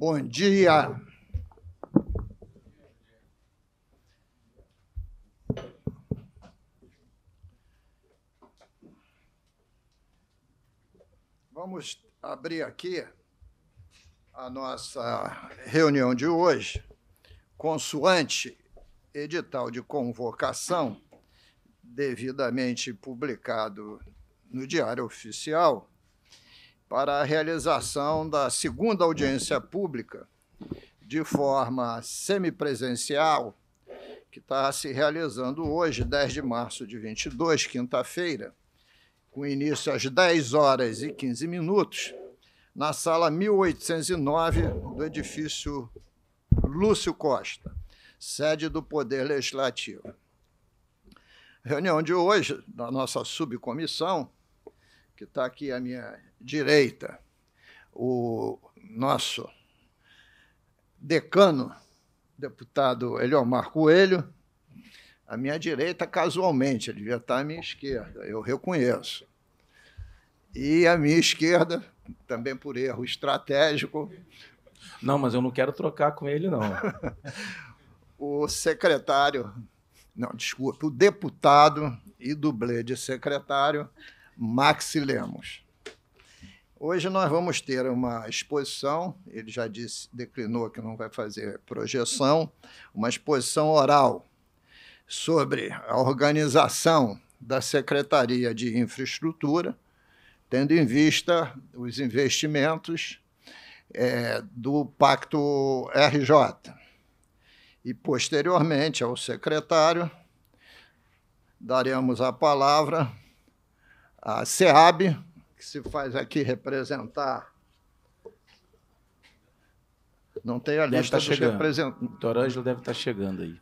Bom dia. Vamos abrir aqui a nossa reunião de hoje, consoante edital de convocação devidamente publicado no Diário Oficial para a realização da segunda audiência pública, de forma semipresencial, que está se realizando hoje, 10 de março de 22, quinta-feira, com início às 10 horas e 15 minutos, na sala 1809 do edifício Lúcio Costa, sede do Poder Legislativo. A reunião de hoje, da nossa subcomissão, que está aqui à minha direita, o nosso decano, deputado Eliomar Coelho, à minha direita, casualmente, ele devia estar à minha esquerda, eu reconheço. E à minha esquerda, também por erro estratégico. Não, mas eu não quero trocar com ele, não. o secretário, não, desculpa, o deputado e dublê de secretário, Maxi Lemos. Hoje nós vamos ter uma exposição, ele já disse, declinou que não vai fazer projeção, uma exposição oral sobre a organização da Secretaria de Infraestrutura, tendo em vista os investimentos é, do Pacto RJ. E, posteriormente, ao secretário, daremos a palavra à SEAB, se faz aqui representar. Não tem a deve lista de tá dos representantes. Doutor Ângelo deve estar tá chegando aí.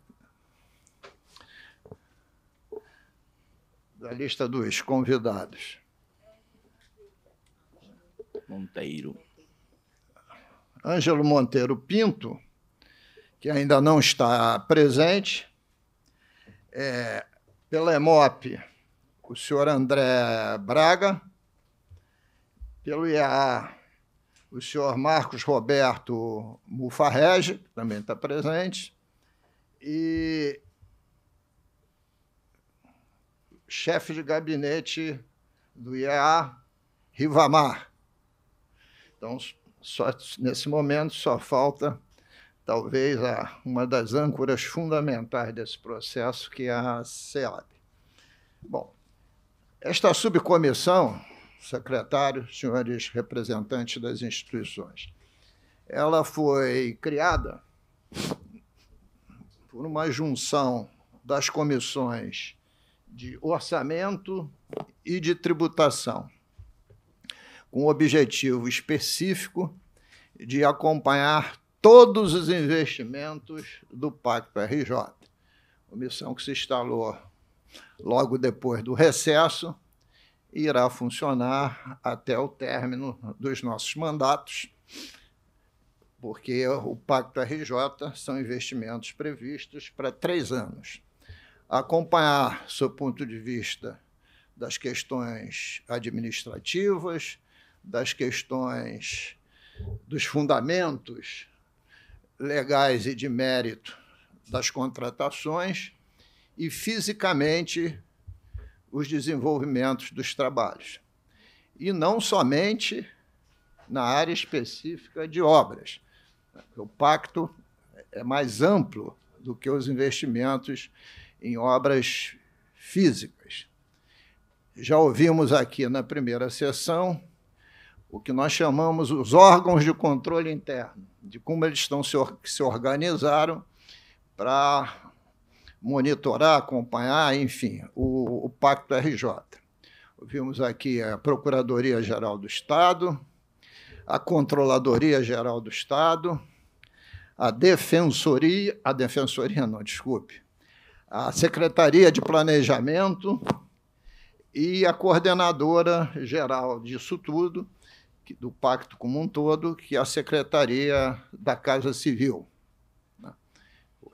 Da lista dos convidados. Monteiro. Ângelo Monteiro Pinto, que ainda não está presente, é, pela EMOP, o senhor André Braga, pelo IAA, o senhor Marcos Roberto Mufarrege, que também está presente, e chefe de gabinete do IAA, Rivamar. Então, só, nesse momento, só falta talvez a, uma das âncoras fundamentais desse processo, que é a CEAB. Bom, esta subcomissão secretário, senhores representantes das instituições. Ela foi criada por uma junção das comissões de orçamento e de tributação, com o objetivo específico de acompanhar todos os investimentos do Pacto RJ. Comissão que se instalou logo depois do recesso irá funcionar até o término dos nossos mandatos, porque o Pacto RJ são investimentos previstos para três anos. Acompanhar, sob o ponto de vista das questões administrativas, das questões dos fundamentos legais e de mérito das contratações e fisicamente os desenvolvimentos dos trabalhos. E não somente na área específica de obras. O pacto é mais amplo do que os investimentos em obras físicas. Já ouvimos aqui na primeira sessão o que nós chamamos os órgãos de controle interno, de como eles estão se, se organizaram para monitorar, acompanhar, enfim, o, o Pacto RJ. Vimos aqui a Procuradoria-Geral do Estado, a Controladoria-Geral do Estado, a Defensoria, a Defensoria não, desculpe, a Secretaria de Planejamento e a Coordenadora Geral disso tudo, do pacto como um todo, que é a Secretaria da Casa Civil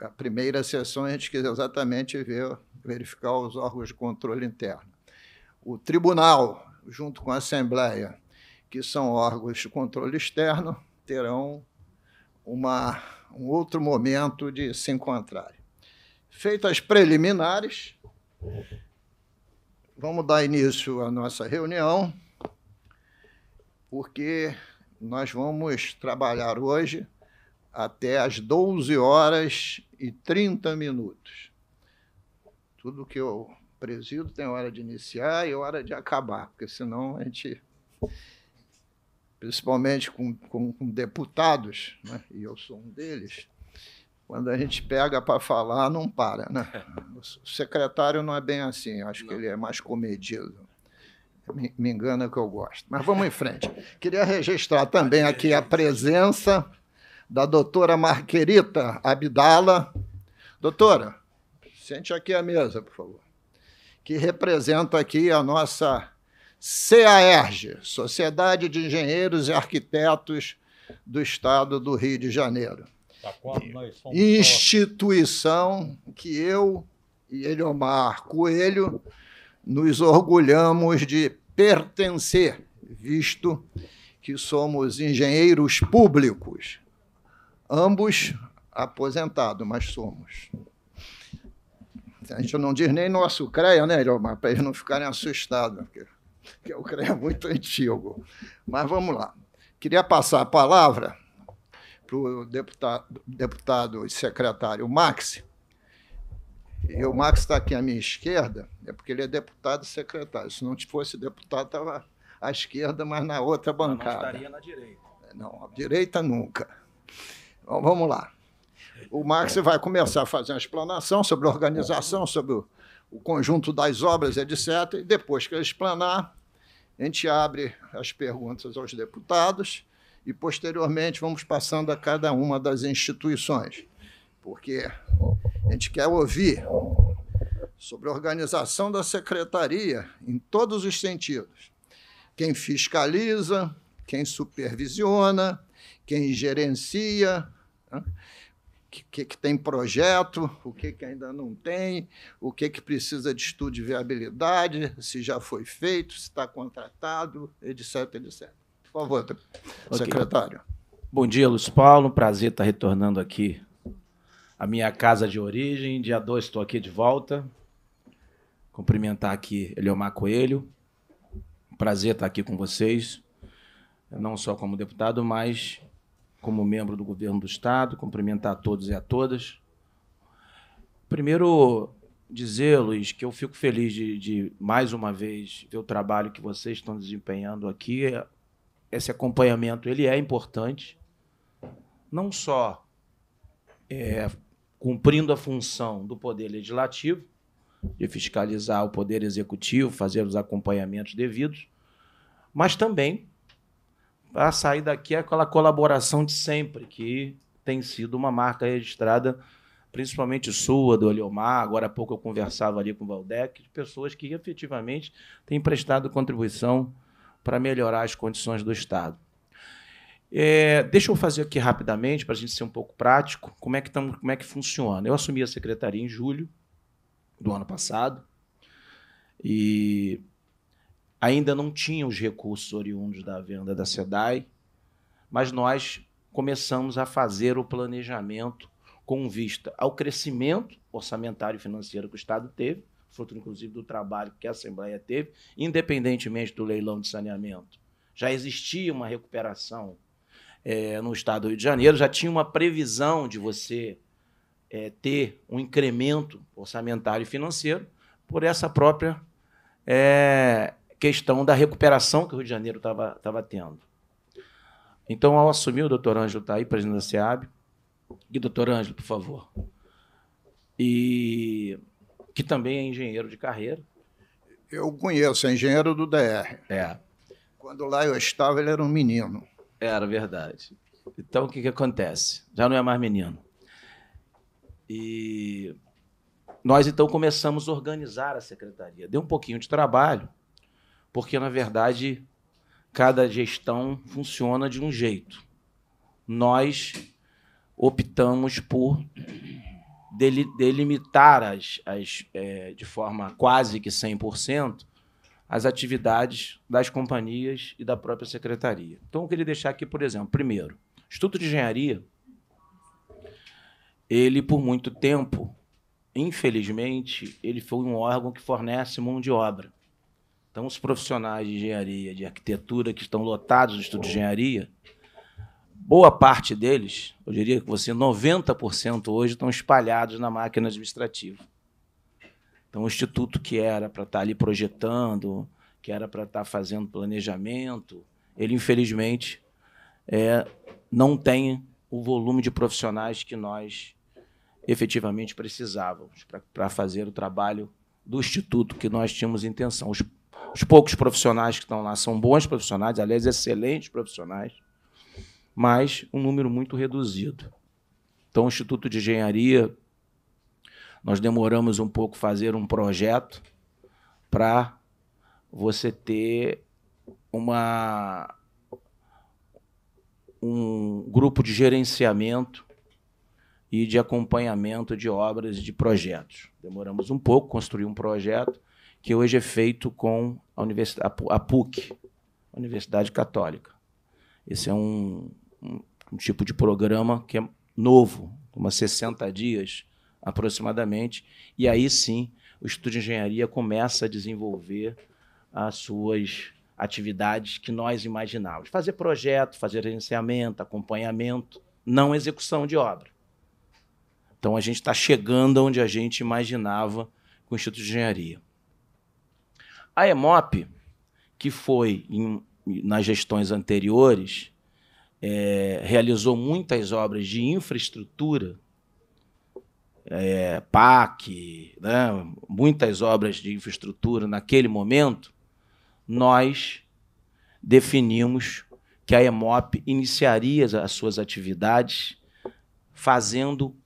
a primeira sessão a gente quis exatamente ver, verificar os órgãos de controle interno. O tribunal, junto com a Assembleia, que são órgãos de controle externo, terão uma, um outro momento de se encontrar. Feitas preliminares, vamos dar início à nossa reunião, porque nós vamos trabalhar hoje até às 12 horas e 30 minutos. Tudo que eu presido tem hora de iniciar e hora de acabar, porque senão a gente, principalmente com, com, com deputados, né? e eu sou um deles, quando a gente pega para falar, não para. Né? É. O secretário não é bem assim, acho não. que ele é mais comedido. me engana que eu gosto. Mas vamos em frente. Queria registrar também aqui a presença da doutora Marquerita Abdala. Doutora, sente aqui a mesa, por favor, que representa aqui a nossa CAERJ, Sociedade de Engenheiros e Arquitetos do Estado do Rio de Janeiro. Tá nós Instituição que eu e Eliomar Coelho nos orgulhamos de pertencer, visto que somos engenheiros públicos ambos aposentados, mas somos. A gente não diz nem nosso CREA, né, Elomar, para eles não ficarem assustados, porque, porque o CREA é muito antigo. Mas vamos lá. Queria passar a palavra para o deputado, deputado e secretário Max. E o Max está aqui à minha esquerda, é porque ele é deputado e secretário. Se não fosse deputado, estava à esquerda, mas na outra bancada. não estaria na direita. Não, à direita nunca. Bom, vamos lá. O Marx vai começar a fazer uma explanação sobre a organização, sobre o, o conjunto das obras, etc. E depois que ele explanar, a gente abre as perguntas aos deputados e, posteriormente, vamos passando a cada uma das instituições, porque a gente quer ouvir sobre a organização da secretaria em todos os sentidos. Quem fiscaliza, quem supervisiona, quem gerencia, né? que, que, que, tem projeto, o que, que ainda não tem, o que, que precisa de estudo de viabilidade, se já foi feito, se está contratado, etc, etc. Por favor, okay. secretário. Bom dia, Luiz Paulo. Prazer estar retornando aqui à minha casa de origem. Dia 2 estou aqui de volta. Cumprimentar aqui Eliomar Coelho. Prazer estar aqui com vocês, não só como deputado, mas como membro do governo do Estado, cumprimentar a todos e a todas. Primeiro, dizer, Luiz, que eu fico feliz de, de, mais uma vez ver o trabalho que vocês estão desempenhando aqui. Esse acompanhamento ele é importante, não só é, cumprindo a função do Poder Legislativo, de fiscalizar o Poder Executivo, fazer os acompanhamentos devidos, mas também para sair daqui é aquela colaboração de sempre, que tem sido uma marca registrada, principalmente sua, do Aliomar Agora há pouco eu conversava ali com o Valdec, de pessoas que efetivamente têm prestado contribuição para melhorar as condições do Estado. É, deixa eu fazer aqui rapidamente, para a gente ser um pouco prático, como é, que tamo, como é que funciona. Eu assumi a secretaria em julho do ano passado e ainda não tinha os recursos oriundos da venda da SEDAI, mas nós começamos a fazer o planejamento com vista ao crescimento orçamentário e financeiro que o Estado teve, fruto inclusive do trabalho que a Assembleia teve, independentemente do leilão de saneamento. Já existia uma recuperação é, no Estado do Rio de Janeiro, já tinha uma previsão de você é, ter um incremento orçamentário e financeiro por essa própria é, questão da recuperação que o Rio de Janeiro estava tendo. Então, ao assumir, o doutor Ângelo está aí, presidente da SEAB. E doutor Ângelo, por favor. E que também é engenheiro de carreira. Eu conheço, é engenheiro do DR. É. Quando lá eu estava, ele era um menino. Era verdade. Então, o que, que acontece? Já não é mais menino. E nós, então, começamos a organizar a secretaria. Deu um pouquinho de trabalho, porque na verdade cada gestão funciona de um jeito. Nós optamos por delimitar as, as é, de forma quase que 100% as atividades das companhias e da própria secretaria. Então, eu queria deixar aqui, por exemplo, primeiro, Instituto de Engenharia, ele por muito tempo, infelizmente, ele foi um órgão que fornece mão de obra então, os profissionais de engenharia, de arquitetura que estão lotados no estudo de engenharia, boa parte deles, eu diria que você, 90% hoje, estão espalhados na máquina administrativa. Então, o instituto que era para estar tá ali projetando, que era para estar tá fazendo planejamento, ele, infelizmente, é, não tem o volume de profissionais que nós efetivamente precisávamos para fazer o trabalho do instituto que nós tínhamos intenção. Os os poucos profissionais que estão lá são bons profissionais, aliás, excelentes profissionais, mas um número muito reduzido. Então, o Instituto de Engenharia, nós demoramos um pouco fazer um projeto para você ter uma um grupo de gerenciamento e de acompanhamento de obras e de projetos. Demoramos um pouco construir um projeto que hoje é feito com a, universidade, a PUC, a Universidade Católica. Esse é um, um, um, tipo de programa que é novo, umas 60 dias aproximadamente, e aí sim o Instituto de Engenharia começa a desenvolver as suas atividades que nós imaginávamos. Fazer projeto, fazer gerenciamento, acompanhamento, não execução de obra. Então a gente está chegando onde a gente imaginava com o Instituto de Engenharia. A EMOP, que foi em, nas gestões anteriores, é, realizou muitas obras de infraestrutura, é, PAC, né, muitas obras de infraestrutura naquele momento, nós definimos que a EMOP iniciaria as suas atividades fazendo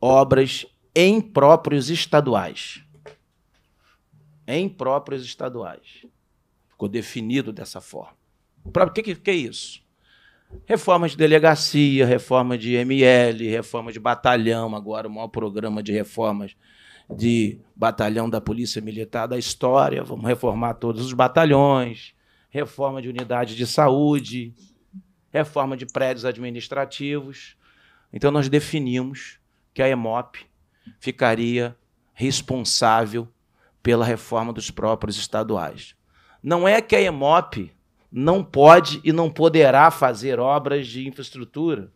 obras em próprios estaduais em próprios estaduais. Ficou definido dessa forma. O que, que é isso? Reforma de delegacia, reforma de ML, reforma de batalhão, agora o maior programa de reformas de batalhão da Polícia Militar da história. Vamos reformar todos os batalhões, reforma de unidade de saúde, reforma de prédios administrativos. Então nós definimos que a EMOP ficaria responsável pela reforma dos próprios estaduais. Não é que a EMOP não pode e não poderá fazer obras de infraestrutura.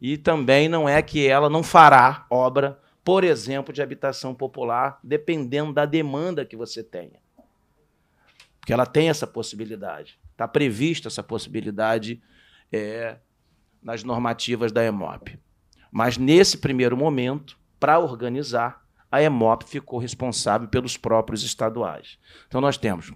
E também não é que ela não fará obra, por exemplo, de habitação popular, dependendo da demanda que você tenha. Porque ela tem essa possibilidade. Está prevista essa possibilidade é, nas normativas da EMOP. Mas nesse primeiro momento, para organizar, a EMOP ficou responsável pelos próprios estaduais. Então nós temos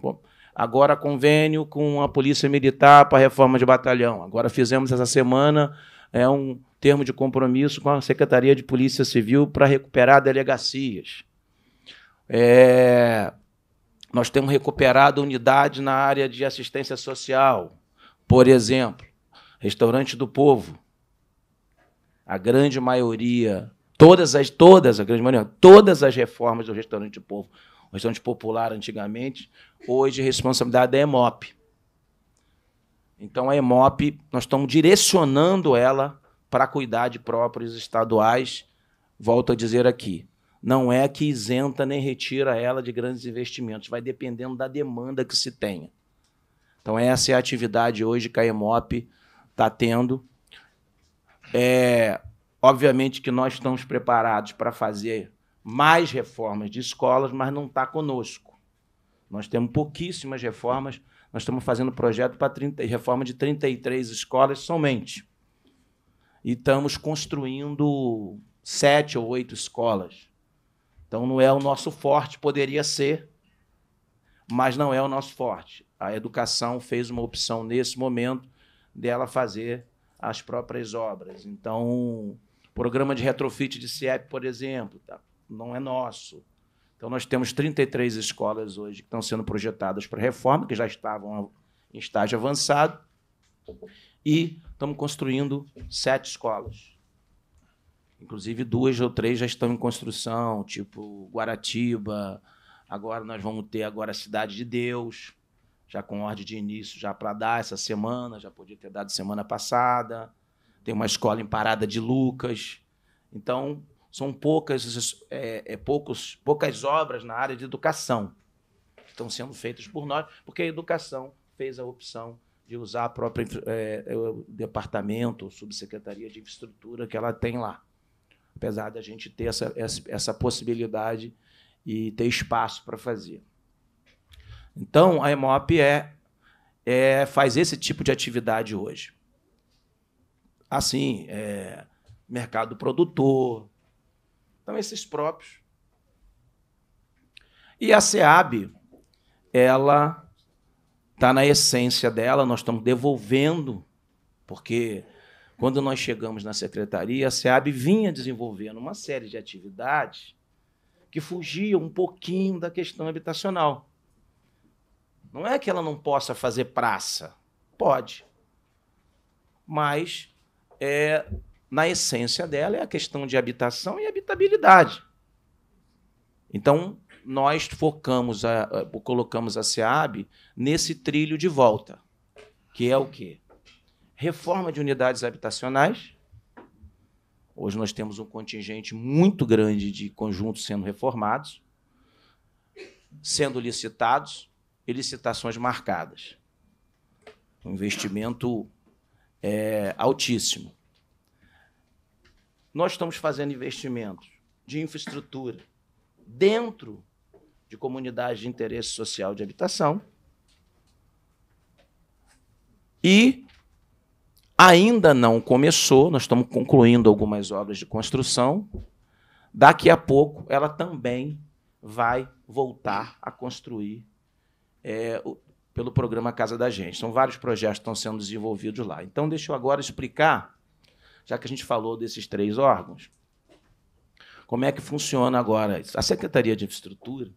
agora convênio com a Polícia Militar para a reforma de batalhão. Agora fizemos essa semana é, um termo de compromisso com a Secretaria de Polícia Civil para recuperar delegacias. É, nós temos recuperado unidade na área de assistência social, por exemplo, restaurante do povo. A grande maioria Todas as, todas, a grande maioria, todas as reformas do restaurante povo, o restaurante popular antigamente, hoje a responsabilidade é a EMOP. Então a EMOP, nós estamos direcionando ela para cuidar de próprios estaduais, volto a dizer aqui, não é que isenta nem retira ela de grandes investimentos, vai dependendo da demanda que se tenha. Então, essa é a atividade hoje que a EMOP está tendo. É, Obviamente que nós estamos preparados para fazer mais reformas de escolas, mas não está conosco. Nós temos pouquíssimas reformas. Nós estamos fazendo projeto para 30, reforma de 33 escolas somente. E estamos construindo sete ou oito escolas. Então não é o nosso forte, poderia ser, mas não é o nosso forte. A educação fez uma opção nesse momento dela fazer as próprias obras. Então, Programa de retrofit de CIEP, por exemplo, tá? não é nosso. Então, nós temos 33 escolas hoje que estão sendo projetadas para reforma, que já estavam em estágio avançado, e estamos construindo sete escolas. Inclusive, duas ou três já estão em construção, tipo Guaratiba, agora nós vamos ter agora a Cidade de Deus, já com ordem de início já para dar essa semana, já podia ter dado semana passada tem uma escola em Parada de Lucas. Então, são poucas, é, é, poucos, poucas obras na área de educação que estão sendo feitas por nós, porque a educação fez a opção de usar a própria é, é, o departamento, subsecretaria de infraestrutura que ela tem lá. Apesar da gente ter essa, essa, possibilidade e ter espaço para fazer. Então, a EMOP é, é, faz esse tipo de atividade hoje assim, é, mercado produtor. Então, esses próprios. E a SEAB, ela está na essência dela, nós estamos devolvendo, porque quando nós chegamos na secretaria, a SEAB vinha desenvolvendo uma série de atividades que fugiam um pouquinho da questão habitacional. Não é que ela não possa fazer praça, pode. Mas é, na essência dela, é a questão de habitação e habitabilidade. Então, nós focamos, a, a, colocamos a SEAB nesse trilho de volta, que é o quê? Reforma de unidades habitacionais. Hoje nós temos um contingente muito grande de conjuntos sendo reformados, sendo licitados e licitações marcadas. Um investimento é, altíssimo. Nós estamos fazendo investimentos de infraestrutura dentro de comunidades de interesse social de habitação e ainda não começou, nós estamos concluindo algumas obras de construção. Daqui a pouco ela também vai voltar a construir é, pelo programa Casa da Gente. São então, vários projetos que estão sendo desenvolvidos lá. Então, deixa eu agora explicar, já que a gente falou desses três órgãos, como é que funciona agora. A Secretaria de Infraestrutura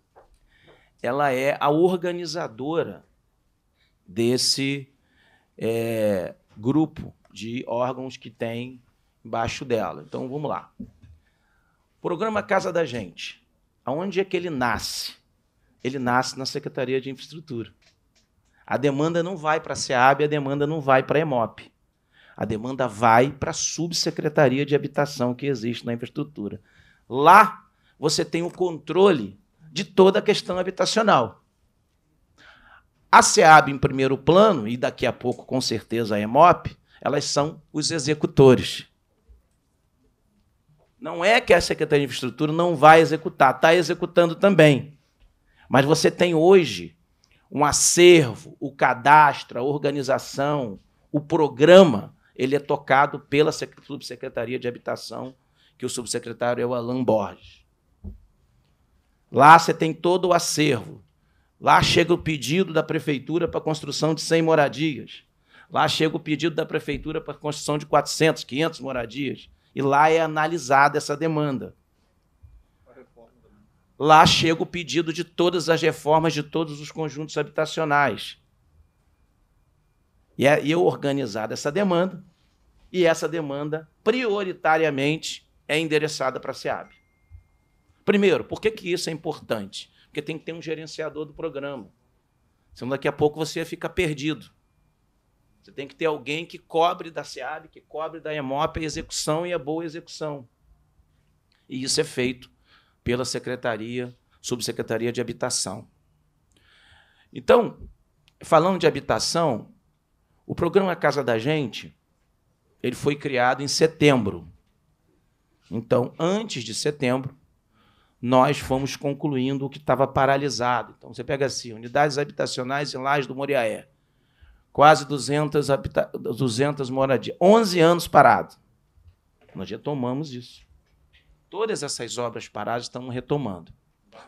ela é a organizadora desse é, grupo de órgãos que tem embaixo dela. Então, vamos lá. Programa Casa da Gente. Aonde é que ele nasce? Ele nasce na Secretaria de Infraestrutura. A demanda não vai para a SEAB, a demanda não vai para a EMOP. A demanda vai para a subsecretaria de habitação que existe na infraestrutura. Lá você tem o controle de toda a questão habitacional. A SEAB em primeiro plano, e daqui a pouco com certeza a EMOP, elas são os executores. Não é que a Secretaria de Infraestrutura não vai executar, está executando também. Mas você tem hoje um acervo, o cadastro, a organização, o programa, ele é tocado pela subsecretaria de habitação, que o subsecretário é o Alain Borges. Lá você tem todo o acervo. Lá chega o pedido da prefeitura para construção de 100 moradias. Lá chega o pedido da prefeitura para construção de 400, 500 moradias. E lá é analisada essa demanda. Lá chega o pedido de todas as reformas de todos os conjuntos habitacionais. E é, eu é organizada essa demanda, e essa demanda prioritariamente é endereçada para a SEAB. Primeiro, por que, que isso é importante? Porque tem que ter um gerenciador do programa. Senão daqui a pouco você fica perdido. Você tem que ter alguém que cobre da SEAB, que cobre da EMOP a execução e a boa execução. E isso é feito pela Secretaria, Subsecretaria de Habitação. Então, falando de habitação, o programa Casa da Gente, ele foi criado em setembro. Então, antes de setembro, nós fomos concluindo o que estava paralisado. Então, você pega assim, unidades habitacionais em Lajes do Moriaé. Quase 200, 200 moradias. 11 anos parado. Nós já tomamos isso. Todas essas obras paradas estão retomando.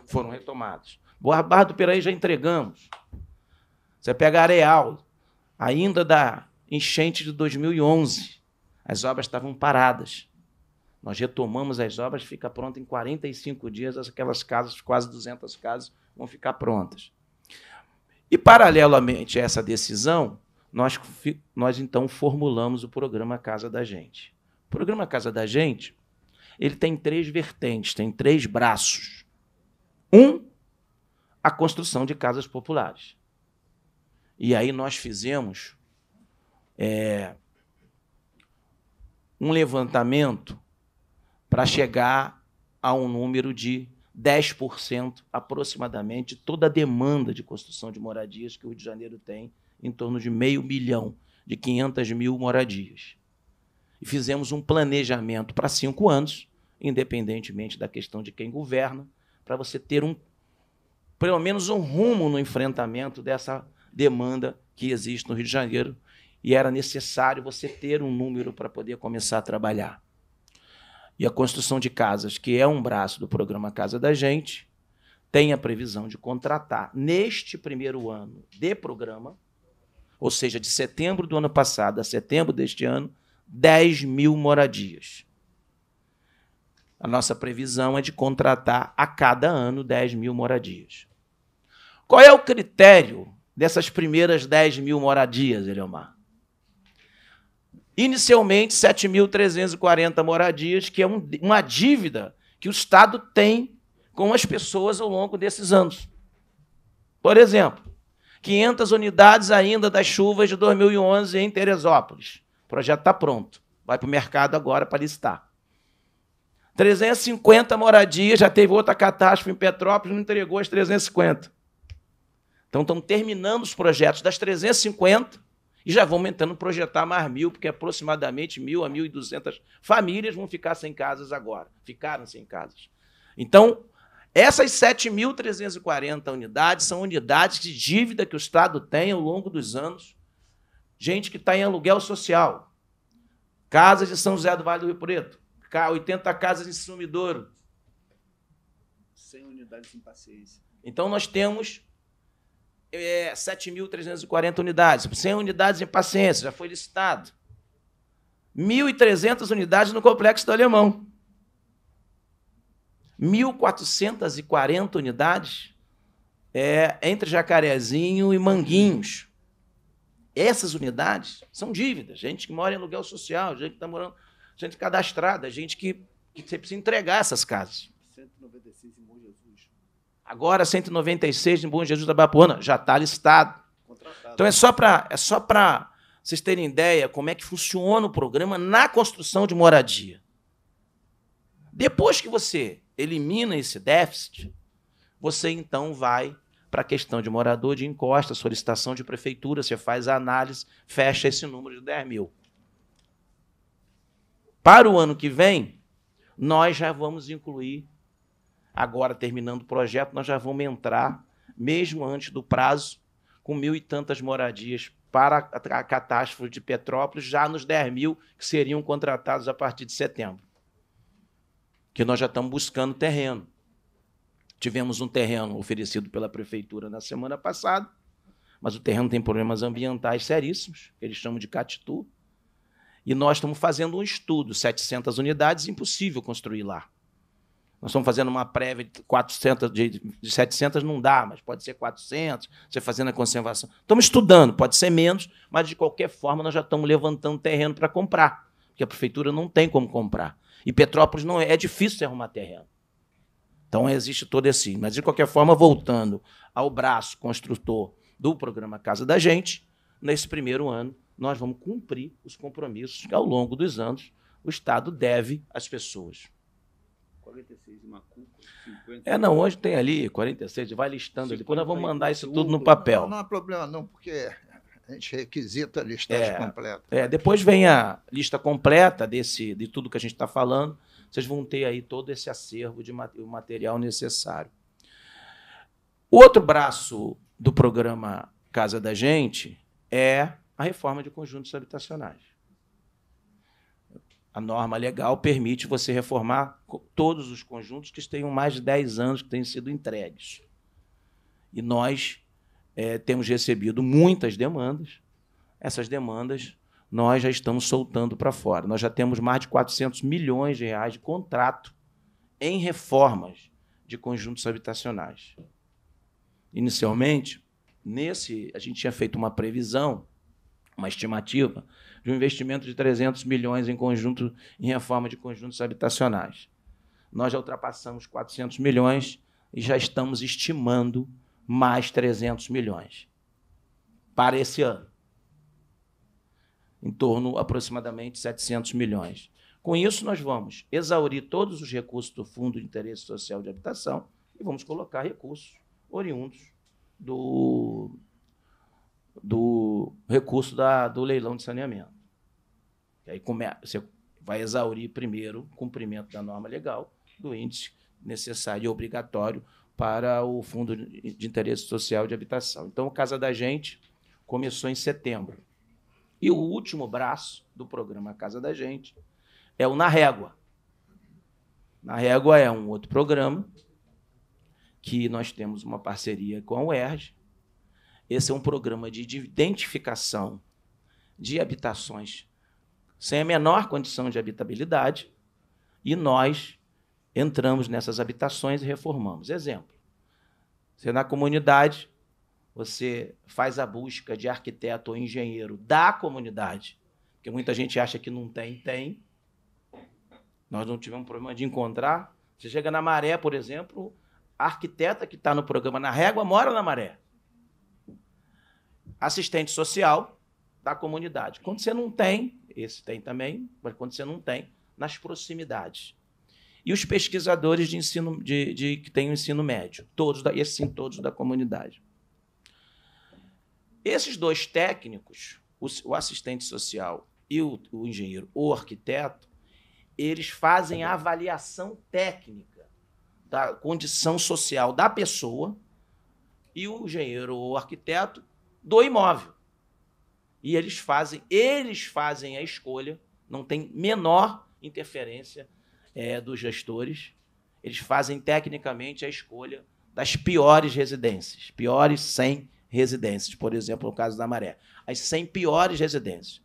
Foram retomadas. Boa Barra do Piraí já entregamos. Você pega Areal, ainda da enchente de 2011, as obras estavam paradas. Nós retomamos as obras, fica pronta em 45 dias, aquelas casas, quase 200 casas, vão ficar prontas. E, paralelamente a essa decisão, nós, nós então formulamos o programa Casa da Gente. O programa Casa da Gente ele tem três vertentes, tem três braços. Um, a construção de casas populares. E aí nós fizemos é, um levantamento para chegar a um número de 10% aproximadamente de toda a demanda de construção de moradias que o Rio de Janeiro tem, em torno de meio milhão, de 500 mil moradias e fizemos um planejamento para cinco anos, independentemente da questão de quem governa, para você ter um pelo menos um rumo no enfrentamento dessa demanda que existe no Rio de Janeiro e era necessário você ter um número para poder começar a trabalhar. E a construção de casas, que é um braço do programa Casa da Gente, tem a previsão de contratar neste primeiro ano de programa, ou seja, de setembro do ano passado a setembro deste ano, 10 mil moradias. A nossa previsão é de contratar a cada ano 10 mil moradias. Qual é o critério dessas primeiras 10 mil moradias, Eliomar? Inicialmente, 7.340 moradias, que é um, uma dívida que o Estado tem com as pessoas ao longo desses anos. Por exemplo, 500 unidades ainda das chuvas de 2011 em Teresópolis. O projeto está pronto. Vai para o mercado agora para listar. 350 moradias, já teve outra catástrofe em Petrópolis, não entregou as 350. Então estão terminando os projetos das 350 e já vão tentando projetar mais mil, porque aproximadamente mil a 1.200 famílias vão ficar sem casas agora. Ficaram sem casas. Então, essas 7.340 unidades são unidades de dívida que o Estado tem ao longo dos anos gente que está em aluguel social. Casas de São José do Vale do Rio Preto. 80 casas em Sumidouro. 100 unidades em paciência. Então, nós temos é, 7.340 unidades. 100 unidades em paciência, já foi licitado. 1.300 unidades no Complexo do Alemão. 1.440 unidades é, entre Jacarezinho e Manguinhos. Essas unidades são dívidas. Gente que mora em aluguel social, gente que está morando, gente cadastrada, gente que, que você precisa entregar essas casas. 196 em Bom Jesus. Agora, 196 em Bom Jesus da Bapuana já está listado. Contratado. Então é só para é só para vocês terem ideia como é que funciona o programa na construção de moradia. Depois que você elimina esse déficit, você então vai para a questão de morador de encosta, solicitação de prefeitura, você faz a análise, fecha esse número de 10 mil. Para o ano que vem, nós já vamos incluir, agora terminando o projeto, nós já vamos entrar, mesmo antes do prazo, com mil e tantas moradias para a catástrofe de Petrópolis, já nos 10 mil que seriam contratados a partir de setembro. Que nós já estamos buscando terreno. Tivemos um terreno oferecido pela prefeitura na semana passada, mas o terreno tem problemas ambientais seríssimos, que eles chamam de catitu. E nós estamos fazendo um estudo, 700 unidades, impossível construir lá. Nós estamos fazendo uma prévia de, 400, de, 700 não dá, mas pode ser 400, você fazendo a conservação. Estamos estudando, pode ser menos, mas de qualquer forma nós já estamos levantando terreno para comprar, porque a prefeitura não tem como comprar. E Petrópolis não é, é difícil arrumar terreno. Então existe todo esse. Mas, de qualquer forma, voltando ao braço construtor do programa Casa da Gente, nesse primeiro ano, nós vamos cumprir os compromissos que, ao longo dos anos, o Estado deve às pessoas. 46 de Macuco, 50. É, não, hoje tem ali 46, vai listando ali. Quando nós vamos mandar isso tudo no papel. Não, não há problema, não, porque a gente requisita a listagem é, completa. É, depois vem a lista completa desse, de tudo que a gente está falando. Vocês vão ter aí todo esse acervo de material necessário. O outro braço do programa Casa da Gente é a reforma de conjuntos habitacionais. A norma legal permite você reformar todos os conjuntos que tenham mais de 10 anos que tenham sido entregues. E nós é, temos recebido muitas demandas. Essas demandas nós já estamos soltando para fora. Nós já temos mais de 400 milhões de reais de contrato em reformas de conjuntos habitacionais. Inicialmente, nesse a gente tinha feito uma previsão, uma estimativa de um investimento de 300 milhões em conjunto em reforma de conjuntos habitacionais. Nós já ultrapassamos 400 milhões e já estamos estimando mais 300 milhões para esse ano em torno aproximadamente 700 milhões. Com isso, nós vamos exaurir todos os recursos do Fundo de Interesse Social de Habitação e vamos colocar recursos oriundos do, do recurso da, do leilão de saneamento. E aí come, você vai exaurir primeiro o cumprimento da norma legal, do índice necessário e obrigatório para o Fundo de Interesse Social de Habitação. Então, o Casa da Gente começou em setembro. E o último braço do programa Casa da Gente é o Na Régua. Na Régua é um outro programa que nós temos uma parceria com a UERJ. Esse é um programa de identificação de habitações sem a menor condição de habitabilidade e nós entramos nessas habitações e reformamos. Exemplo, você na comunidade você faz a busca de arquiteto ou engenheiro da comunidade, porque muita gente acha que não tem, tem. Nós não tivemos problema de encontrar. Você chega na Maré, por exemplo, a arquiteta que está no programa na régua mora na Maré. Assistente social da comunidade. Quando você não tem, esse tem também, mas quando você não tem, nas proximidades e os pesquisadores de ensino de, de que têm o ensino médio, todos da, sim, todos da comunidade. Esses dois técnicos, o, o assistente social e o, o engenheiro, o arquiteto, eles fazem tá a avaliação técnica da condição social da pessoa e o engenheiro ou arquiteto do imóvel. E eles fazem, eles fazem a escolha, não tem menor interferência é, dos gestores. Eles fazem tecnicamente a escolha das piores residências, piores 100 residências, por exemplo, no caso da Maré. As 100 piores residências.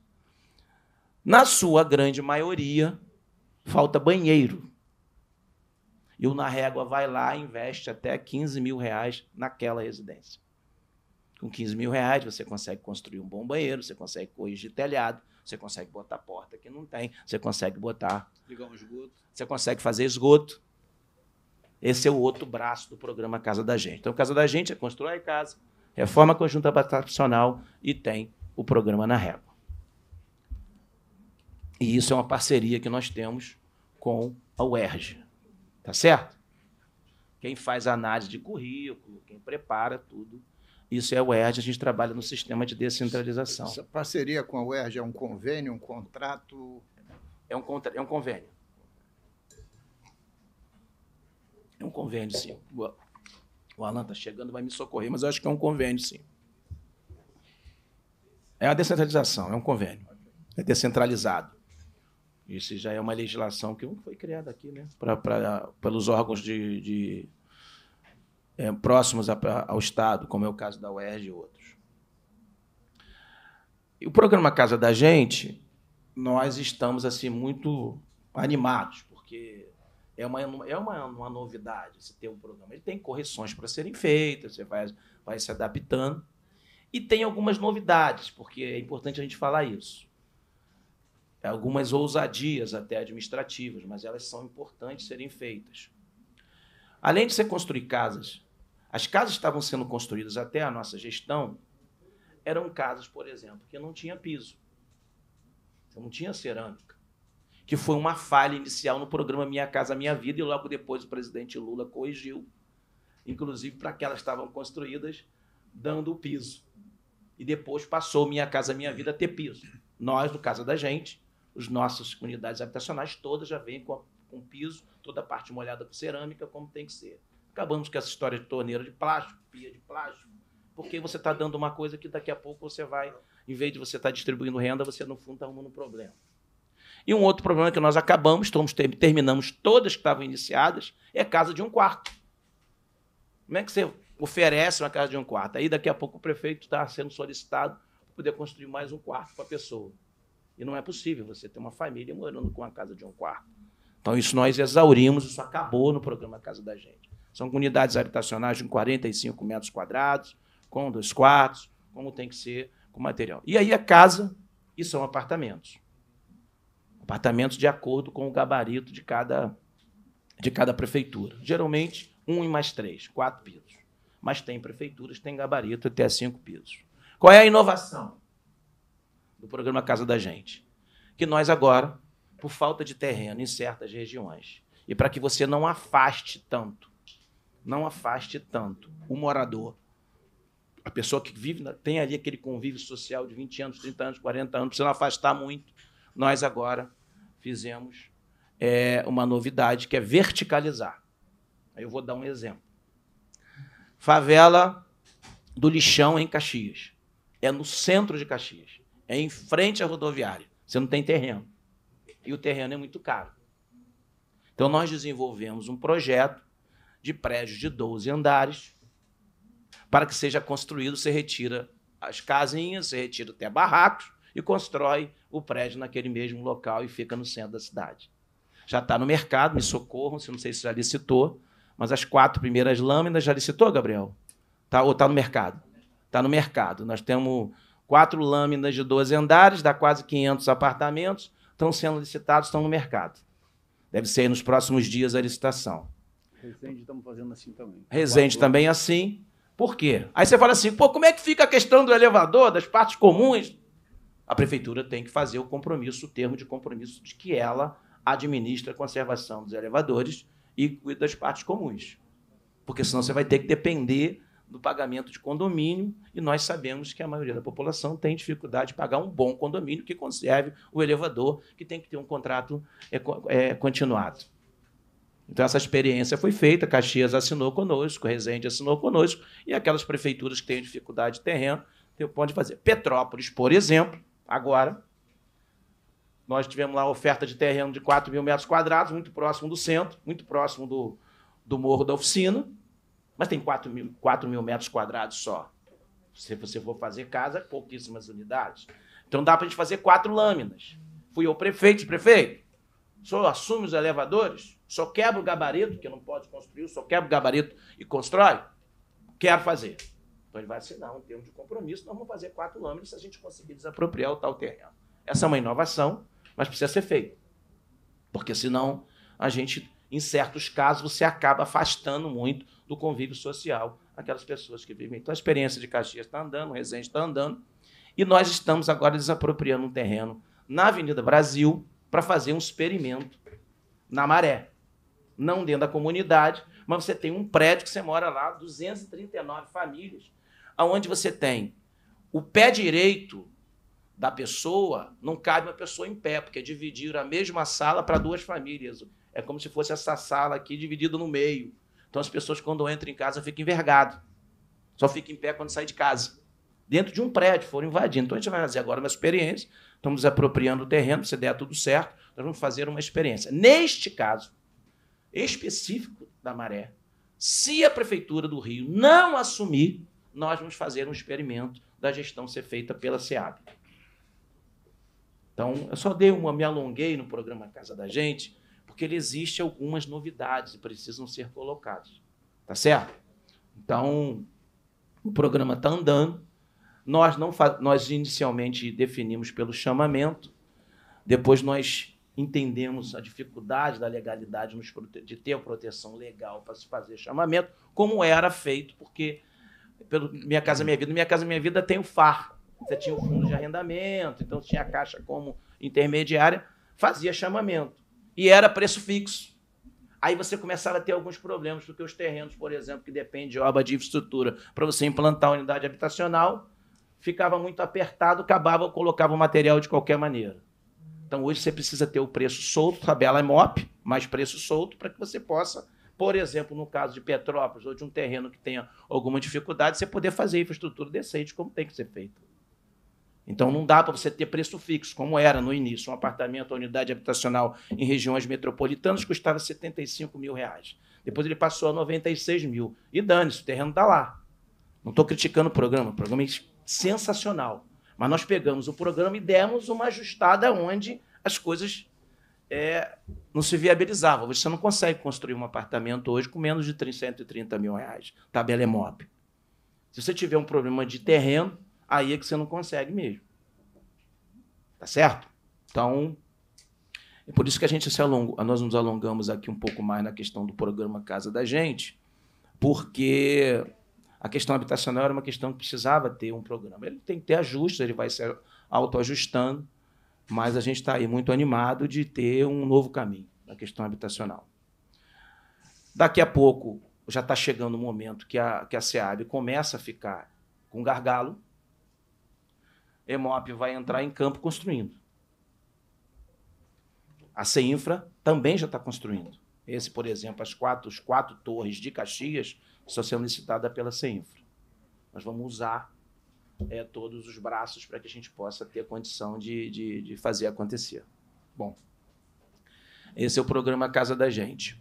Na sua grande maioria, falta banheiro. E o Na Régua vai lá e investe até 15 mil reais naquela residência. Com 15 mil reais, você consegue construir um bom banheiro, você consegue corrigir telhado, você consegue botar porta que não tem, você consegue botar. Ligar um esgoto. Você consegue fazer esgoto. Esse é o outro braço do programa Casa da Gente. Então, Casa da Gente é constrói casa, reforma é conjunta habitacional e tem o programa na régua. E isso é uma parceria que nós temos com a UERJ. Tá certo? Quem faz análise de currículo, quem prepara tudo, isso é a UERJ, a gente trabalha no sistema de descentralização. Essa parceria com a UERJ é um convênio, um contrato? É um, contra... é um convênio. É um convênio, sim. O Alan está chegando, vai me socorrer, mas eu acho que é um convênio, sim. É a descentralização, é um convênio. É descentralizado. Isso já é uma legislação que foi criada aqui, né? Pra, pra pelos órgãos de, de é, próximos a, ao Estado, como é o caso da UERJ e outros. E o programa Casa da Gente, nós estamos assim muito animados, porque é, é uma, é uma, uma novidade você ter um programa. Ele tem correções para serem feitas, você vai, vai se adaptando. E tem algumas novidades, porque é importante a gente falar isso. Algumas ousadias até administrativas, mas elas são importantes serem feitas. Além de você construir casas, as casas estavam sendo construídas até a nossa gestão, eram casas, por exemplo, que não tinha piso. não tinha cerâmica que foi uma falha inicial no programa Minha Casa Minha Vida, e logo depois o presidente Lula corrigiu, inclusive para que elas estavam construídas, dando o piso. E depois passou Minha Casa Minha Vida a ter piso. Nós, no caso da gente, as nossas unidades habitacionais todas já vêm com, a, com piso, toda a parte molhada com cerâmica, como tem que ser. Acabamos com essa história de torneira de plástico, pia de plástico, porque você está dando uma coisa que daqui a pouco você vai, em vez de você estar tá distribuindo renda, você no fundo está arrumando um problema. E um outro problema que nós acabamos, terminamos todas que estavam iniciadas, é casa de um quarto. Como é que você oferece uma casa de um quarto? Aí daqui a pouco o prefeito está sendo solicitado para poder construir mais um quarto para a pessoa. E não é possível você ter uma família morando com uma casa de um quarto. Então isso nós exaurimos, isso acabou no programa Casa da Gente. São unidades habitacionais de 45 metros quadrados, com dois quartos, como tem que ser, com material. E aí a casa, e são apartamentos. Apartamentos de acordo com o gabarito de cada, de cada prefeitura. Geralmente, um e mais três, quatro pisos. Mas tem prefeituras que têm gabarito até cinco pisos. Qual é a inovação do programa Casa da Gente? Que nós agora, por falta de terreno em certas regiões, e para que você não afaste tanto, não afaste tanto o morador a pessoa que vive, tem ali aquele convívio social de 20 anos, 30 anos, 40 anos, Você não afastar muito. Nós agora fizemos é, uma novidade que é verticalizar. Eu vou dar um exemplo. Favela do Lixão, em Caxias. É no centro de Caxias. É em frente à rodoviária. Você não tem terreno. E o terreno é muito caro. Então, nós desenvolvemos um projeto de prédios de 12 andares para que seja construído. Você retira as casinhas, você retira até barracos e constrói o prédio naquele mesmo local e fica no centro da cidade. Já está no mercado, me socorram, se não sei se já licitou, mas as quatro primeiras lâminas já licitou, Gabriel? Tá, ou está no mercado? Está no mercado. Nós temos quatro lâminas de 12 andares, dá quase 500 apartamentos, estão sendo licitados, estão no mercado. Deve ser nos próximos dias a licitação. Resende estamos fazendo assim também. Resende também assim. Por quê? Aí você fala assim, pô, como é que fica a questão do elevador, das partes comuns? a prefeitura tem que fazer o compromisso, o termo de compromisso de que ela administra a conservação dos elevadores e cuida das partes comuns. Porque senão você vai ter que depender do pagamento de condomínio e nós sabemos que a maioria da população tem dificuldade de pagar um bom condomínio que conserve o elevador, que tem que ter um contrato é, é, continuado. Então, essa experiência foi feita, Caxias assinou conosco, Resende assinou conosco, e aquelas prefeituras que têm dificuldade de terreno podem fazer. Petrópolis, por exemplo, Agora, nós tivemos lá oferta de terreno de 4 mil metros quadrados, muito próximo do centro, muito próximo do, do morro da oficina, mas tem 4 mil, 4 mil metros quadrados só. Se você for fazer casa, é pouquíssimas unidades. Então dá para a gente fazer quatro lâminas. Fui ao prefeito, prefeito, só assume os elevadores, só quebra o gabarito, que não pode construir, só quebra o gabarito e constrói. Quero fazer. Então ele vai assinar um termo de compromisso, nós vamos fazer quatro lâminas se a gente conseguir desapropriar o tal terreno. Essa é uma inovação, mas precisa ser feita. Porque senão a gente, em certos casos, você acaba afastando muito do convívio social aquelas pessoas que vivem. Então a experiência de Caxias está andando, Resende está andando, e nós estamos agora desapropriando um terreno na Avenida Brasil para fazer um experimento na maré. Não dentro da comunidade, mas você tem um prédio que você mora lá, 239 famílias, aonde você tem o pé direito da pessoa, não cabe uma pessoa em pé, porque é dividir a mesma sala para duas famílias. É como se fosse essa sala aqui dividida no meio. Então as pessoas, quando entram em casa, ficam envergadas. Só fica em pé quando sai de casa. Dentro de um prédio, foram invadindo. Então a gente vai fazer agora uma experiência, estamos apropriando o terreno, se der tudo certo, nós vamos fazer uma experiência. Neste caso específico da maré, se a Prefeitura do Rio não assumir nós vamos fazer um experimento da gestão ser feita pela SEAB. Então, eu só dei uma, me alonguei no programa Casa da Gente, porque ele existe algumas novidades e precisam ser colocadas. Tá certo? Então, o programa está andando. Nós, não nós inicialmente definimos pelo chamamento, depois nós entendemos a dificuldade da legalidade de ter a proteção legal para se fazer chamamento, como era feito, porque pelo Minha Casa Minha Vida. Minha Casa Minha Vida tem o FAR. Você tinha o fundo de arrendamento, então tinha a Caixa como intermediária, fazia chamamento. E era preço fixo. Aí você começava a ter alguns problemas, porque os terrenos, por exemplo, que dependem de obra de infraestrutura, para você implantar a unidade habitacional, ficava muito apertado, acabava, colocava o material de qualquer maneira. Então hoje você precisa ter o preço solto, tabela MOP, mais preço solto, para que você possa por exemplo, no caso de Petrópolis ou de um terreno que tenha alguma dificuldade, você poder fazer infraestrutura decente, como tem que ser feito. Então, não dá para você ter preço fixo, como era no início. Um apartamento, uma unidade habitacional em regiões metropolitanas custava 75 mil reais. Depois ele passou a 96 mil. E dane-se, o terreno está lá. Não estou criticando o programa, o programa é sensacional. Mas nós pegamos o programa e demos uma ajustada onde as coisas é, não se viabilizava. Você não consegue construir um apartamento hoje com menos de 330 mil reais, tabela EMOP. É se você tiver um problema de terreno, aí é que você não consegue mesmo. Tá certo? Então, é por isso que a gente se alongou, nós nos alongamos aqui um pouco mais na questão do programa Casa da Gente, porque a questão habitacional era uma questão que precisava ter um programa. Ele tem que ter ajustes, ele vai se autoajustando, mas a gente está aí muito animado de ter um novo caminho na questão habitacional. Daqui a pouco já está chegando o momento que a, que a SEAB começa a ficar com gargalo, EMOP vai entrar em campo construindo. A CEINFRA também já está construindo. Esse, por exemplo, as quatro, as quatro torres de Caxias estão sendo licitadas pela CEINFRA. Nós vamos usar é, todos os braços para que a gente possa ter condição de, de, de fazer acontecer. Bom, esse é o programa Casa da Gente.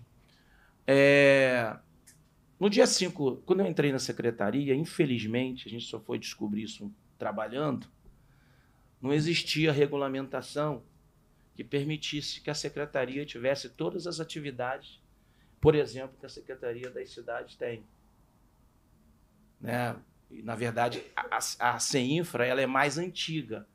É... No dia 5, quando eu entrei na secretaria, infelizmente, a gente só foi descobrir isso trabalhando, não existia regulamentação que permitisse que a secretaria tivesse todas as atividades, por exemplo, que a Secretaria das Cidades tem. Né? Na verdade, a, a CEINFRA ela é mais antiga.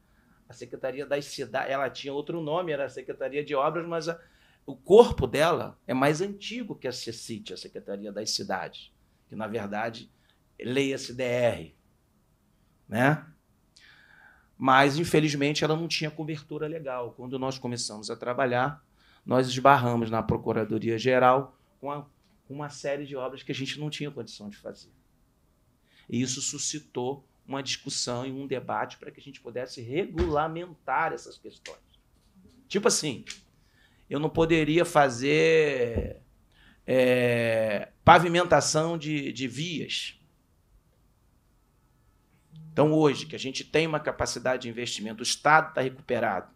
A Secretaria das Cidades, ela tinha outro nome, era a Secretaria de Obras, mas a, o corpo dela é mais antigo que a CECIT, a Secretaria das Cidades, que na verdade leia-se DR, né? Mas infelizmente ela não tinha cobertura legal. Quando nós começamos a trabalhar, nós esbarramos na Procuradoria Geral com uma série de obras que a gente não tinha condição de fazer. E isso suscitou uma discussão e um debate para que a gente pudesse regulamentar essas questões. Tipo assim, eu não poderia fazer é, pavimentação de, de vias. Então, hoje, que a gente tem uma capacidade de investimento, o Estado está recuperado.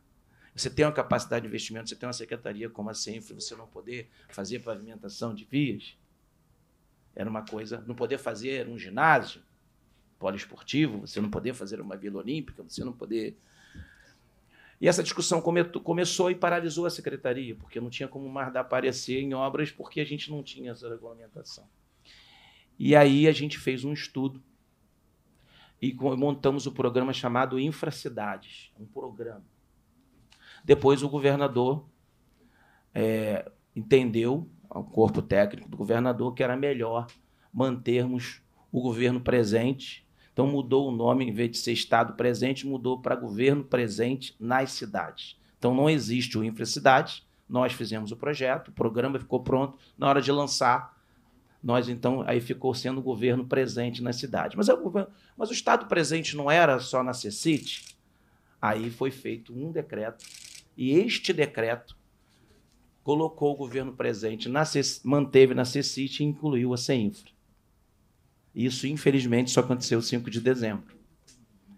Você tem uma capacidade de investimento, você tem uma secretaria como a CENFRE, você não poder fazer pavimentação de vias era uma coisa. Não poder fazer um ginásio poliesportivo, você não poder fazer uma Vila Olímpica, você não poder. E essa discussão come, começou e paralisou a secretaria, porque não tinha como mais dar aparecer em obras, porque a gente não tinha essa regulamentação. E aí a gente fez um estudo e montamos o um programa chamado Infracidades um programa. Depois o governador é, entendeu ao corpo técnico do governador que era melhor mantermos o governo presente. Então mudou o nome, em vez de ser Estado presente, mudou para governo presente nas cidades. Então não existe o Infracidades, nós fizemos o projeto, o programa ficou pronto, na hora de lançar, nós então aí ficou sendo o governo presente na cidade. Mas, é mas o Estado presente não era só na CECIT? Aí foi feito um decreto, e este decreto colocou o governo presente, na C, manteve na CECIT e incluiu a CEINFRA. Isso, infelizmente, só aconteceu 5 de dezembro.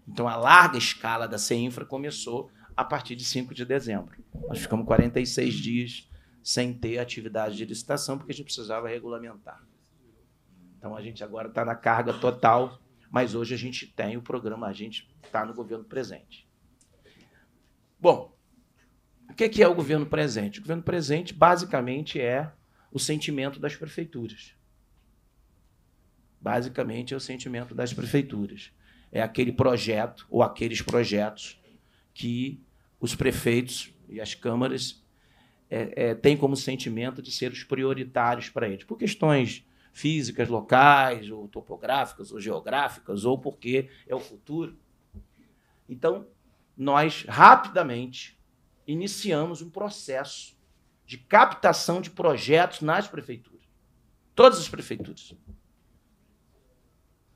Então, a larga escala da CEINFRA começou a partir de 5 de dezembro. Nós ficamos 46 dias sem ter atividade de licitação, porque a gente precisava regulamentar. Então, a gente agora está na carga total, mas hoje a gente tem o programa, a gente está no governo presente. Bom, o que é, que é o governo presente? O governo presente, basicamente, é o sentimento das prefeituras. Basicamente, é o sentimento das prefeituras. É aquele projeto ou aqueles projetos que os prefeitos e as câmaras é, é, têm como sentimento de ser os prioritários para eles, por questões físicas locais, ou topográficas, ou geográficas, ou porque é o futuro. Então, nós rapidamente iniciamos um processo de captação de projetos nas prefeituras. Todas as prefeituras.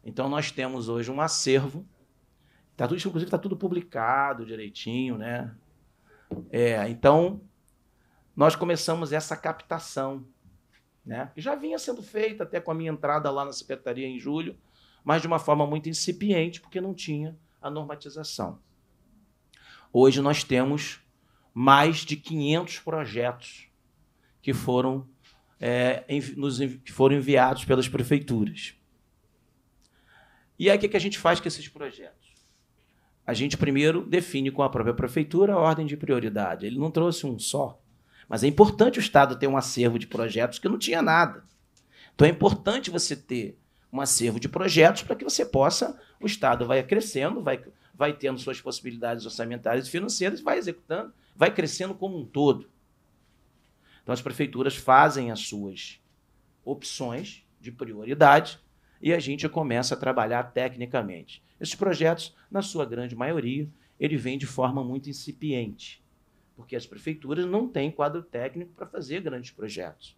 Então nós temos hoje um acervo. Tá tudo, inclusive, está tudo publicado direitinho, né? É, então nós começamos essa captação, né? Que já vinha sendo feita até com a minha entrada lá na secretaria em julho, mas de uma forma muito incipiente, porque não tinha a normatização. Hoje nós temos mais de 500 projetos que foram, é, nos, que foram enviados pelas prefeituras. E aí, o que, que a gente faz com esses projetos? A gente primeiro define com a própria prefeitura a ordem de prioridade. Ele não trouxe um só. Mas é importante o Estado ter um acervo de projetos que não tinha nada. Então é importante você ter um acervo de projetos para que você possa. O Estado vai crescendo, vai, vai tendo suas possibilidades orçamentárias e financeiras vai executando, vai crescendo como um todo. Então as prefeituras fazem as suas opções de prioridade e a gente começa a trabalhar tecnicamente. Esses projetos, na sua grande maioria, ele vem de forma muito incipiente, porque as prefeituras não têm quadro técnico para fazer grandes projetos.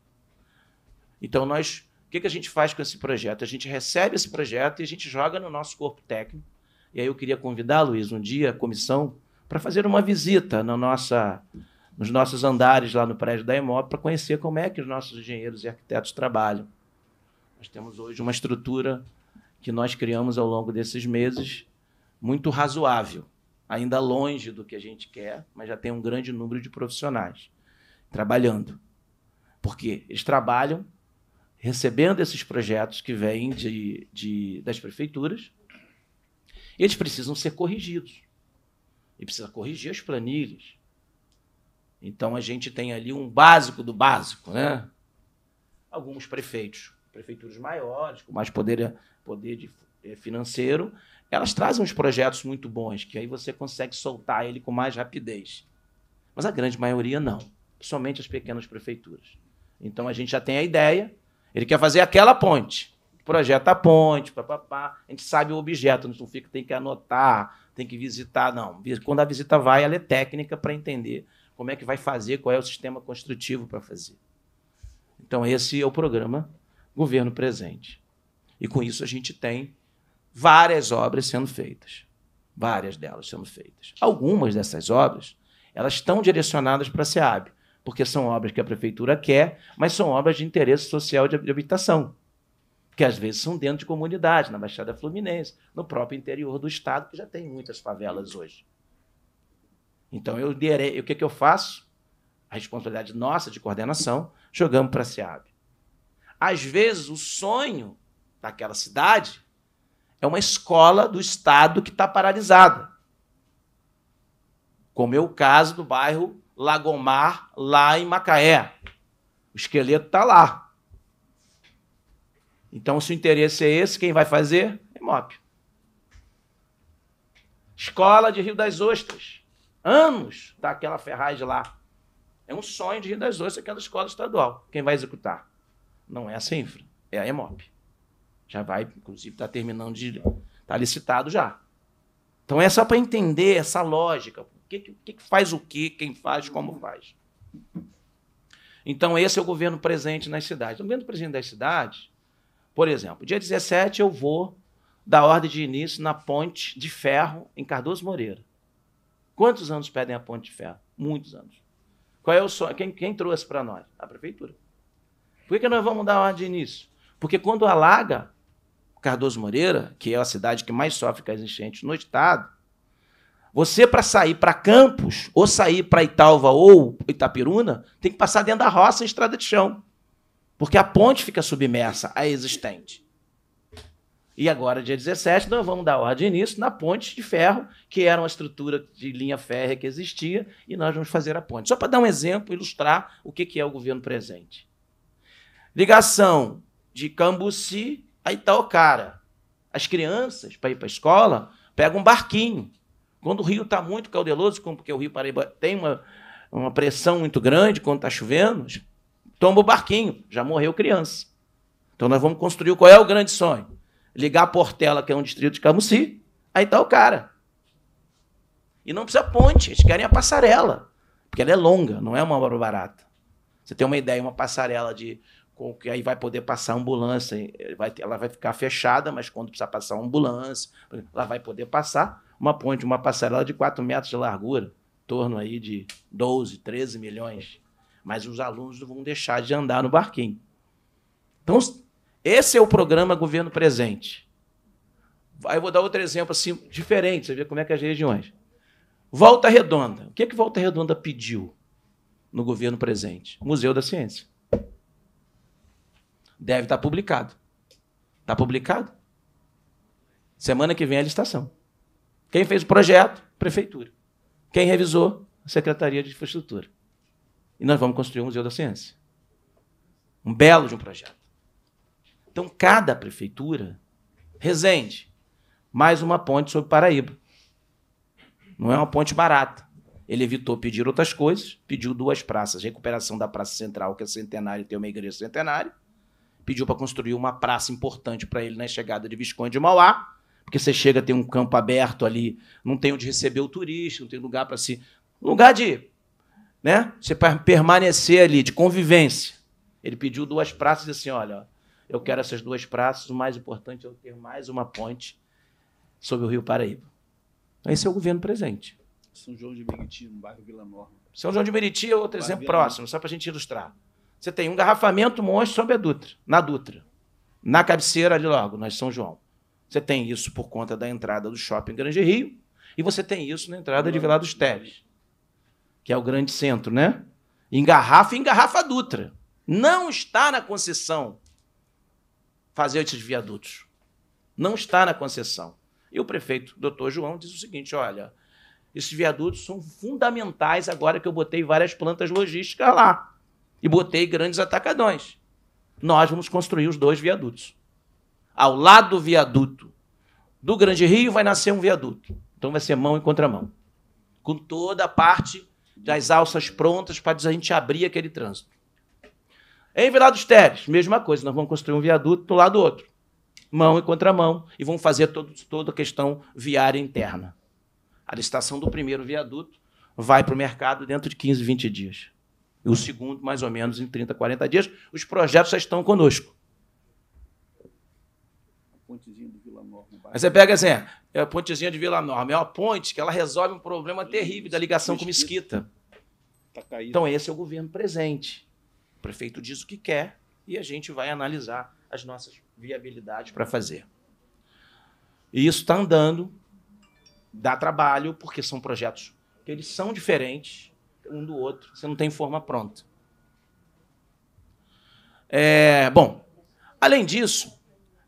Então nós, o que, que a gente faz com esse projeto? A gente recebe esse projeto e a gente joga no nosso corpo técnico e aí eu queria convidar, Luiz, um dia a comissão para fazer uma visita na nossa, nos nossos andares lá no prédio da EMOB, para conhecer como é que os nossos engenheiros e arquitetos trabalham. Nós temos hoje uma estrutura que nós criamos ao longo desses meses muito razoável, ainda longe do que a gente quer, mas já tem um grande número de profissionais trabalhando. Porque eles trabalham recebendo esses projetos que vêm de, de, das prefeituras, eles precisam ser corrigidos. E precisa corrigir as planilhas. Então a gente tem ali um básico do básico, né? Alguns prefeitos, prefeituras maiores, com mais poder, poder de, é, financeiro, elas trazem uns projetos muito bons, que aí você consegue soltar ele com mais rapidez. Mas a grande maioria não, somente as pequenas prefeituras. Então a gente já tem a ideia, ele quer fazer aquela ponte projeta a ponte, papapá. A gente sabe o objeto, não fica, tem que anotar, tem que visitar. Não, quando a visita vai, ela é técnica para entender como é que vai fazer, qual é o sistema construtivo para fazer. Então, esse é o programa Governo Presente. E com isso a gente tem várias obras sendo feitas. Várias delas sendo feitas. Algumas dessas obras elas estão direcionadas para a SEAB, porque são obras que a prefeitura quer, mas são obras de interesse social de habitação que às vezes são dentro de comunidade, na Baixada Fluminense, no próprio interior do estado, que já tem muitas favelas hoje. Então, eu o que, é que eu faço? A responsabilidade nossa de coordenação, jogamos para a SEAB. Às vezes, o sonho daquela cidade é uma escola do estado que está paralisada. Como é o caso do bairro Lagomar, lá em Macaé. O esqueleto está lá. Então, se o interesse é esse, quem vai fazer? É Imop. Escola de Rio das Ostras. Anos Daquela tá aquela ferragem lá. É um sonho de Rio das Ostras, aquela escola estadual. Quem vai executar? Não é a Sinfra, é a EMOP. Já vai, inclusive, está terminando de. Está licitado já. Então é só para entender essa lógica. O que, que, que faz o que, quem faz, como faz. Então, esse é o governo presente nas cidades. O governo presente das cidades por exemplo, dia 17 eu vou dar ordem de início na ponte de ferro em Cardoso Moreira. Quantos anos pedem a ponte de ferro? Muitos anos. Qual é o sonho? Quem, quem trouxe para nós? A prefeitura. Por que, que nós vamos dar ordem de início? Porque quando alaga Cardoso Moreira, que é a cidade que mais sofre com as enchentes no estado, você, para sair para Campos, ou sair para Italva ou Itapiruna, tem que passar dentro da roça em estrada de chão. Porque a ponte fica submersa, a existente. E agora, dia 17, nós vamos dar ordem nisso na ponte de ferro, que era uma estrutura de linha férrea que existia, e nós vamos fazer a ponte. Só para dar um exemplo, ilustrar o que é o governo presente. Ligação de Cambuci a Itaocara. Tá As crianças, para ir para a escola, pegam um barquinho. Quando o rio está muito caudeloso, porque o rio Paraíba tem uma, uma pressão muito grande quando está chovendo, Tomba o barquinho, já morreu criança. Então nós vamos construir qual é o grande sonho? Ligar a Portela, que é um distrito de Camusi, aí tá o cara. E não precisa ponte, eles querem a passarela, porque ela é longa, não é uma obra barata. Você tem uma ideia, uma passarela de que aí vai poder passar ambulância, vai, ela vai ficar fechada, mas quando precisar passar ambulância, ela vai poder passar uma ponte, uma passarela de 4 metros de largura, torno aí de 12, 13 milhões mas os alunos não vão deixar de andar no barquinho. Então, esse é o programa Governo Presente. Aí eu vou dar outro exemplo assim, diferente, você vê como é que é as regiões. Volta Redonda. O que, é que Volta Redonda pediu no governo presente? Museu da Ciência. Deve estar tá publicado. Está publicado? Semana que vem é a licitação. Quem fez o projeto? Prefeitura. Quem revisou? Secretaria de Infraestrutura. E nós vamos construir um Museu da Ciência. Um belo de um projeto. Então, cada prefeitura, Resende, mais uma ponte sobre Paraíba. Não é uma ponte barata. Ele evitou pedir outras coisas, pediu duas praças, recuperação da Praça Central, que é centenária, tem uma igreja centenária, pediu para construir uma praça importante para ele na chegada de Visconde de Mauá, porque você chega, tem um campo aberto ali, não tem onde receber o turista, não tem lugar para se. Lugar de né? Você permanecer ali, de convivência. Ele pediu duas praças e assim: olha, eu quero essas duas praças, o mais importante é eu ter mais uma ponte sobre o Rio Paraíba. Então, esse é o governo presente. São João de Meriti, no bairro Vila Norma. São João de Meriti é outro exemplo Vila próximo, só para a gente ilustrar. Você tem um garrafamento monstro sobre a Dutra, na Dutra, na cabeceira ali logo, nós São João. Você tem isso por conta da entrada do shopping Grande Rio e você tem isso na entrada de Vila dos Teles que é o grande centro, né? Engarrafa e engarrafa a Dutra. Não está na concessão fazer esses viadutos. Não está na concessão. E o prefeito, doutor João, diz o seguinte: olha, esses viadutos são fundamentais agora que eu botei várias plantas logísticas lá e botei grandes atacadões. Nós vamos construir os dois viadutos. Ao lado do viaduto do Grande Rio vai nascer um viaduto. Então vai ser mão e contramão. Com toda a parte das alças prontas para a gente abrir aquele trânsito. Em Virados Teres, mesma coisa, nós vamos construir um viaduto do lado do outro, mão e contramão, e vamos fazer todo, toda a questão viária interna. A licitação do primeiro viaduto vai para o mercado dentro de 15, 20 dias. E o segundo, mais ou menos, em 30, 40 dias. Os projetos já estão conosco. Mas você pega assim, é a pontezinha de Vila Norma. É uma ponte que ela resolve um problema terrível da ligação com Mesquita. Tá então, esse é o governo presente. O prefeito diz o que quer e a gente vai analisar as nossas viabilidades para fazer. E isso está andando, dá trabalho, porque são projetos que eles são diferentes um do outro, você não tem forma pronta. É, bom, além disso,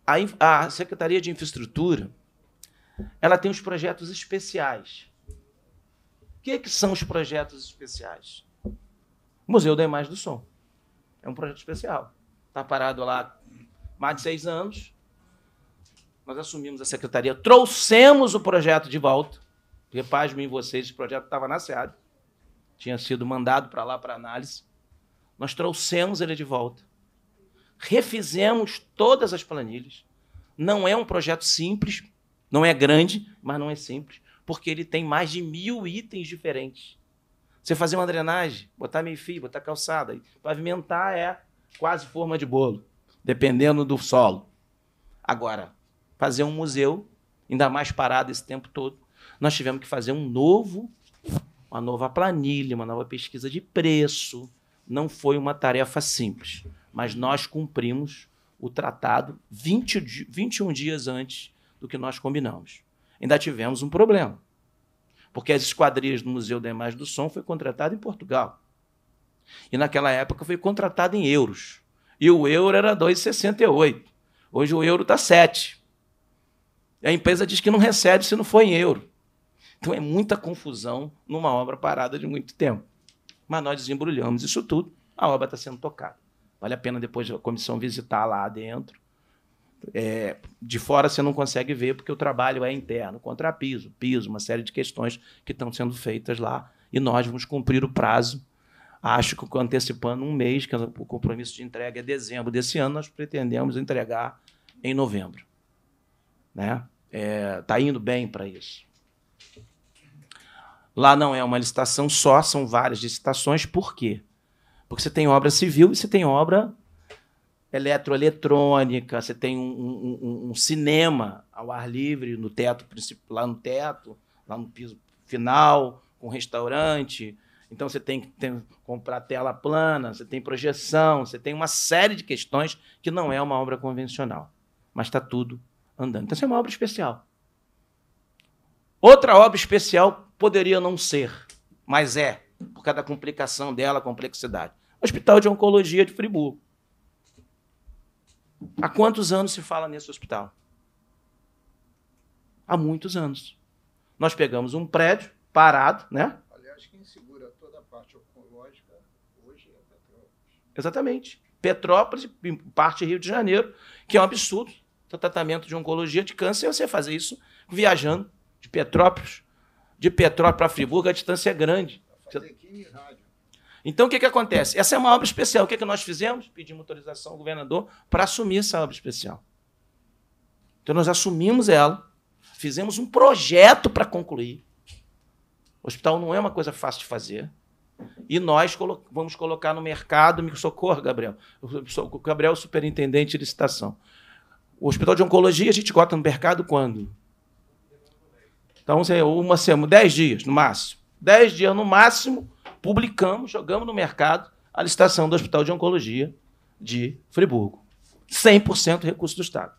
a, a Secretaria de Infraestrutura ela tem os projetos especiais. O que, é que são os projetos especiais? O Museu da Imagem do Som. É um projeto especial. Está parado lá mais de seis anos. Nós assumimos a secretaria, trouxemos o projeto de volta. em vocês, esse projeto estava na SEAD. Tinha sido mandado para lá para análise. Nós trouxemos ele de volta. Refizemos todas as planilhas. Não é um projeto simples, não é grande, mas não é simples, porque ele tem mais de mil itens diferentes. Você fazer uma drenagem, botar meio fio, botar calçada, pavimentar é quase forma de bolo, dependendo do solo. Agora, fazer um museu, ainda mais parado esse tempo todo, nós tivemos que fazer um novo, uma nova planilha, uma nova pesquisa de preço. Não foi uma tarefa simples, mas nós cumprimos o tratado 20, 21 dias antes do que nós combinamos. Ainda tivemos um problema, porque as esquadrias do Museu da Imagem do Som foi contratada em Portugal. E naquela época foi contratada em euros. E o euro era 2,68. Hoje o euro está 7. E a empresa diz que não recebe se não for em euro. Então é muita confusão numa obra parada de muito tempo. Mas nós desembrulhamos isso tudo, a obra está sendo tocada. Vale a pena depois a comissão visitar lá dentro é, de fora você não consegue ver porque o trabalho é interno, contrapiso, piso, uma série de questões que estão sendo feitas lá e nós vamos cumprir o prazo. Acho que antecipando um mês, que é o compromisso de entrega é dezembro desse ano, nós pretendemos entregar em novembro. Né? É, tá indo bem para isso. Lá não é uma licitação só, são várias licitações. Por quê? Porque você tem obra civil e você tem obra eletroeletrônica, você tem um, um, um, cinema ao ar livre no teto lá no teto, lá no piso final, com restaurante. Então você tem que ter, comprar tela plana, você tem projeção, você tem uma série de questões que não é uma obra convencional, mas está tudo andando. Então isso é uma obra especial. Outra obra especial poderia não ser, mas é, por causa da complicação dela, complexidade. Hospital de Oncologia de Friburgo Há quantos anos se fala nesse hospital? Há muitos anos. Nós pegamos um prédio parado, né? Aliás, quem segura toda a parte oncológica hoje é Petrópolis. Exatamente. Petrópolis, parte Rio de Janeiro, que é um absurdo. O tratamento de oncologia de câncer você fazer isso viajando de Petrópolis, de Petrópolis para Friburgo, a distância é grande. Fazer você... Então, o que, que acontece? Essa é uma obra especial. O que, que nós fizemos? Pedimos autorização ao governador para assumir essa obra especial. Então, nós assumimos ela, fizemos um projeto para concluir. O hospital não é uma coisa fácil de fazer. E nós colo vamos colocar no mercado, me socorro, Gabriel. O Gabriel, superintendente de licitação. O hospital de oncologia a gente cota no mercado quando? Então, uma semana, dez dias no máximo. Dez dias no máximo publicamos, jogamos no mercado a licitação do Hospital de Oncologia de Friburgo. 100% recurso do Estado.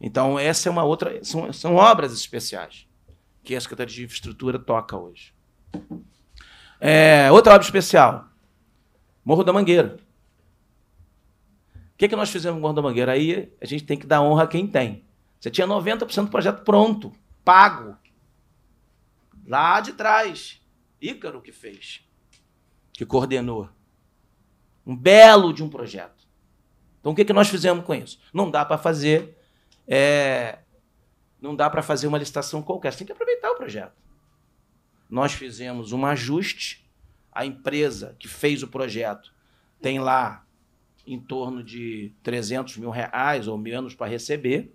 Então, essa é uma outra. São, são obras especiais que a Secretaria de Infraestrutura toca hoje. É, outra obra especial: Morro da Mangueira. O que, é que nós fizemos no Morro da Mangueira? Aí a gente tem que dar honra a quem tem. Você tinha 90% do projeto pronto, pago. Lá de trás, Ícaro que fez, que coordenou. Um belo de um projeto. Então o que, que nós fizemos com isso? Não dá para fazer. É, não dá para fazer uma licitação qualquer. Você tem que aproveitar o projeto. Nós fizemos um ajuste. A empresa que fez o projeto tem lá em torno de 300 mil reais ou menos para receber.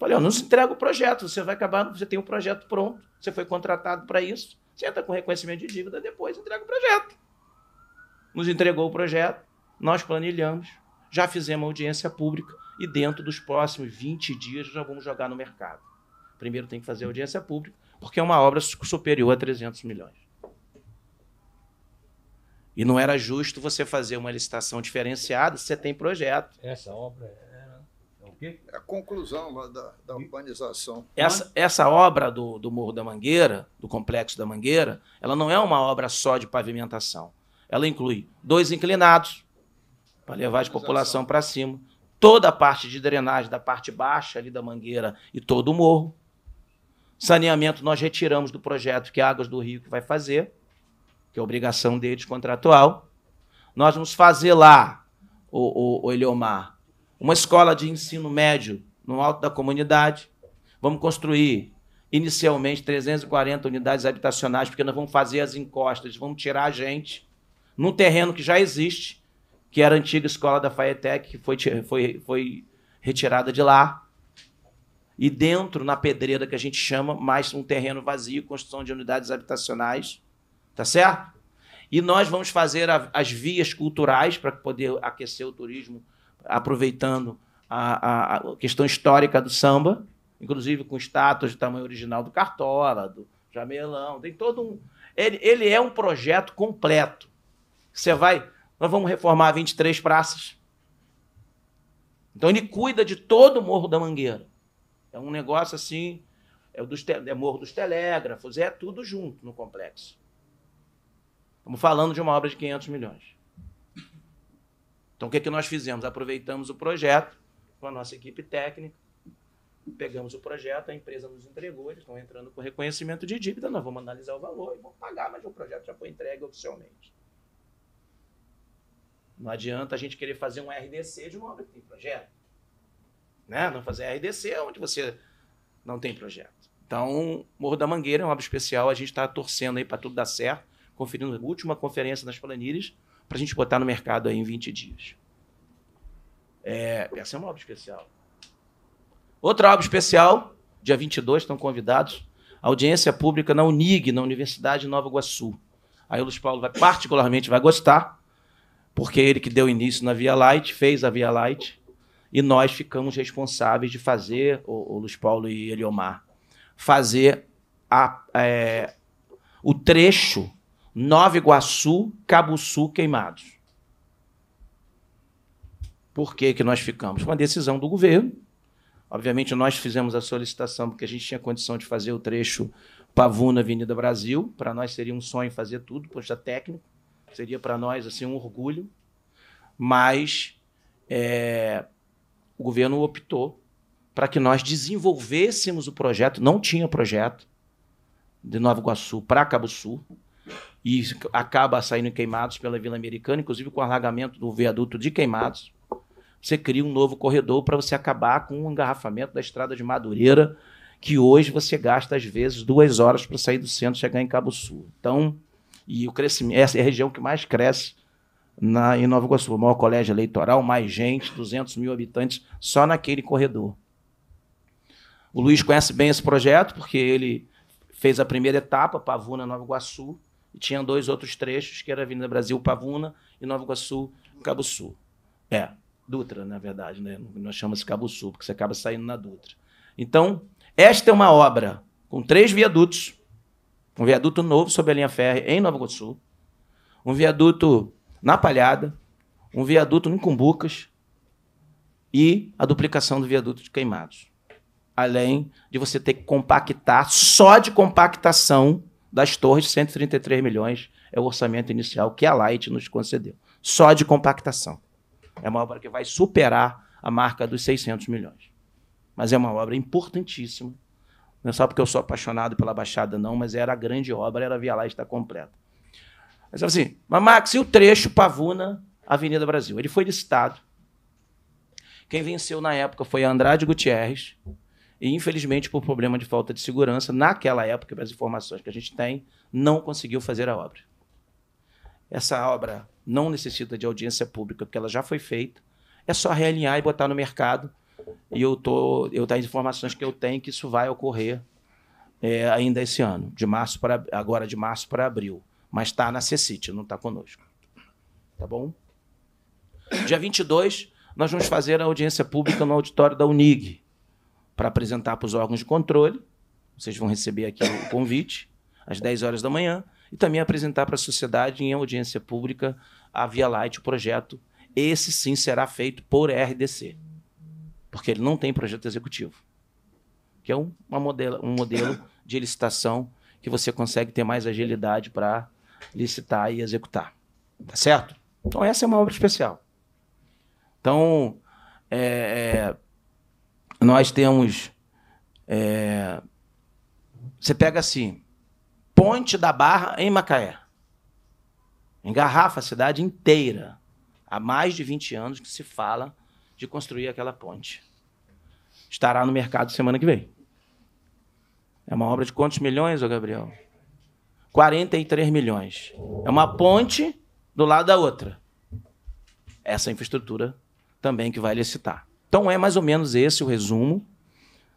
Falei, não se entrega o projeto, você vai acabar, você tem o um projeto pronto. Você foi contratado para isso, você entra com reconhecimento de dívida, depois entrega o projeto. Nos entregou o projeto, nós planilhamos, já fizemos audiência pública e dentro dos próximos 20 dias já vamos jogar no mercado. Primeiro tem que fazer audiência pública, porque é uma obra superior a 300 milhões. E não era justo você fazer uma licitação diferenciada se você tem projeto. Essa obra é quê? É a conclusão lá da, da urbanização. Essa, essa obra do, do Morro da Mangueira, do Complexo da Mangueira, ela não é uma obra só de pavimentação. Ela inclui dois inclinados para levar a população para cima, toda a parte de drenagem da parte baixa ali da Mangueira e todo o morro. Saneamento nós retiramos do projeto que Águas do Rio que vai fazer, que é obrigação deles contratual. Nós vamos fazer lá, o, o, o Eliomar, uma escola de ensino médio no alto da comunidade. Vamos construir inicialmente 340 unidades habitacionais, porque nós vamos fazer as encostas, vamos tirar a gente num terreno que já existe, que era a antiga escola da Faetec, que foi, foi, foi retirada de lá. E dentro, na pedreira que a gente chama, mais um terreno vazio, construção de unidades habitacionais. Tá certo? E nós vamos fazer a, as vias culturais para poder aquecer o turismo aproveitando a, a, a questão histórica do samba, inclusive com estátuas de tamanho original do Cartola, do Jamelão, tem todo um. Ele, ele é um projeto completo. Você vai. Nós vamos reformar 23 praças. Então ele cuida de todo o Morro da Mangueira. É um negócio assim. É, o dos te, é Morro dos Telégrafos, é tudo junto no complexo. Estamos falando de uma obra de 500 milhões. Então, o que, é que nós fizemos? Aproveitamos o projeto com a nossa equipe técnica, pegamos o projeto, a empresa nos entregou, eles estão entrando com reconhecimento de dívida, nós vamos analisar o valor e vamos pagar, mas o projeto já foi entregue oficialmente. Não adianta a gente querer fazer um RDC de uma obra que tem projeto. Né? Não fazer RDC onde você não tem projeto. Então, Morro da Mangueira é uma obra especial, a gente está torcendo aí para tudo dar certo, conferindo a última conferência nas planilhas, para a gente botar no mercado aí em 20 dias. É, essa é uma obra especial. Outra obra especial, dia 22, estão convidados, audiência pública na UNIG, na Universidade de Nova Iguaçu. Aí o Luiz Paulo vai, particularmente vai gostar, porque é ele que deu início na Via Light, fez a Via Light, e nós ficamos responsáveis de fazer, o, o Luiz Paulo e Eliomar, fazer a, é, o trecho Nova Iguaçu, Sul queimados. Por que, que nós ficamos? Foi uma decisão do governo. Obviamente, nós fizemos a solicitação porque a gente tinha condição de fazer o trecho Pavuna Avenida Brasil. Para nós seria um sonho fazer tudo, posta técnico. Seria para nós assim um orgulho. Mas é, o governo optou para que nós desenvolvêssemos o projeto. Não tinha projeto de Nova Iguaçu para Cabo Sul e acaba saindo queimados pela Vila Americana, inclusive com o alargamento do viaduto de queimados. Você cria um novo corredor para você acabar com o engarrafamento da estrada de Madureira, que hoje você gasta, às vezes, duas horas para sair do centro e chegar em Cabo Sul. Então, e o crescimento, essa é a região que mais cresce na, em Nova Iguaçu. O maior colégio eleitoral, mais gente, 200 mil habitantes, só naquele corredor. O Luiz conhece bem esse projeto, porque ele fez a primeira etapa, Pavuna, Nova Iguaçu, e tinha dois outros trechos, que era Avenida Brasil Pavuna e Nova Iguaçu Cabo Sul. É, Dutra, na verdade, né? Nós chamamos Cabo Sul, porque você acaba saindo na Dutra. Então, esta é uma obra com três viadutos. Um viaduto novo sobre a linha férrea em Nova Iguaçu, um viaduto na Palhada, um viaduto em Cumbucas e a duplicação do viaduto de Queimados além de você ter que compactar, só de compactação, das torres, 133 milhões é o orçamento inicial que a Light nos concedeu, só de compactação. É uma obra que vai superar a marca dos 600 milhões. Mas é uma obra importantíssima. Não é só porque eu sou apaixonado pela Baixada, não, mas era a grande obra, era a Via Light da completa. Mas assim, mas Max, e o trecho Pavuna, Avenida Brasil? Ele foi licitado. Quem venceu na época foi Andrade Gutierrez, e, infelizmente, por problema de falta de segurança, naquela época, pelas informações que a gente tem, não conseguiu fazer a obra. Essa obra não necessita de audiência pública, porque ela já foi feita. É só realinhar e botar no mercado. E eu tô, eu tenho informações que eu tenho que isso vai ocorrer é, ainda esse ano, de março para agora de março para abril. Mas está na CECIT, não está conosco. Tá bom? Dia 22, nós vamos fazer a audiência pública no auditório da UNIG para apresentar para os órgãos de controle. Vocês vão receber aqui o convite às 10 horas da manhã e também apresentar para a sociedade em audiência pública a Via Light, o projeto. Esse sim será feito por RDC, porque ele não tem projeto executivo, que é um, modelo, um modelo de licitação que você consegue ter mais agilidade para licitar e executar. Tá certo? Então, essa é uma obra especial. Então, é, é nós temos. É, você pega assim: Ponte da Barra em Macaé. Engarrafa a cidade inteira. Há mais de 20 anos que se fala de construir aquela ponte. Estará no mercado semana que vem. É uma obra de quantos milhões, ô Gabriel? 43 milhões. É uma ponte do lado da outra. Essa infraestrutura também que vai licitar. Então é mais ou menos esse o resumo.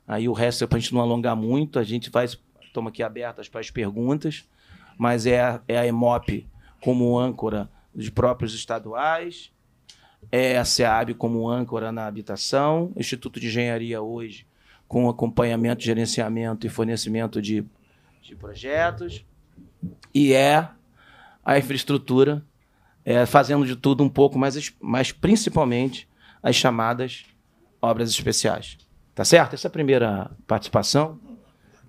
Aí o resto é para a gente não alongar muito, a gente vai, estamos aqui abertas para as perguntas, mas é a, é a EMOP como âncora dos próprios estaduais, é a SEAB como âncora na habitação, Instituto de Engenharia hoje com acompanhamento, gerenciamento e fornecimento de, de projetos, e é a infraestrutura, é, fazendo de tudo um pouco, mas, mas principalmente as chamadas obras especiais. Tá certo? Essa é a primeira participação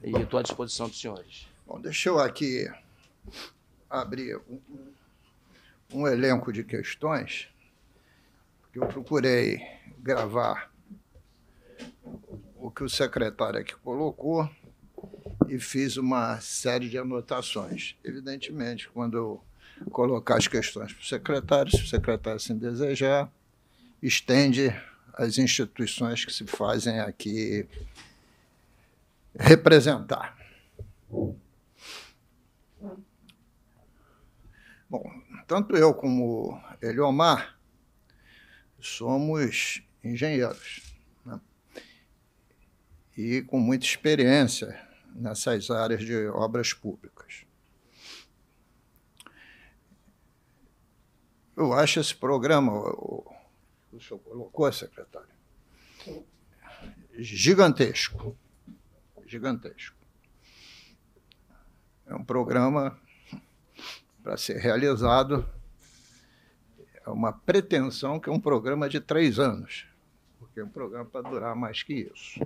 e estou à disposição dos senhores. Bom, deixa eu aqui abrir um, um elenco de questões eu procurei gravar o que o secretário aqui colocou e fiz uma série de anotações. Evidentemente, quando eu colocar as questões para o secretário, se o secretário assim desejar, estende as instituições que se fazem aqui representar. Bom, tanto eu como Eliomar somos engenheiros né? e com muita experiência nessas áreas de obras públicas. Eu acho esse programa, o o senhor colocou, secretário, gigantesco. Gigantesco. É um programa para ser realizado, é uma pretensão que é um programa de três anos, porque é um programa para durar mais que isso.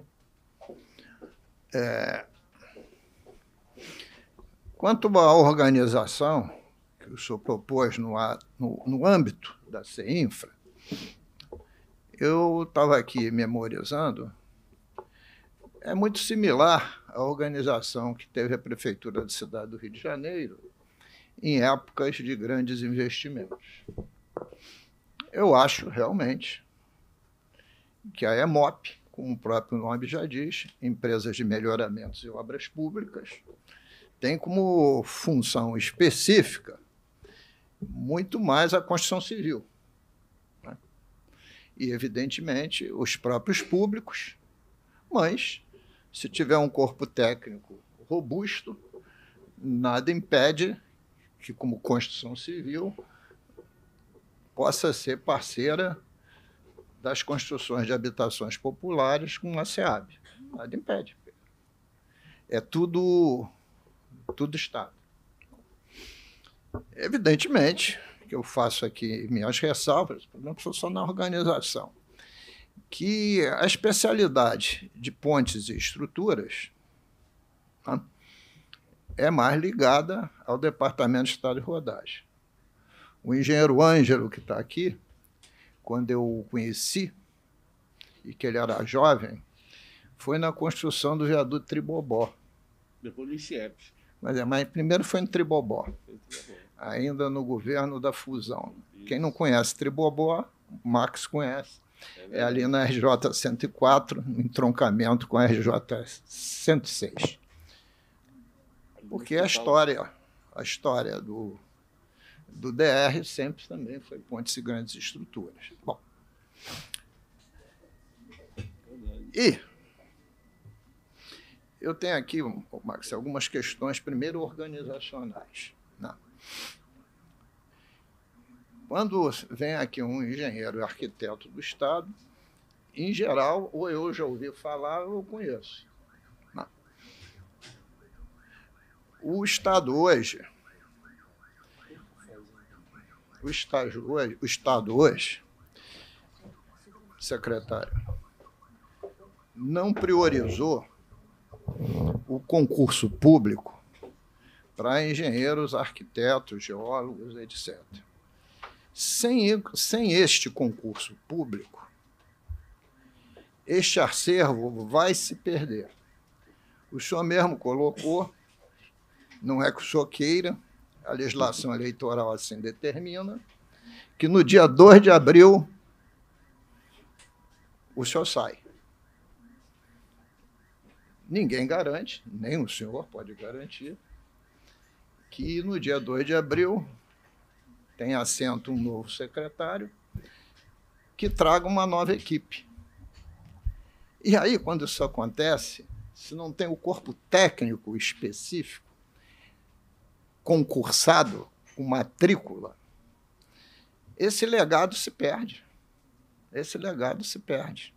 É, quanto à organização que o senhor propôs no, no, no âmbito da CEINFRA, eu estava aqui memorizando, é muito similar à organização que teve a Prefeitura da cidade do Rio de Janeiro em épocas de grandes investimentos. Eu acho realmente que a EMOP, como o próprio nome já diz, Empresas de Melhoramentos e Obras Públicas, tem como função específica muito mais a construção civil e, evidentemente, os próprios públicos, mas se tiver um corpo técnico robusto, nada impede que, como Constituição Civil, possa ser parceira das construções de habitações populares com a SEAB. Nada impede. É tudo, tudo Estado. Evidentemente, que eu faço aqui minhas ressalvas, por exemplo, só na organização, que a especialidade de pontes e estruturas tá, é mais ligada ao Departamento de Estado de Rodagem. O engenheiro Ângelo, que está aqui, quando eu o conheci, e que ele era jovem, foi na construção do viaduto Tribobó. Depois do ICIEP. Mas, é, mas primeiro foi no Tribobó. Foi no Tribobó ainda no governo da fusão. Isso. Quem não conhece Tribobó, o Max conhece. É, é, ali na RJ 104, no entroncamento com a RJ 106. Porque a história, a história do, do DR sempre também foi pontes e grandes estruturas. Bom. E eu tenho aqui, Max, algumas questões, primeiro organizacionais. Não. Né? Quando vem aqui um engenheiro e arquiteto do Estado, em geral, ou eu já ouvi falar ou conheço. O Estado hoje, o Estado hoje, o Estado hoje, secretário, não priorizou o concurso público engenheiros, arquitetos, geólogos, etc. Sem, sem este concurso público, este acervo vai se perder. O senhor mesmo colocou, não é que o senhor queira, a legislação eleitoral assim determina, que no dia 2 de abril o senhor sai. Ninguém garante, nem o senhor pode garantir, que no dia 2 de abril tem assento um novo secretário que traga uma nova equipe. E aí, quando isso acontece, se não tem o corpo técnico específico, concursado, com matrícula, esse legado se perde. Esse legado se perde.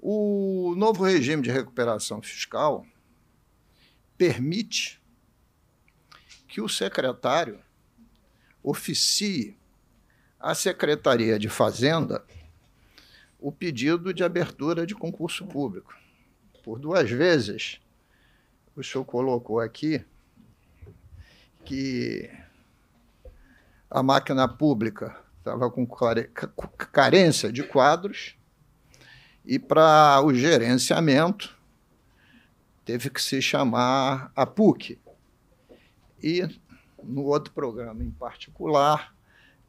O novo regime de recuperação fiscal permite que o secretário oficie à Secretaria de Fazenda o pedido de abertura de concurso público. Por duas vezes, o senhor colocou aqui que a máquina pública estava com carência de quadros e para o gerenciamento teve que se chamar a PUC, e no outro programa em particular,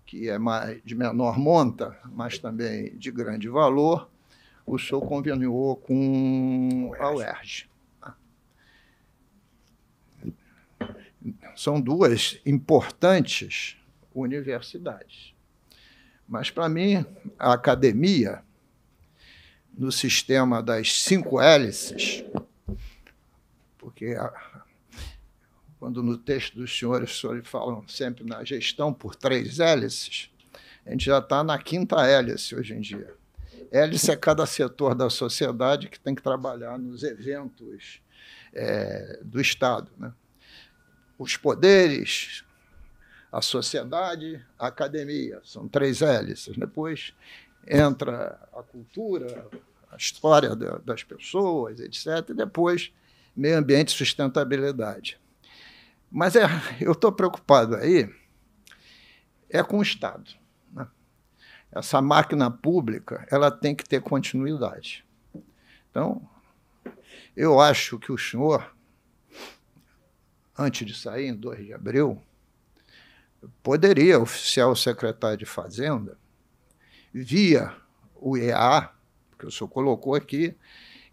que é de menor monta, mas também de grande valor, o senhor conveniou com a UERJ. São duas importantes universidades. Mas, para mim, a academia, no sistema das cinco hélices, porque a quando no texto dos senhores, os senhores falam sempre na gestão por três hélices, a gente já está na quinta hélice hoje em dia. Hélice é cada setor da sociedade que tem que trabalhar nos eventos é, do Estado. Né? Os poderes, a sociedade, a academia, são três hélices. Depois entra a cultura, a história da, das pessoas, etc. E depois, meio ambiente e sustentabilidade. Mas é, eu estou preocupado aí é com o Estado. Né? Essa máquina pública ela tem que ter continuidade. Então, eu acho que o senhor, antes de sair, em 2 de abril, poderia oficiar o secretário de Fazenda via o EA, que o senhor colocou aqui,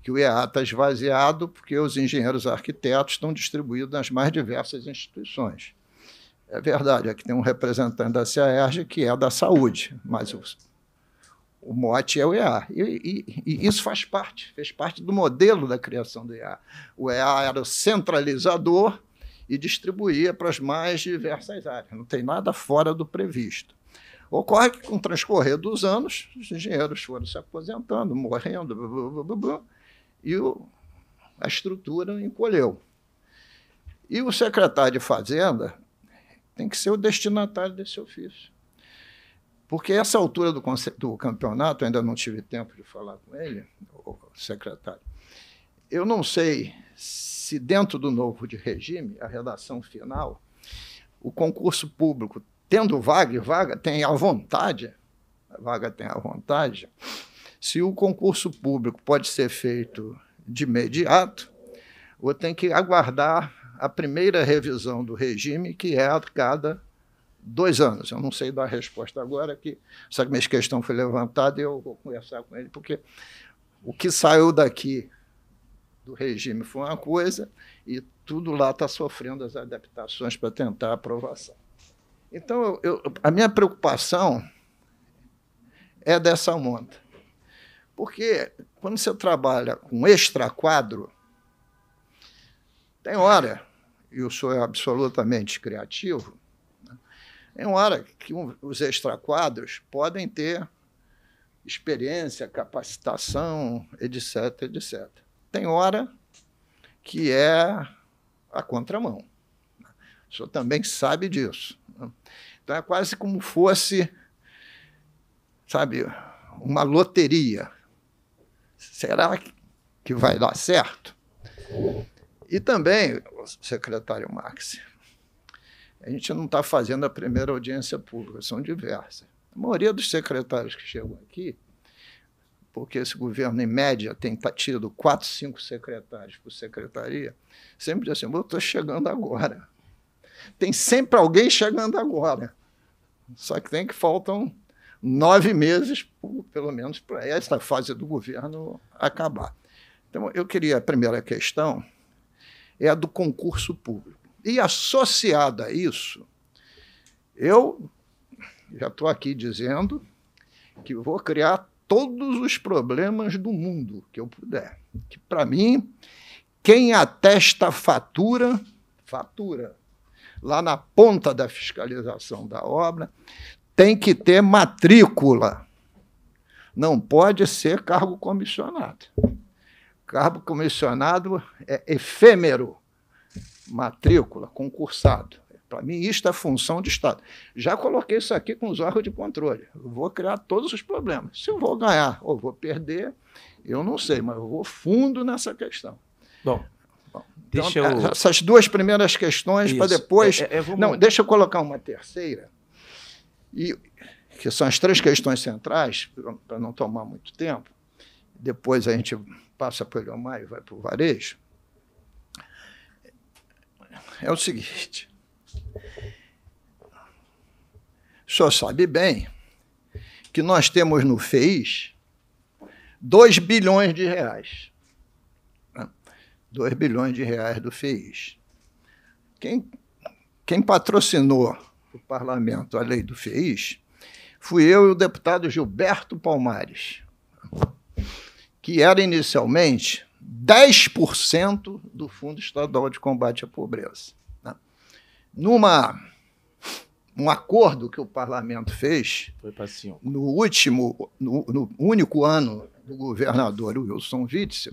que o EA está esvaziado porque os engenheiros arquitetos estão distribuídos nas mais diversas instituições. É verdade, aqui tem um representante da CERJ que é da saúde, mas o, o mote é o EA. E, e, e, isso faz parte, fez parte do modelo da criação do EA. O EA era o centralizador e distribuía para as mais diversas áreas. Não tem nada fora do previsto. Ocorre que, com o transcorrer dos anos, os engenheiros foram se aposentando, morrendo, blá, blá, blá, e o, a estrutura encolheu. E o secretário de Fazenda tem que ser o destinatário desse ofício. Porque essa altura do, do campeonato, ainda não tive tempo de falar com ele, o secretário, eu não sei se dentro do novo de regime, a redação final, o concurso público, tendo vaga e vaga, tem à vontade, a vaga tem à vontade, se o concurso público pode ser feito de imediato, ou tem que aguardar a primeira revisão do regime, que é a cada dois anos. Eu não sei dar a resposta agora, que essa minha questão foi levantada e eu vou conversar com ele, porque o que saiu daqui do regime foi uma coisa e tudo lá está sofrendo as adaptações para tentar a aprovação. Então, eu, a minha preocupação é dessa monta. Porque quando você trabalha com extraquadro, tem hora, e eu sou absolutamente criativo, né? tem hora que um, os extraquadros podem ter experiência, capacitação, etc, etc. Tem hora que é a contramão. Né. O senhor também sabe disso. Né. Então é quase como fosse, sabe, uma loteria será que vai dar certo? E também, secretário Max, a gente não está fazendo a primeira audiência pública, são diversas. A maioria dos secretários que chegam aqui, porque esse governo, em média, tem tá tido quatro, cinco secretários por secretaria, sempre diz assim: eu estou chegando agora. Tem sempre alguém chegando agora. Só que tem que faltam nove meses, pelo menos, para essa fase do governo acabar. Então, eu queria, a primeira questão é a do concurso público. E associada a isso, eu já estou aqui dizendo que vou criar todos os problemas do mundo que eu puder. Que, para mim, quem atesta fatura, fatura, lá na ponta da fiscalização da obra, tem que ter matrícula. Não pode ser cargo comissionado. Cargo comissionado é efêmero. Matrícula, concursado. Para mim, isto é função de Estado. Já coloquei isso aqui com os órgãos de controle. vou criar todos os problemas. Se eu vou ganhar ou vou perder, eu não sei, mas eu vou fundo nessa questão. Bom, Bom então, eu... essas duas primeiras questões para depois. É, é, é, vamos... Não, deixa eu colocar uma terceira e que são as três questões centrais, para não tomar muito tempo. Depois a gente passa para o Elomar e vai para o varejo. É o seguinte. O senhor sabe bem que nós temos no FEIS 2 bilhões de reais. 2 né? bilhões de reais do FEIS. Quem, quem patrocinou para o parlamento a lei do FEIS, fui eu e o deputado Gilberto Palmares, que era inicialmente 10% do Fundo Estadual de Combate à Pobreza. Né? Numa um acordo que o parlamento fez no último, no, no, único ano do governador Wilson Witzel,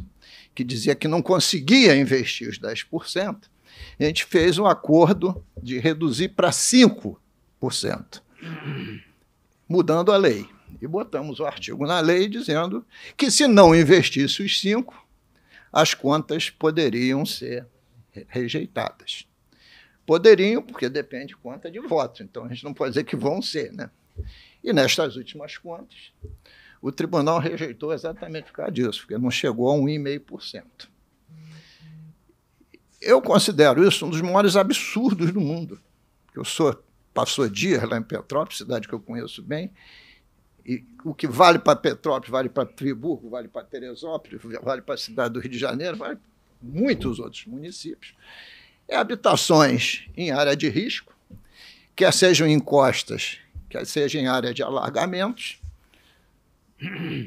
que dizia que não conseguia investir os 10%, a gente fez um acordo de reduzir para 5%, mudando a lei. E botamos o artigo na lei dizendo que se não investisse os 5%, as contas poderiam ser rejeitadas. Poderiam, porque depende de conta é de voto, então a gente não pode dizer que vão ser. Né? E nestas últimas contas, o tribunal rejeitou exatamente por causa disso, porque não chegou a 1,5%. Eu considero isso um dos maiores absurdos do mundo. Eu sou passou dias lá em Petrópolis, cidade que eu conheço bem, e o que vale para Petrópolis, vale para Friburgo, vale para Teresópolis, vale para a cidade do Rio de Janeiro, vale para muitos outros municípios. É habitações em área de risco, quer sejam em encostas, quer sejam em área de alargamentos.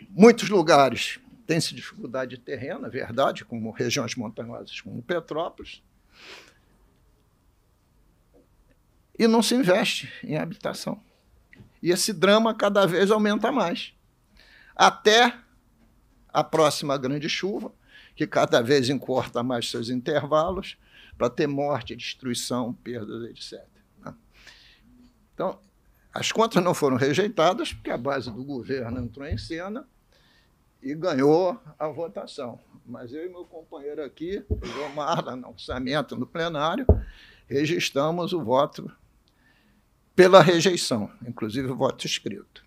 Muitos lugares tem-se dificuldade de terreno, é verdade, como regiões montanhosas como Petrópolis. E não se investe em habitação. E esse drama cada vez aumenta mais. Até a próxima grande chuva, que cada vez encurta mais seus intervalos, para ter morte, destruição, perdas, etc. Né? Então, as contas não foram rejeitadas, porque a base do governo entrou em cena e ganhou a votação. Mas eu e meu companheiro aqui, Gomara, no orçamento no plenário, registramos o voto pela rejeição, inclusive o voto escrito.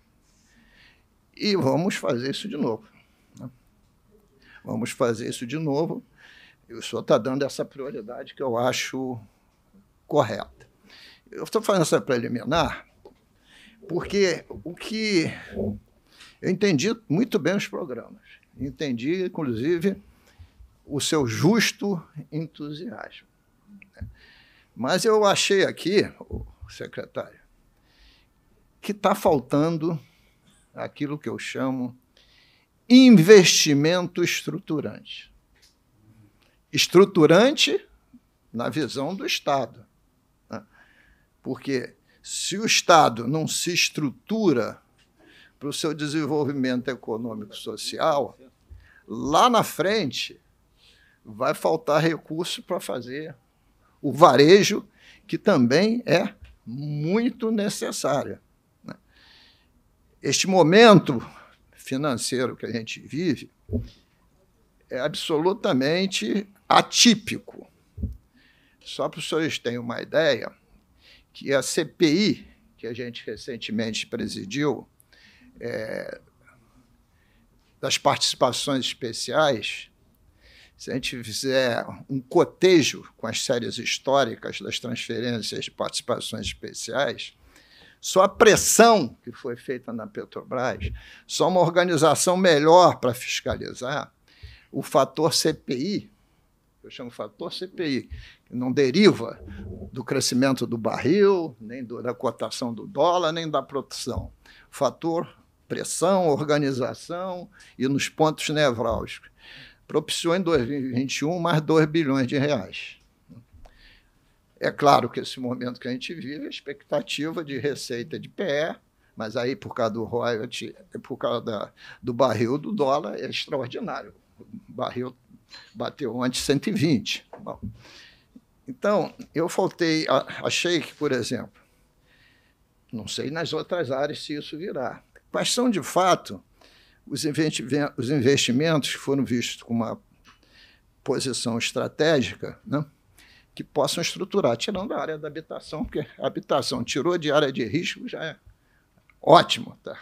E vamos fazer isso de novo. Né? Vamos fazer isso de novo. Eu só está dando essa prioridade que eu acho correta. Eu estou fazendo essa preliminar porque o que eu entendi muito bem os programas. Entendi, inclusive, o seu justo entusiasmo. Né? Mas eu achei aqui, secretário, que está faltando aquilo que eu chamo investimento estruturante. Estruturante na visão do Estado. Né? Porque se o Estado não se estrutura para o seu desenvolvimento econômico social, lá na frente vai faltar recurso para fazer o varejo, que também é muito necessário. Né? Este momento financeiro que a gente vive é absolutamente atípico. Só para os senhores terem uma ideia, que a CPI, que a gente recentemente presidiu, é, das participações especiais, se a gente fizer um cotejo com as séries históricas das transferências de participações especiais, só a pressão que foi feita na Petrobras, só uma organização melhor para fiscalizar, o fator CPI, eu chamo fator CPI, que não deriva do crescimento do barril, nem da cotação do dólar, nem da produção. O fator pressão, organização e nos pontos nevrálgicos. Propiciou em 2021 mais 2 bilhões de reais. É claro que esse momento que a gente vive, a é expectativa de receita de pé, mas aí por causa do royalty, por causa da, do barril do dólar, é extraordinário. O barril bateu antes 120. Bom, então, eu faltei, achei que, por exemplo, não sei nas outras áreas se isso virá, Quais são, de fato, os investimentos que foram vistos com uma posição estratégica, né? que possam estruturar, tirando a área da habitação, porque a habitação tirou de área de risco já é ótimo. Tá?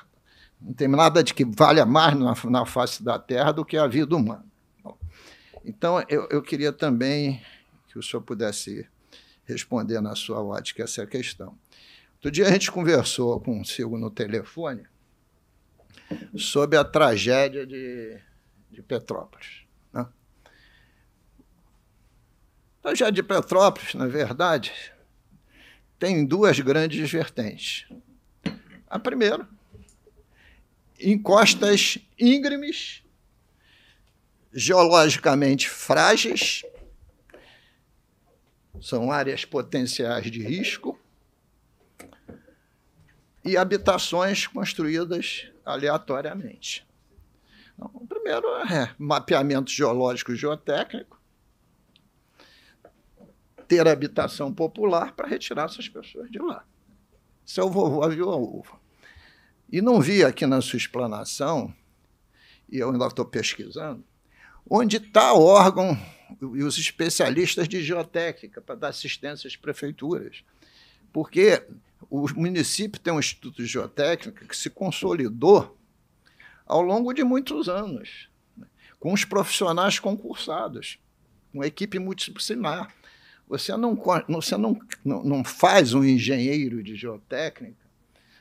Não tem nada de que valha mais na, na face da Terra do que a vida humana. Bom, então, eu, eu queria também que o senhor pudesse responder na sua ótica essa questão. Outro dia a gente conversou consigo no telefone sobre a tragédia de, de Petrópolis. Né? A então, tragédia de Petrópolis, na verdade, tem duas grandes vertentes. A primeira, encostas íngremes, geologicamente frágeis, são áreas potenciais de risco e habitações construídas aleatoriamente. Então, o primeiro é mapeamento geológico e geotécnico, ter habitação popular para retirar essas pessoas de lá. Isso é o vovô viu a uva. E não vi aqui na sua explanação, e eu ainda estou pesquisando, onde está o órgão e os especialistas de geotécnica para dar assistência às prefeituras. Porque o município tem um Instituto de Geotécnica que se consolidou ao longo de muitos anos, né? com os profissionais concursados, com a equipe multidisciplinar. Você não, você não, não, faz um engenheiro de geotécnica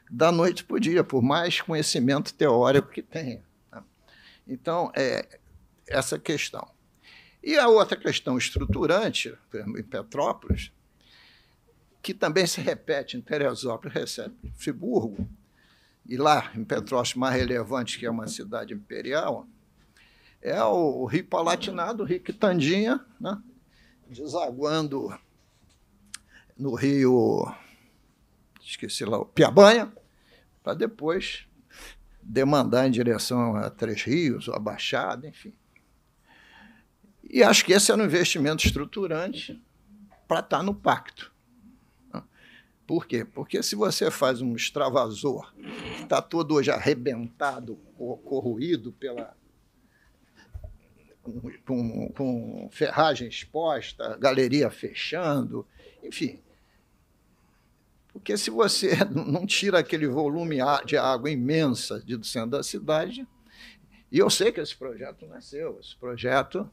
da noite para o dia, por mais conhecimento teórico que tenha. Né. Então, é essa questão. E a outra questão estruturante, em Petrópolis, que também se repete em Teresópolis, recebe Friburgo, e lá em Petrópolis, mais relevante, que é uma cidade imperial, é o, Rio Palatinado, o Rio Quitandinha, né? desaguando no Rio, esqueci lá, o Piabanha, para depois demandar em direção a Três Rios, ou a Baixada, enfim. E acho que esse era um investimento estruturante para estar tá no pacto. Por quê? Porque se você faz um extravasor que está todo hoje arrebentado, corroído pela com, com ferragem exposta, galeria fechando, enfim. Porque se você não tira aquele volume de água imensa do centro da cidade, e eu sei que esse projeto nasceu, é esse projeto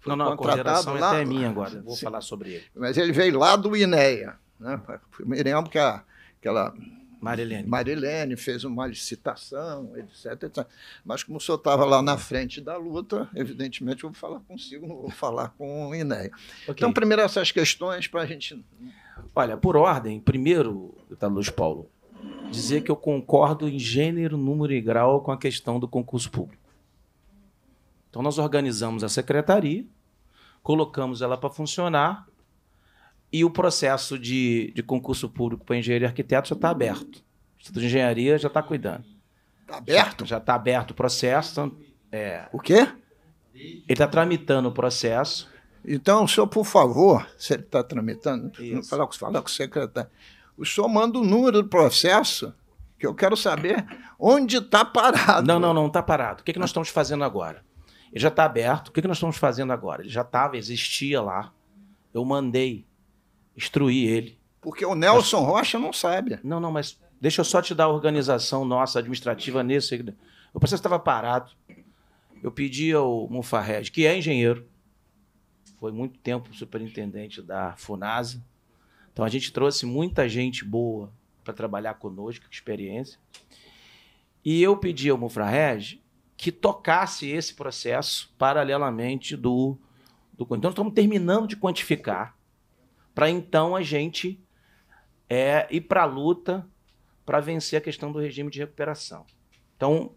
foi não, não, contratado a é lá. É até é minha agora, vou sim, falar sobre ele. Mas ele veio lá do INEA né? Me lembro que, a, que ela, Marilene. Marilene fez uma licitação, etc. etc. Mas como o senhor estava lá na frente da luta, evidentemente eu vou falar consigo, vou falar com o Inéia. Okay. Então, primeiro essas questões para a gente. Olha, por ordem, primeiro, deputado Luiz Paulo, dizer que eu concordo em gênero, número e grau com a questão do concurso público. Então, nós organizamos a secretaria, colocamos ela para funcionar e o processo de, de concurso público para engenheiro e arquiteto já está aberto. O Instituto de Engenharia já está cuidando. Está aberto? Já está aberto o processo. É... O quê? Ele está tramitando o processo. Então, senhor, por favor, se ele está tramitando, falar, falar com o secretário. O senhor manda o número do processo, que eu quero saber onde está parado. Não, não, não está parado. O que, é que nós estamos fazendo agora? Ele já está aberto. O que, é que nós estamos fazendo agora? Ele já estava, existia lá. Eu mandei instruir ele. Porque o Nelson mas... Rocha não sabe. Não, não, mas deixa eu só te dar a organização nossa administrativa nesse. O processo estava parado. Eu pedi ao Mufarred, que é engenheiro, foi muito tempo superintendente da FUNASA. Então a gente trouxe muita gente boa para trabalhar conosco, experiência. E eu pedi ao Mufarred que tocasse esse processo paralelamente do, do. Então, nós estamos terminando de quantificar para então a gente é, ir para a luta para vencer a questão do regime de recuperação. Então,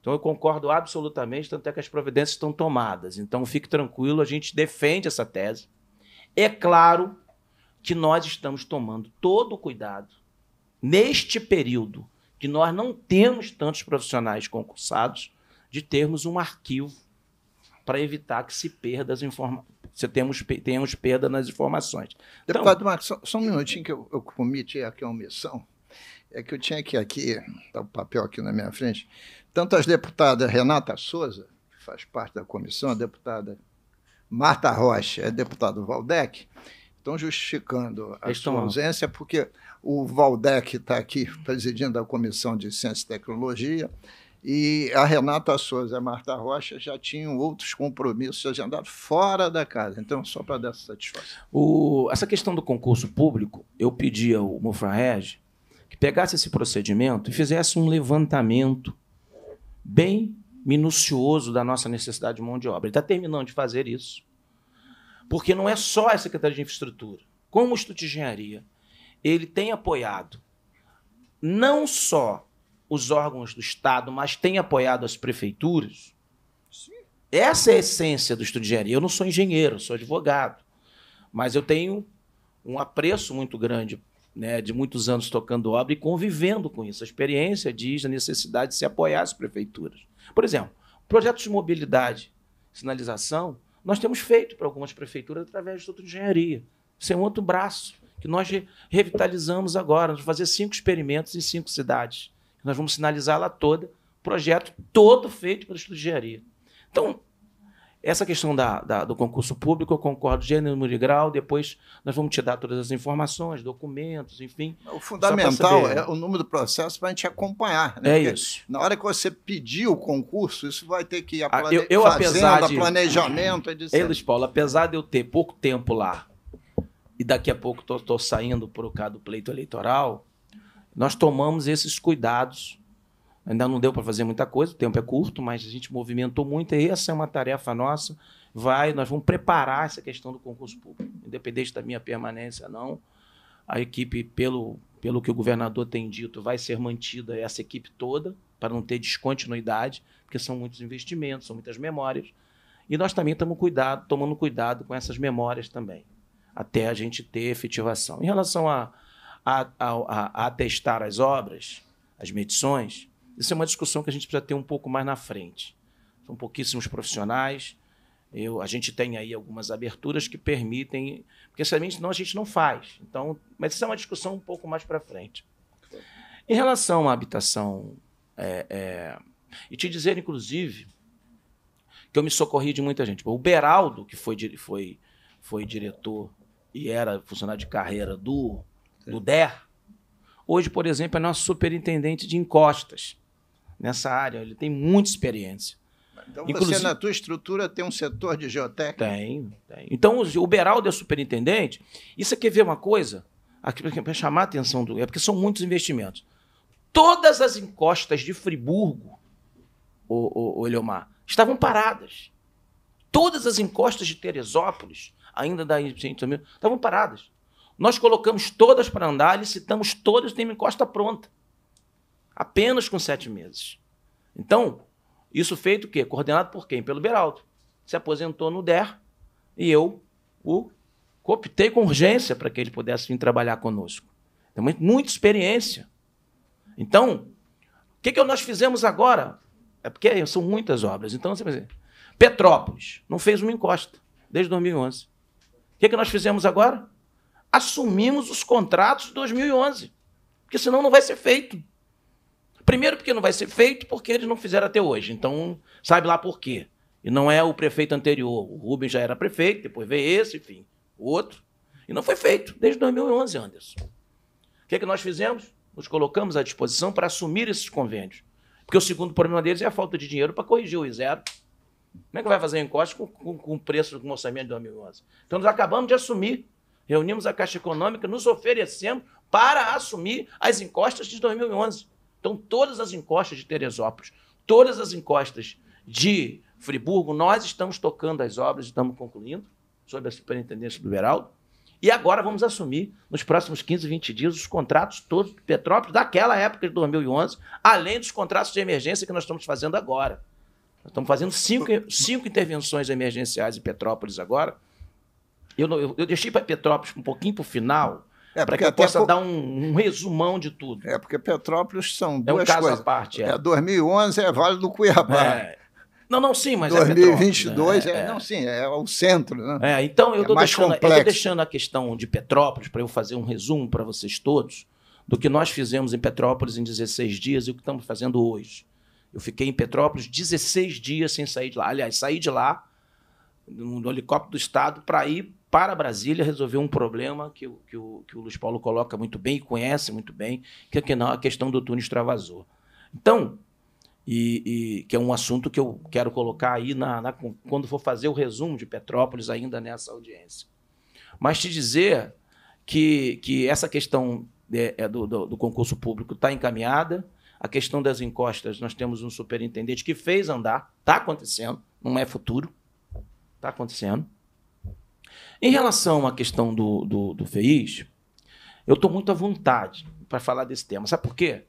então eu concordo absolutamente, tanto é que as providências estão tomadas. Então fique tranquilo, a gente defende essa tese. É claro que nós estamos tomando todo o cuidado neste período que nós não temos tantos profissionais concursados de termos um arquivo para evitar que se perda as informações se temos, tenhamos perda nas informações. Então, deputado então, Marcos, só, só, um minutinho que eu, eu cometi aqui a omissão. É que eu tinha que aqui, está o papel aqui na minha frente, tanto as deputadas Renata Souza, que faz parte da comissão, a deputada Marta Rocha, a é deputado Valdec, estão justificando a Eles sua ausência, porque o Valdec está aqui presidindo a Comissão de Ciência e Tecnologia, e a Renata Souza e a Marta Rocha já tinham outros compromissos agendados fora da casa. Então, só para dar satisfação. O, essa questão do concurso público, eu pedi ao Mofraeg que pegasse esse procedimento e fizesse um levantamento bem minucioso da nossa necessidade de mão de obra. Ele está terminando de fazer isso. Porque não é só a Secretaria de Infraestrutura. Como o Instituto de Engenharia, ele tem apoiado não só os órgãos do Estado, mas tem apoiado as prefeituras. Essa é a essência do estudo de engenharia. Eu não sou engenheiro, sou advogado, mas eu tenho um apreço muito grande, né, de muitos anos tocando obra e convivendo com isso. A experiência diz a necessidade de se apoiar as prefeituras. Por exemplo, projetos de mobilidade, sinalização, nós temos feito para algumas prefeituras através do estudo de Engenharia. Isso é um outro braço que nós revitalizamos agora. vamos fazer cinco experimentos em cinco cidades. Nós vamos sinalizar ela toda, projeto todo feito pelo Instituto de Engenharia. Então, essa questão da, da, do concurso público, eu concordo gênero, número e grau, depois nós vamos te dar todas as informações, documentos, enfim. O fundamental é o número do processo para a gente acompanhar. Né? É Porque isso. Na hora que você pedir o concurso, isso vai ter que ir a ah, plane... eu, eu, apesar de, planejamento, etc. Paulo, apesar de eu ter pouco tempo lá, e daqui a pouco estou saindo por causa do pleito eleitoral, nós tomamos esses cuidados. Ainda não deu para fazer muita coisa, o tempo é curto, mas a gente movimentou muito e essa é uma tarefa nossa. Vai, nós vamos preparar essa questão do concurso público, independente da minha permanência não. A equipe, pelo, pelo que o governador tem dito, vai ser mantida essa equipe toda para não ter descontinuidade, porque são muitos investimentos, são muitas memórias. E nós também estamos cuidado, tomando cuidado com essas memórias também, até a gente ter efetivação. Em relação a a, a, a atestar as obras, as medições, isso é uma discussão que a gente precisa ter um pouco mais na frente. São pouquíssimos profissionais. Eu, a gente tem aí algumas aberturas que permitem, porque se a gente não faz. Então, mas isso é uma discussão um pouco mais para frente. Em relação à habitação, é, é, e te dizer, inclusive, que eu me socorri de muita gente. O Beraldo, que foi, foi, foi diretor e era funcionário de carreira do é. do DER. Hoje, por exemplo, é nosso superintendente de encostas nessa área. Ele tem muita experiência. Então Inclusive, você, na tua estrutura, tem um setor de geotécnica? Tem, tem. Então, o Beraldo é superintendente. Isso quer ver uma coisa? Para chamar a atenção do... É porque são muitos investimentos. Todas as encostas de Friburgo, o, o, o Eliomar, estavam paradas. Todas as encostas de Teresópolis, ainda da estavam paradas. Nós colocamos todas para andar, licitamos todas, tem uma encosta pronta. Apenas com sete meses. Então, isso feito o quê? Coordenado por quem? Pelo Beraldo. Se aposentou no DER e eu o cooptei com urgência para que ele pudesse vir trabalhar conosco. Tem muita experiência. Então, o que, que nós fizemos agora? É porque são muitas obras. Então, você vai dizer, Petrópolis não fez uma encosta desde 2011. O que, que nós fizemos agora? assumimos os contratos de 2011, porque senão não vai ser feito. Primeiro, porque não vai ser feito, porque eles não fizeram até hoje. Então, sabe lá por quê. E não é o prefeito anterior. O Rubens já era prefeito, depois veio esse, enfim, o outro. E não foi feito desde 2011, Anderson. O que, é que nós fizemos? Nos colocamos à disposição para assumir esses convênios. Porque o segundo problema deles é a falta de dinheiro para corrigir o zero. Como é que vai fazer encosto com, com, com o preço do orçamento de 2011? Então, nós acabamos de assumir Reunimos a Caixa Econômica, nos oferecemos para assumir as encostas de 2011. Então, todas as encostas de Teresópolis, todas as encostas de Friburgo, nós estamos tocando as obras, estamos concluindo, sob a superintendência do Beraldo. E agora vamos assumir, nos próximos 15, 20 dias, os contratos todos de Petrópolis daquela época de 2011, além dos contratos de emergência que nós estamos fazendo agora. Nós estamos fazendo cinco, cinco intervenções emergenciais em Petrópolis agora, eu, eu, eu deixei para Petrópolis um pouquinho para o final, é para que eu possa dar um, um, resumão de tudo. É, porque Petrópolis são duas coisas. É um caso coisas. à parte. É. é. 2011 é Vale do Cuiabá. É. Não, não, sim, mas 2022 é, é, né? é, é Não, sim, é o centro. Né? É, então eu estou é deixando, deixando, a questão de Petrópolis para eu fazer um resumo para vocês todos do que nós fizemos em Petrópolis em 16 dias e o que estamos fazendo hoje. Eu fiquei em Petrópolis 16 dias sem sair de lá. Aliás, saí de lá no helicóptero do Estado para ir para Brasília resolver um problema que, que, o, que o Luiz Paulo coloca muito bem e conhece muito bem, que é a questão do túnel extravasou. Então, e, e, que é um assunto que eu quero colocar aí na, na, quando for fazer o resumo de Petrópolis ainda nessa audiência. Mas te dizer que, que essa questão é, é do, do, do, concurso público está encaminhada, a questão das encostas, nós temos um superintendente que fez andar, está acontecendo, não é futuro, está acontecendo. Em relação à questão do, do, do FEIS, eu estou muito à vontade para falar desse tema. Sabe por quê?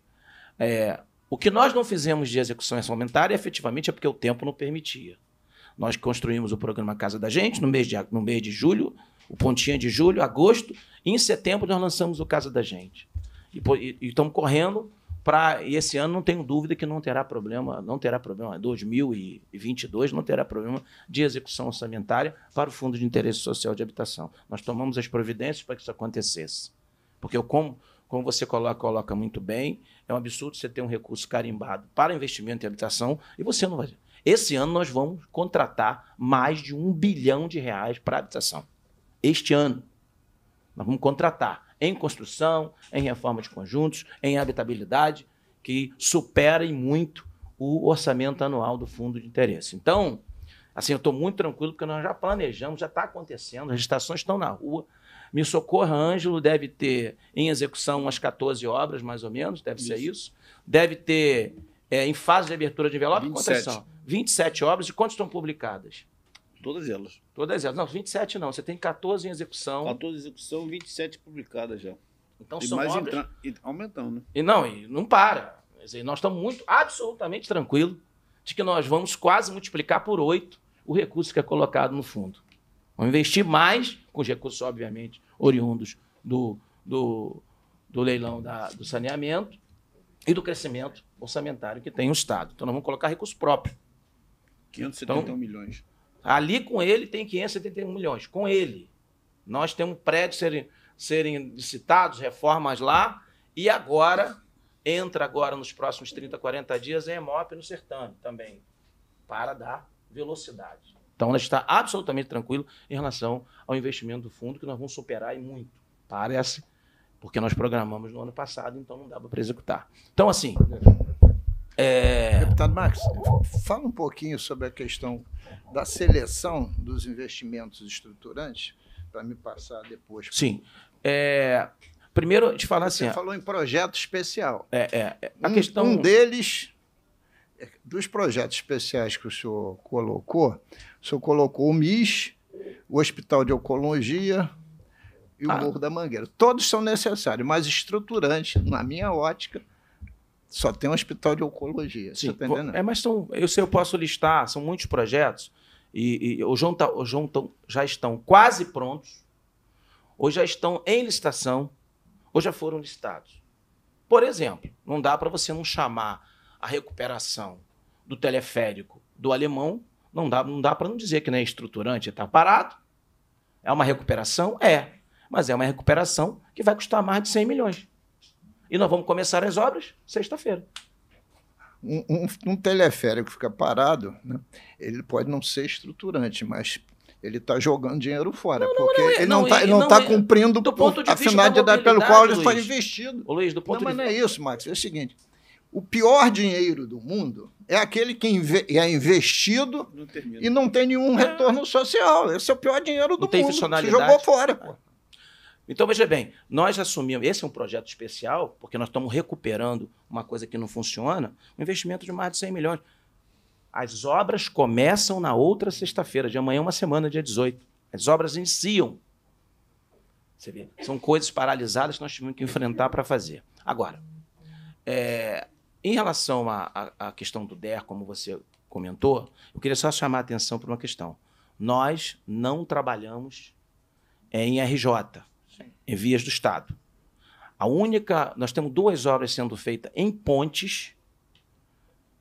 É, o que nós não fizemos de execução orçamentária, efetivamente, é porque o tempo não permitia. Nós construímos o programa Casa da Gente no mês de, no mês de julho, o Pontinha de julho, agosto, e em setembro nós lançamos o Casa da Gente. E, e estamos correndo para e esse ano não tenho dúvida que não terá problema, não terá problema, 2022 não terá problema de execução orçamentária para o Fundo de Interesse Social de Habitação. Nós tomamos as providências para que isso acontecesse. Porque como, como você coloca, coloca muito bem, é um absurdo você ter um recurso carimbado para investimento em habitação e você não vai. Esse ano nós vamos contratar mais de um bilhão de reais para habitação. Este ano. Nós vamos contratar em construção, em reforma de conjuntos, em habitabilidade, que superem muito o orçamento anual do fundo de interesse. Então, assim, eu estou muito tranquilo porque nós já planejamos, já está acontecendo, as estações estão na rua. Me socorra, Ângelo, deve ter em execução umas 14 obras, mais ou menos, deve isso. ser isso. Deve ter é, em fase de abertura de envelope, 27. quantas 27 obras e quantas estão publicadas? Todas elas. Todas elas. Não, 27 não. Você tem 14 em execução. 14 em execução, 27 publicadas já. Então e são mais obras... Entra... E aumentando. Né? E não, e não para. Dizer, nós estamos muito, absolutamente tranquilo de que nós vamos quase multiplicar por 8 o recurso que é colocado no fundo. Vamos investir mais, com os recursos, obviamente, oriundos do, do, do leilão da, do saneamento e do crescimento orçamentário que tem o Estado. Então, nós vamos colocar recursos próprios. 571 então, milhões. Ali com ele tem 571 milhões, com ele. Nós temos prédios serem, serem licitados, reformas lá, e agora, entra agora nos próximos 30, 40 dias, em EMOP no certame também, para dar velocidade. Então, nós está absolutamente tranquilo em relação ao investimento do fundo, que nós vamos superar e muito. Parece, porque nós programamos no ano passado, então não dava para executar. Então, assim, é... Deputado Marcos, fala um pouquinho sobre a questão da seleção dos investimentos estruturantes, para me passar depois. Sim. É... Primeiro, te falar assim. Você falou em projeto especial. É, é, é. A um, questão... um deles, é, dos projetos especiais que o senhor colocou, o senhor colocou o MIS, o Hospital de Oncologia, e o ah. Morro da Mangueira. Todos são necessários, mas estruturantes na minha ótica, só tem um hospital de oncologia. Sim, tá é, mas são, eu sei, eu posso listar, são muitos projetos. E, e o João, tá, o João tão, já estão quase prontos, ou já estão em licitação, ou já foram licitados. Por exemplo, não dá para você não chamar a recuperação do teleférico do alemão, não dá, não dá para não dizer que não é estruturante, está parado. É uma recuperação? É. Mas é uma recuperação que vai custar mais de 100 milhões. E nós vamos começar as obras sexta-feira. Um, um, um, teleférico fica parado, né? ele pode não ser estruturante, mas ele está jogando dinheiro fora, não, não, porque não, é. ele não está não, tá, tá é. cumprindo do ponto de a finalidade pelo qual ele foi investido. Ô, Luiz, do ponto não, de... mas não é isso, Max. É o seguinte, o pior dinheiro do mundo é aquele que é investido não e não tem nenhum é. retorno social. Esse é o pior dinheiro do mundo. Tem funcionalidade. Se jogou fora. Pô. Então, veja bem, nós assumimos, esse é um projeto especial, porque nós estamos recuperando uma coisa que não funciona, um investimento de mais de 100 milhões. As obras começam na outra sexta-feira, de amanhã, é uma semana, dia 18. As obras iniciam. Você vê, são coisas paralisadas que nós tivemos que enfrentar para fazer. Agora, é, em relação à questão do DER, como você comentou, eu queria só chamar a atenção para uma questão. Nós não trabalhamos em RJ. Sim. em vias do Estado. A única, nós temos duas obras sendo feitas em pontes,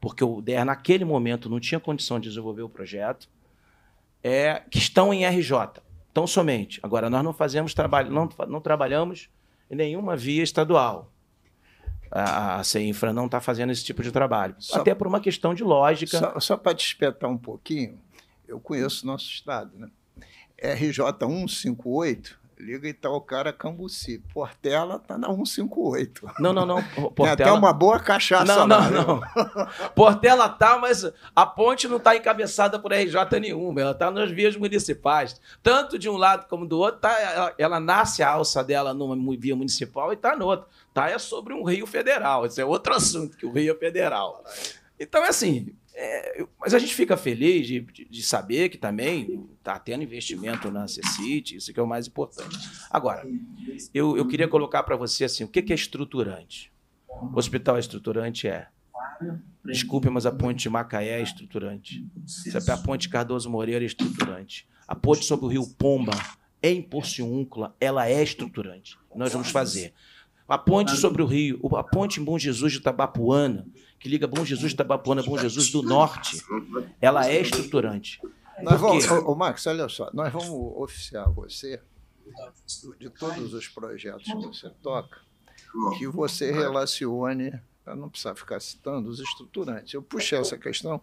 porque o DER naquele momento não tinha condição de desenvolver o projeto, é, que estão em RJ, tão somente. Agora, nós não fazemos trabalho, não, não trabalhamos em nenhuma via estadual. A, Cinfra CEINFRA não está fazendo esse tipo de trabalho. Só, até por uma questão de lógica. Só, só para espetar um pouquinho, eu conheço nosso estado, né? RJ 158 Liga e o cara Cambuci. Portela tá na 158. Não, não, não. Portela... Tem até uma boa cachaça não, lá. Não, não. Portela tá, mas a ponte não tá encabeçada por RJ nenhuma. Ela tá nas vias municipais. Tanto de um lado como do outro, tá, ela, ela nasce a alça dela numa via municipal e tá no outro. Tá é sobre um rio federal. Esse é outro assunto que o rio é federal. Então, é assim, é, mas a gente fica feliz de, de, de saber que também está tendo investimento na C-City, isso que é o mais importante. Agora, eu, eu queria colocar para você assim: o que, que é estruturante? O hospital é estruturante é. Desculpe, mas a ponte de Macaé é estruturante. A ponte Cardoso Moreira é estruturante. A ponte sobre o rio Pomba, em é Porciúncula, ela é estruturante. Nós vamos fazer. A ponte sobre o rio, a ponte Bom Jesus de Tabapuana, que liga Bom Jesus Tabapona, Bom Jesus do Norte, ela é estruturante. Nós vamos, ô, ô, Max, olha só, nós vamos oficiar você de todos os projetos que você toca, que você relacione, para não precisar ficar citando, os estruturantes. Eu puxei essa questão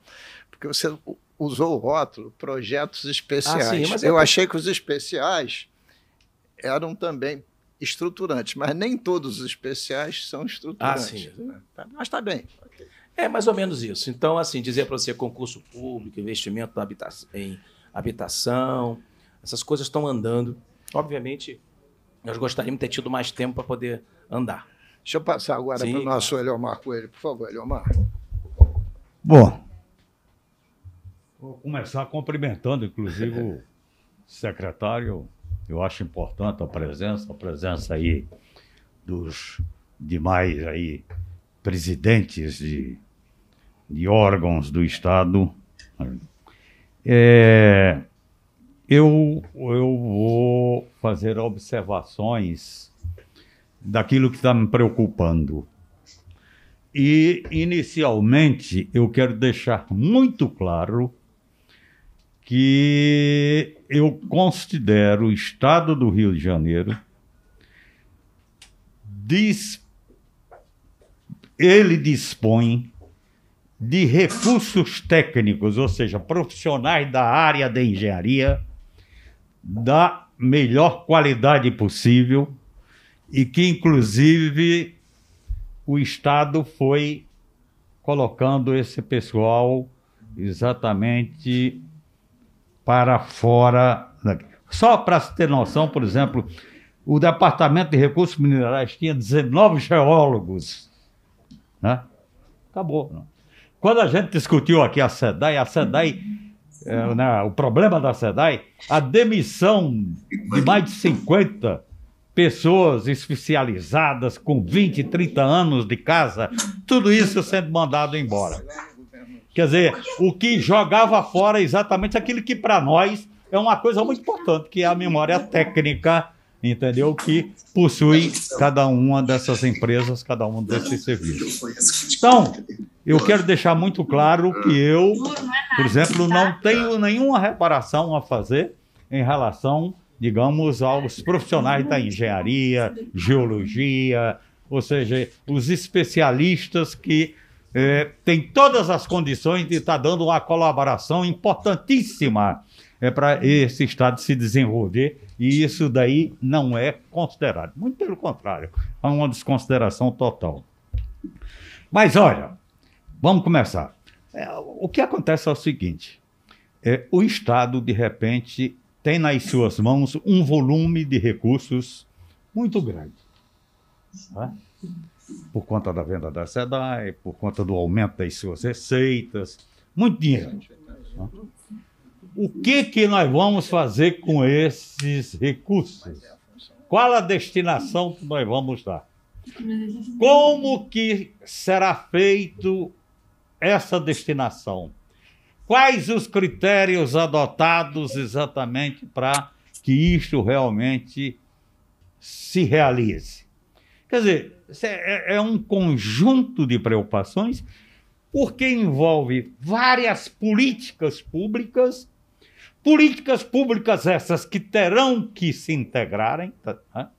porque você usou o rótulo projetos especiais. Ah, sim, é eu, eu achei que os especiais eram também estruturantes, mas nem todos os especiais são ah, estruturantes. Ah, sim. Né? Tá, mas está bem. É mais ou menos isso. Então, assim, dizer para você concurso público, investimento em habitação, essas coisas estão andando. Obviamente, nós gostaríamos de ter tido mais tempo para poder andar. Deixa eu passar agora para o nosso Eliomar Coelho, por favor, Eliomar. Bom. Vou começar cumprimentando, inclusive, o secretário eu acho importante a presença, a presença aí dos demais aí presidentes de, de órgãos do Estado. É, eu, eu vou fazer observações daquilo que está me preocupando. E, inicialmente, eu quero deixar muito claro que eu considero o estado do Rio de Janeiro ele dispõe de recursos técnicos, ou seja, profissionais da área da engenharia da melhor qualidade possível e que inclusive o estado foi colocando esse pessoal exatamente para fora daqui. Só para se ter noção, por exemplo, o Departamento de Recursos Minerais tinha 19 geólogos. Né? Acabou. Quando a gente discutiu aqui a SEDAI, a SEDAI, é, né, o problema da SEDAI, a demissão de mais de 50 pessoas especializadas com 20, 30 anos de casa, tudo isso sendo mandado embora. Quer dizer, o que jogava fora é exatamente aquilo que para nós é uma coisa muito importante, que é a memória técnica, entendeu? Que possui cada uma dessas empresas, cada um desses serviços. Então, eu quero deixar muito claro que eu, por exemplo, não tenho nenhuma reparação a fazer em relação, digamos, aos profissionais da engenharia, geologia, ou seja, os especialistas que é, tem todas as condições de estar tá dando uma colaboração importantíssima é, para esse Estado se desenvolver, e isso daí não é considerado. Muito pelo contrário, há é uma desconsideração total. Mas olha, vamos começar. É, o que acontece é o seguinte: é, o Estado, de repente, tem nas suas mãos um volume de recursos muito grande. Não né? por conta da venda da SEDAI, por conta do aumento das suas receitas, muito dinheiro. O que, que nós vamos fazer com esses recursos? Qual a destinação que nós vamos dar? Como que será feito essa destinação? Quais os critérios adotados exatamente para que isto realmente se realize? Quer dizer, é, é, é, um conjunto de preocupações, porque envolve várias políticas públicas, políticas públicas essas que terão que se integrarem, tá, né?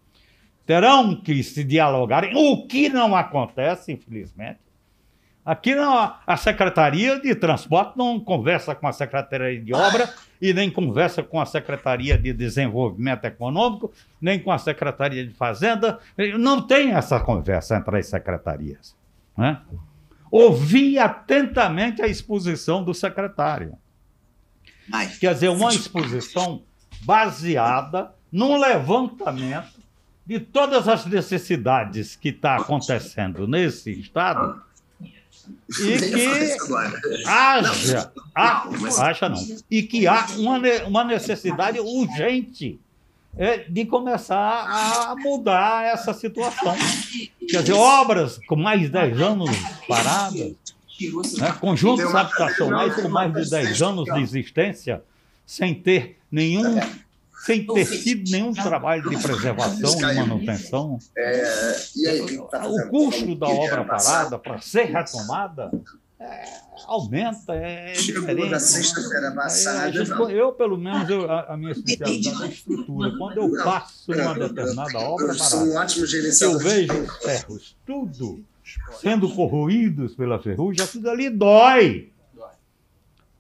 terão que se dialogarem, o que não acontece, infelizmente Aqui não, a Secretaria de Transporte não conversa com a Secretaria de Obra e nem conversa com a Secretaria de Desenvolvimento Econômico, nem com a Secretaria de Fazenda. Não tem essa conversa entre as secretarias. Né? Ouvi atentamente a exposição do secretário. Ai. Quer dizer, uma exposição baseada num levantamento de todas as necessidades que está acontecendo nesse Estado e que haja, há, mas... haja não, e que há uma, uma necessidade urgente é, de começar a mudar essa situação. Quer dizer, obras com mais de 10 anos paradas, né? conjuntos habitacionais com mais de 10 anos de existência, sem ter nenhum é sem ter sido nenhum trabalho de preservação e manutenção. É, e aí, tá o custo da é obra parada para ser retomada é, aumenta, é diferente. Né? sexta-feira é, passada. É, eu, eu, pelo menos, eu, a, a, minha especialidade é estrutura. Quando eu passo uma determinada obra, parada, eu vejo ferros, tudo sendo corroídos pela ferrugem, tudo ali dói.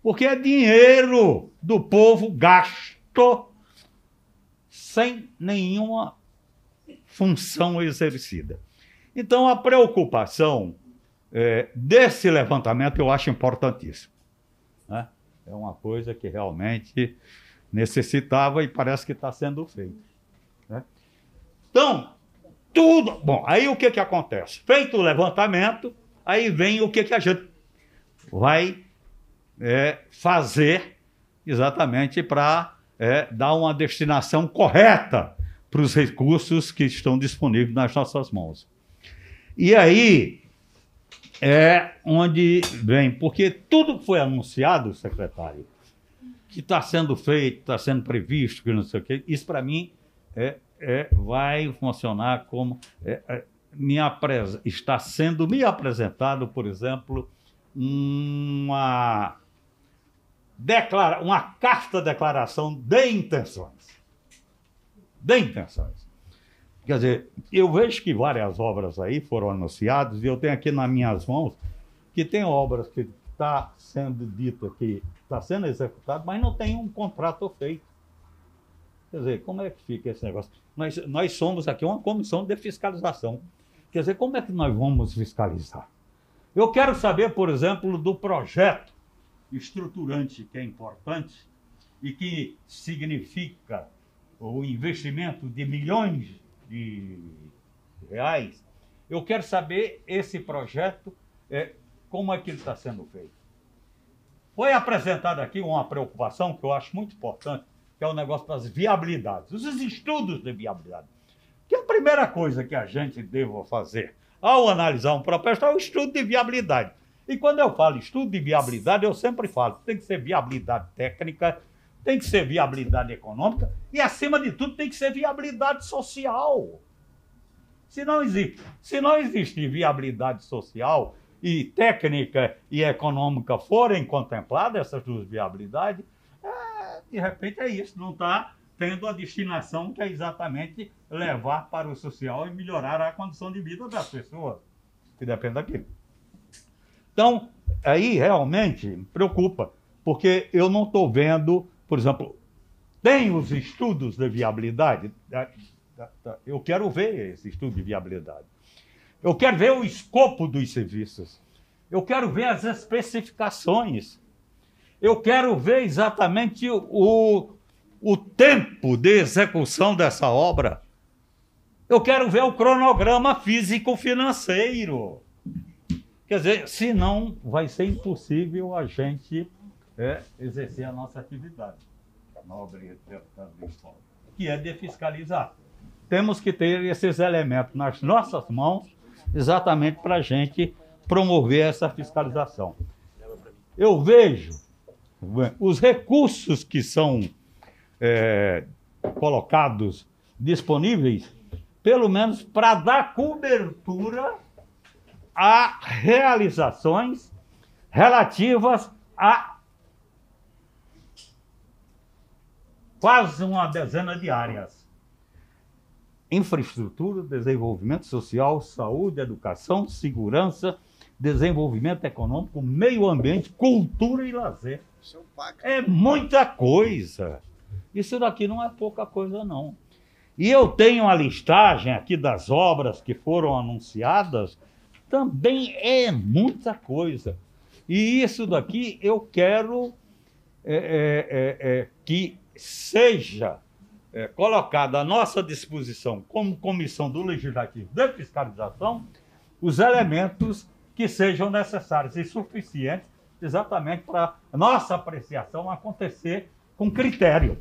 Porque é dinheiro do povo gasto sem nenhuma função exercida. Então, a preocupação é, desse levantamento eu acho importantíssimo. Né? É uma coisa que realmente necessitava e parece que está sendo feito. Né? Então, tudo. Bom, aí o que, que acontece? Feito o levantamento, aí vem o que, que a gente vai é, fazer exatamente para é, dar uma destinação correta para os recursos que estão disponíveis nas nossas mãos. E aí é onde vem, porque tudo que foi anunciado, secretário, que está sendo feito, está sendo previsto, que não sei o quê, isso para mim é, é, vai funcionar como é, é, me apres... está sendo me apresentado, por exemplo, uma declara, uma carta declaração de intenções. De intenções. Quer dizer, eu vejo que várias obras aí foram anunciadas, e eu tenho aqui nas minhas mãos que tem obras que está sendo dita que está sendo executado, mas não tem um contrato feito. Quer dizer, como é que fica esse negócio? Nós, nós somos aqui uma comissão de fiscalização. Quer dizer, como é que nós vamos fiscalizar? Eu quero saber, por exemplo, do projeto estruturante que é importante e que significa o investimento de milhões de reais, eu quero saber esse projeto, é, como é que ele está sendo feito. Foi apresentada aqui uma preocupação que eu acho muito importante, que é o negócio das viabilidades, os estudos de viabilidade. Que a primeira coisa que a gente deva fazer ao analisar um projeto é o estudo de viabilidade. E quando eu falo estudo de viabilidade, eu sempre falo, tem que ser viabilidade técnica, tem que ser viabilidade econômica e, acima de tudo, tem que ser viabilidade social. Se não, existe, se não existir viabilidade social e técnica e econômica forem contempladas, essas duas viabilidades, é, de repente é isso, não está tendo a destinação que é exatamente levar para o social e melhorar a condição de vida das pessoas, que depende daquilo. Então, aí realmente preocupa, porque eu não estou vendo, por exemplo, tem os estudos de viabilidade? Eu quero ver esse estudo de viabilidade. Eu quero ver o escopo dos serviços. Eu quero ver as especificações. Eu quero ver exatamente o, o tempo de execução dessa obra. Eu quero ver o cronograma físico-financeiro. Quer dizer, senão vai ser impossível a gente é, exercer a nossa atividade, é a nobre deputado que é de fiscalizar. Temos que ter esses elementos nas nossas mãos, exatamente para a gente promover essa fiscalização. Eu vejo é, os recursos que são é, colocados disponíveis, pelo menos para dar cobertura a realizações relativas a quase uma dezena de áreas: infraestrutura, desenvolvimento social, saúde, educação, segurança, desenvolvimento econômico, meio ambiente, cultura e lazer. É, é muita coisa. Isso daqui não é pouca coisa, não. E eu tenho a listagem aqui das obras que foram anunciadas também é muita coisa. E isso daqui eu quero é, é, é, é que seja é, colocado à nossa disposição, como comissão do Legislativo de Fiscalização, os elementos que sejam necessários e suficientes exatamente para nossa apreciação acontecer com critério.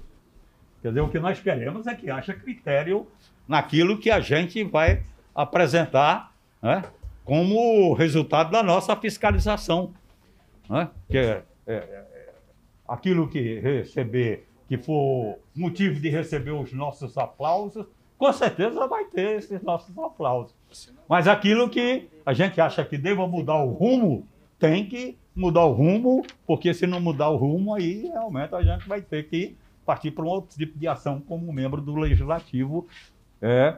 Quer dizer, o que nós queremos é que haja critério naquilo que a gente vai apresentar né, como resultado da nossa fiscalização. Né? Que é, é, é, aquilo que receber, que for motivo de receber os nossos aplausos, com certeza vai ter esses nossos aplausos. Mas aquilo que a gente acha que deva mudar o rumo, tem que mudar o rumo, porque se não mudar o rumo, aí realmente a gente vai ter que partir para um outro tipo de ação como membro do legislativo, é,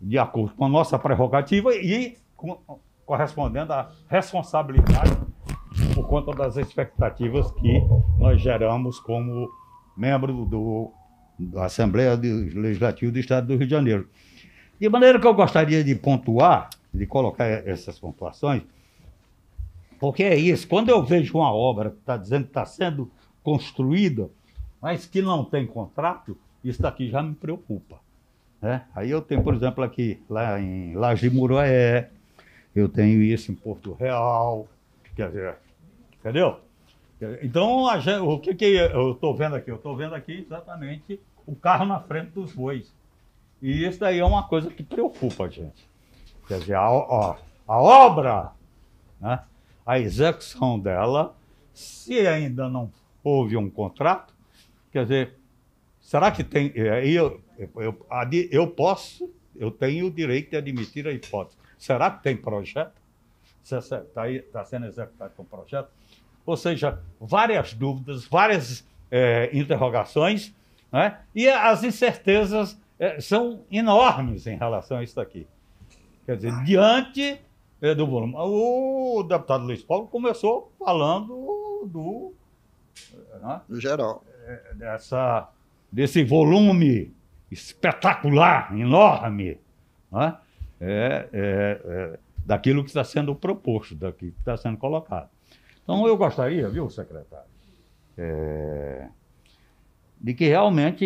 de acordo com a nossa prerrogativa e com correspondendo à responsabilidade por conta das expectativas que nós geramos como membro do, da Assembleia Legislativa do Estado do Rio de Janeiro. De maneira que eu gostaria de pontuar, de colocar essas pontuações, porque é isso, quando eu vejo uma obra que está dizendo que está sendo construída, mas que não tem contrato, isso daqui já me preocupa. Né? Aí eu tenho, por exemplo, aqui lá em Laje de Muroé, eu tenho isso em Porto Real, quer dizer, entendeu? Então, o que, que eu estou vendo aqui? Eu estou vendo aqui exatamente o carro na frente dos bois. E isso daí é uma coisa que preocupa a gente. Quer dizer, a, a obra, né, a execução dela, se ainda não houve um contrato, quer dizer, será que tem. É, eu, eu, eu posso, eu tenho o direito de admitir a hipótese Será que tem projeto? Está tá sendo executado um projeto? Ou seja, várias dúvidas, várias é, interrogações, né? e as incertezas é, são enormes em relação a isso aqui. Quer dizer, diante é, do volume. O deputado Luiz Paulo começou falando do. Né? No geral. É, dessa, desse volume espetacular, enorme, né? É, é, é, daquilo que está sendo proposto, daquilo que está sendo colocado. Então, eu gostaria, viu, secretário, é, de que realmente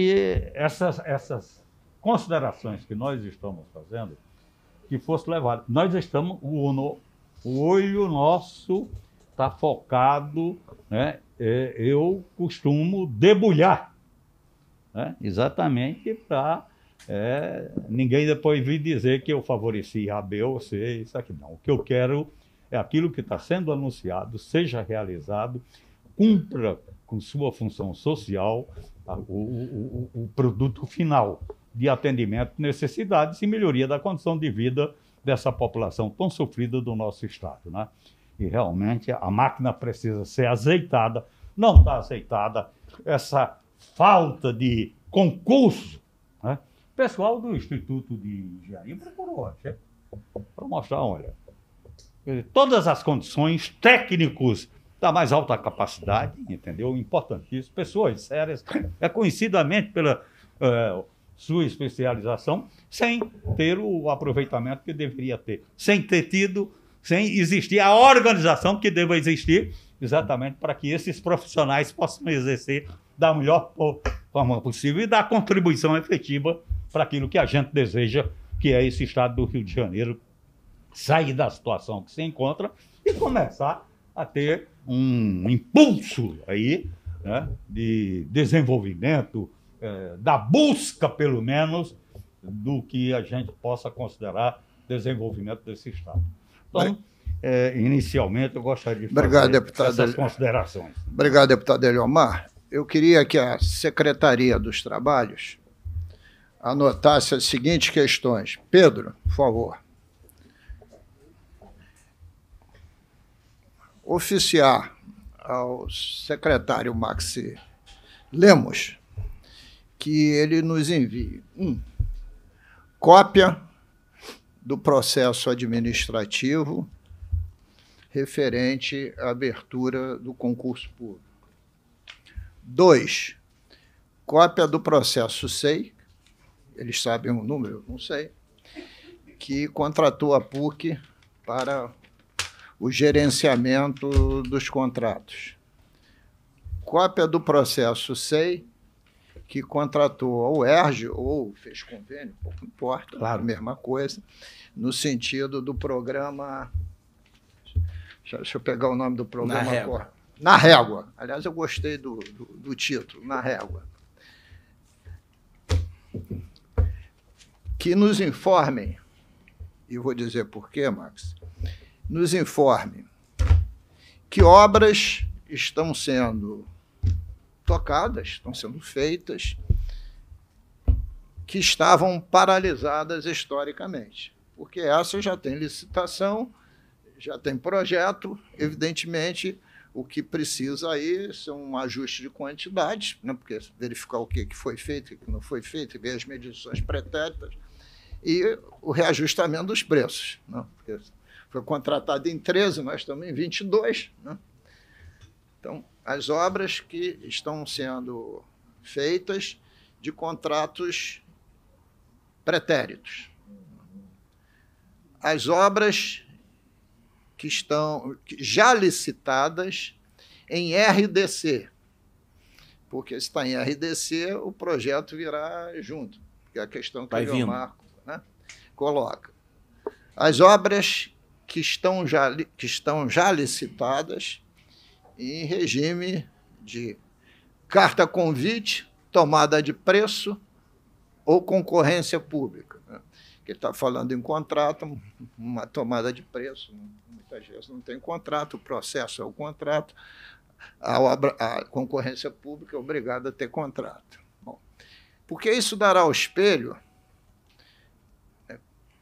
essas, essas considerações que nós estamos fazendo, que fosse levado. Nós estamos, o, o olho nosso está focado, né? É, eu costumo debulhar, né? exatamente para é, ninguém depois vir dizer que eu favoreci A, B ou C, isso aqui não. O que eu quero é aquilo que está sendo anunciado, seja realizado, cumpra com sua função social a, o, o, o, produto final de atendimento, necessidades e melhoria da condição de vida dessa população tão sofrida do nosso Estado. Né? E realmente a máquina precisa ser azeitada, não está azeitada, essa falta de concurso pessoal do Instituto de Engenharia procurou a é. para mostrar, olha, todas as condições, técnicos da mais alta capacidade, entendeu? Importantíssimo, pessoas sérias, é conhecidamente pela eh, sua especialização, sem ter o aproveitamento que deveria ter, sem ter tido, sem existir a organização que deva existir, exatamente para que esses profissionais possam exercer da melhor forma possível e dar contribuição efetiva para aquilo que a gente deseja, que é esse estado do Rio de Janeiro sair da situação que se encontra e começar a ter um impulso aí né, de desenvolvimento, é, da busca, pelo menos, do que a gente possa considerar desenvolvimento desse Estado. Então, é, inicialmente, eu gostaria de fazer Obrigado, deputado, essas considerações. Obrigado, deputado Eliomar. Eu queria que a Secretaria dos Trabalhos anotasse as seguintes questões. Pedro, por favor. Oficiar ao secretário Maxi Lemos que ele nos envie um cópia do processo administrativo referente à abertura do concurso público. dois Cópia do processo SEI eles sabem o número, não sei, que contratou a PUC para o gerenciamento dos contratos. Cópia do processo sei que contratou a UERJ ou fez convênio, pouco importa, claro. a mesma coisa, no sentido do programa. Deixa eu pegar o nome do programa Na régua. Agora. Na régua. Aliás, eu gostei do, do, do título, Na Régua que nos informem, e vou dizer por quê, Max, nos informe que obras estão sendo tocadas, estão sendo feitas, que estavam paralisadas historicamente. Porque essa já tem licitação, já tem projeto, evidentemente. O que precisa aí são um ajuste de quantidades, né? porque verificar o que foi feito, o que não foi feito, ver as medições pretéritas, e o reajustamento dos preços. Né? Porque foi contratado em 13, mas também em 22. Né? Então, as obras que estão sendo feitas de contratos pretéritos. As obras que estão já licitadas em RDC, porque se está em RDC, o projeto virá junto, que é a questão que Vai eu marco coloca. As obras que estão já, que estão já licitadas em regime de carta convite, tomada de preço ou concorrência pública. Né? Ele está falando em contrato, uma tomada de preço, muitas vezes não tem contrato, o processo é o contrato, a, obra, a concorrência pública é obrigada a ter contrato. Bom, porque isso dará ao espelho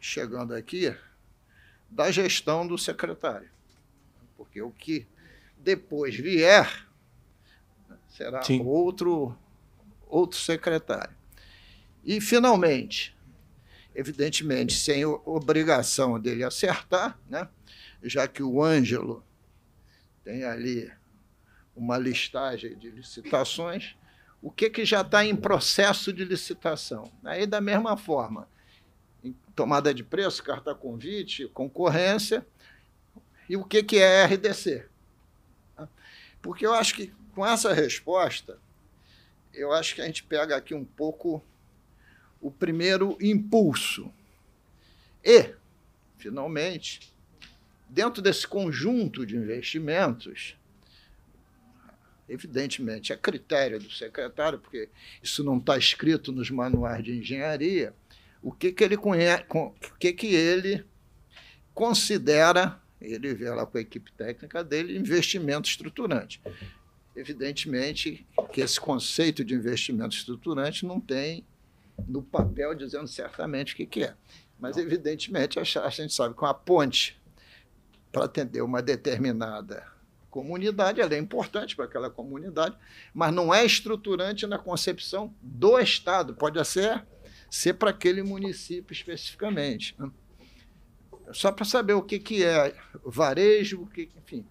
chegando aqui da gestão do secretário. Porque o que depois vier será Sim. outro outro secretário. E finalmente, evidentemente, sem obrigação dele acertar, né? já que o Ângelo tem ali uma listagem de licitações, o que, que já está em processo de licitação? Aí, da mesma forma, tomada de preço, carta convite, concorrência, e o que, que é RDC. Porque eu acho que com essa resposta, eu acho que a gente pega aqui um pouco o primeiro impulso. E, finalmente, dentro desse conjunto de investimentos, evidentemente, é critério do secretário, porque isso não está escrito nos manuais de engenharia o que, que ele conhece, o que, que ele considera, ele vê lá com a equipe técnica dele, investimento estruturante. Evidentemente que esse conceito de investimento estruturante não tem no papel dizendo certamente o que, que é. Mas, evidentemente, a gente sabe que uma ponte para atender uma determinada comunidade, ela é importante para aquela comunidade, mas não é estruturante na concepção do Estado. Pode ser ser para aquele município especificamente. Né? Só para saber o que, que é varejo, o que, enfim.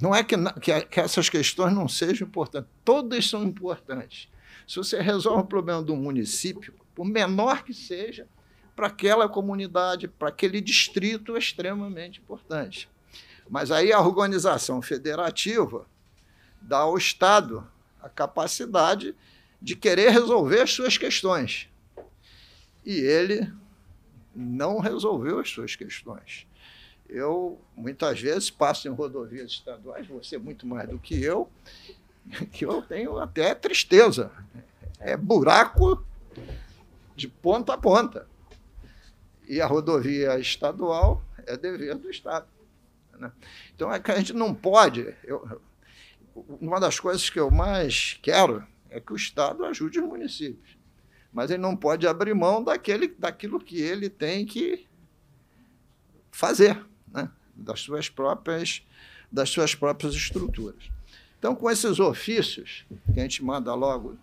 Não é que, que, que essas questões não sejam importantes, todas são importantes. Se você resolve o problema do município, por menor que seja, para aquela comunidade, para aquele distrito, é extremamente importante. Mas aí a organização federativa dá ao Estado a capacidade de querer resolver as suas questões. E ele não resolveu as suas questões. Eu, muitas vezes, passo em rodovias estaduais, você muito mais do que eu, que eu tenho até tristeza. É buraco de ponta a ponta. E a rodovia estadual é dever do Estado. Né? Então, é que a gente não pode. Eu, uma das coisas que eu mais quero é que o Estado ajude os municípios. Mas ele não pode abrir mão daquele, daquilo que ele tem que fazer, né? das, suas próprias, das suas próprias estruturas. Então, com esses ofícios, que a gente manda logo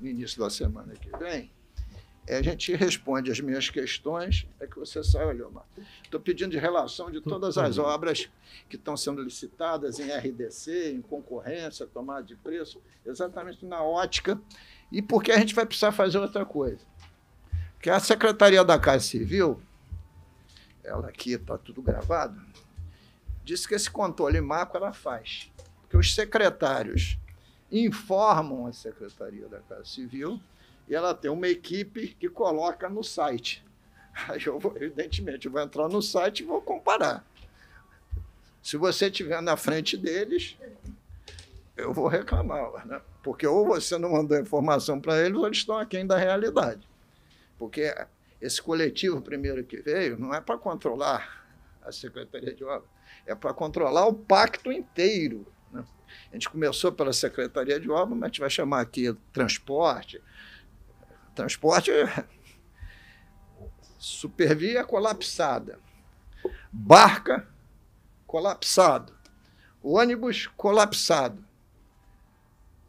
no início da semana que vem, é, a gente responde as minhas questões, é que você sai, olha, estou pedindo de relação de todas as obras que estão sendo licitadas em RDC, em concorrência, tomada de preço, exatamente na ótica, e porque a gente vai precisar fazer outra coisa. Porque a Secretaria da Casa Civil, ela aqui está tudo gravado, disse que esse controle macro ela faz, porque os secretários informam a Secretaria da Casa Civil e ela tem uma equipe que coloca no site. Aí eu, vou, evidentemente, eu vou entrar no site e vou comparar. Se você estiver na frente deles, eu vou reclamar, né? porque ou você não mandou informação para eles, ou eles estão aquém da realidade. Porque esse coletivo primeiro que veio não é para controlar a Secretaria de Obras, é para controlar o pacto inteiro. Né? A gente começou pela Secretaria de Obras, mas a gente vai chamar aqui transporte, Transporte supervia colapsada, barca colapsado, ônibus colapsado.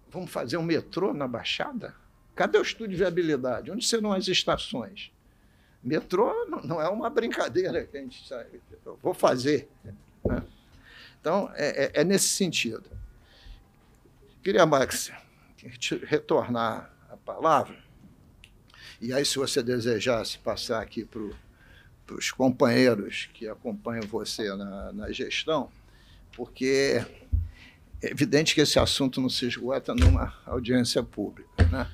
Vamos fazer um metrô na Baixada? Cadê o estudo de viabilidade? Onde serão as estações? Metrô não é uma brincadeira que a gente sabe. Eu vou fazer. Né? Então, é, é, é, nesse sentido. Queria, Max, retornar a palavra e aí, se você desejasse passar aqui para os companheiros que acompanham você na, na gestão, porque é evidente que esse assunto não se esgota numa audiência pública. Né?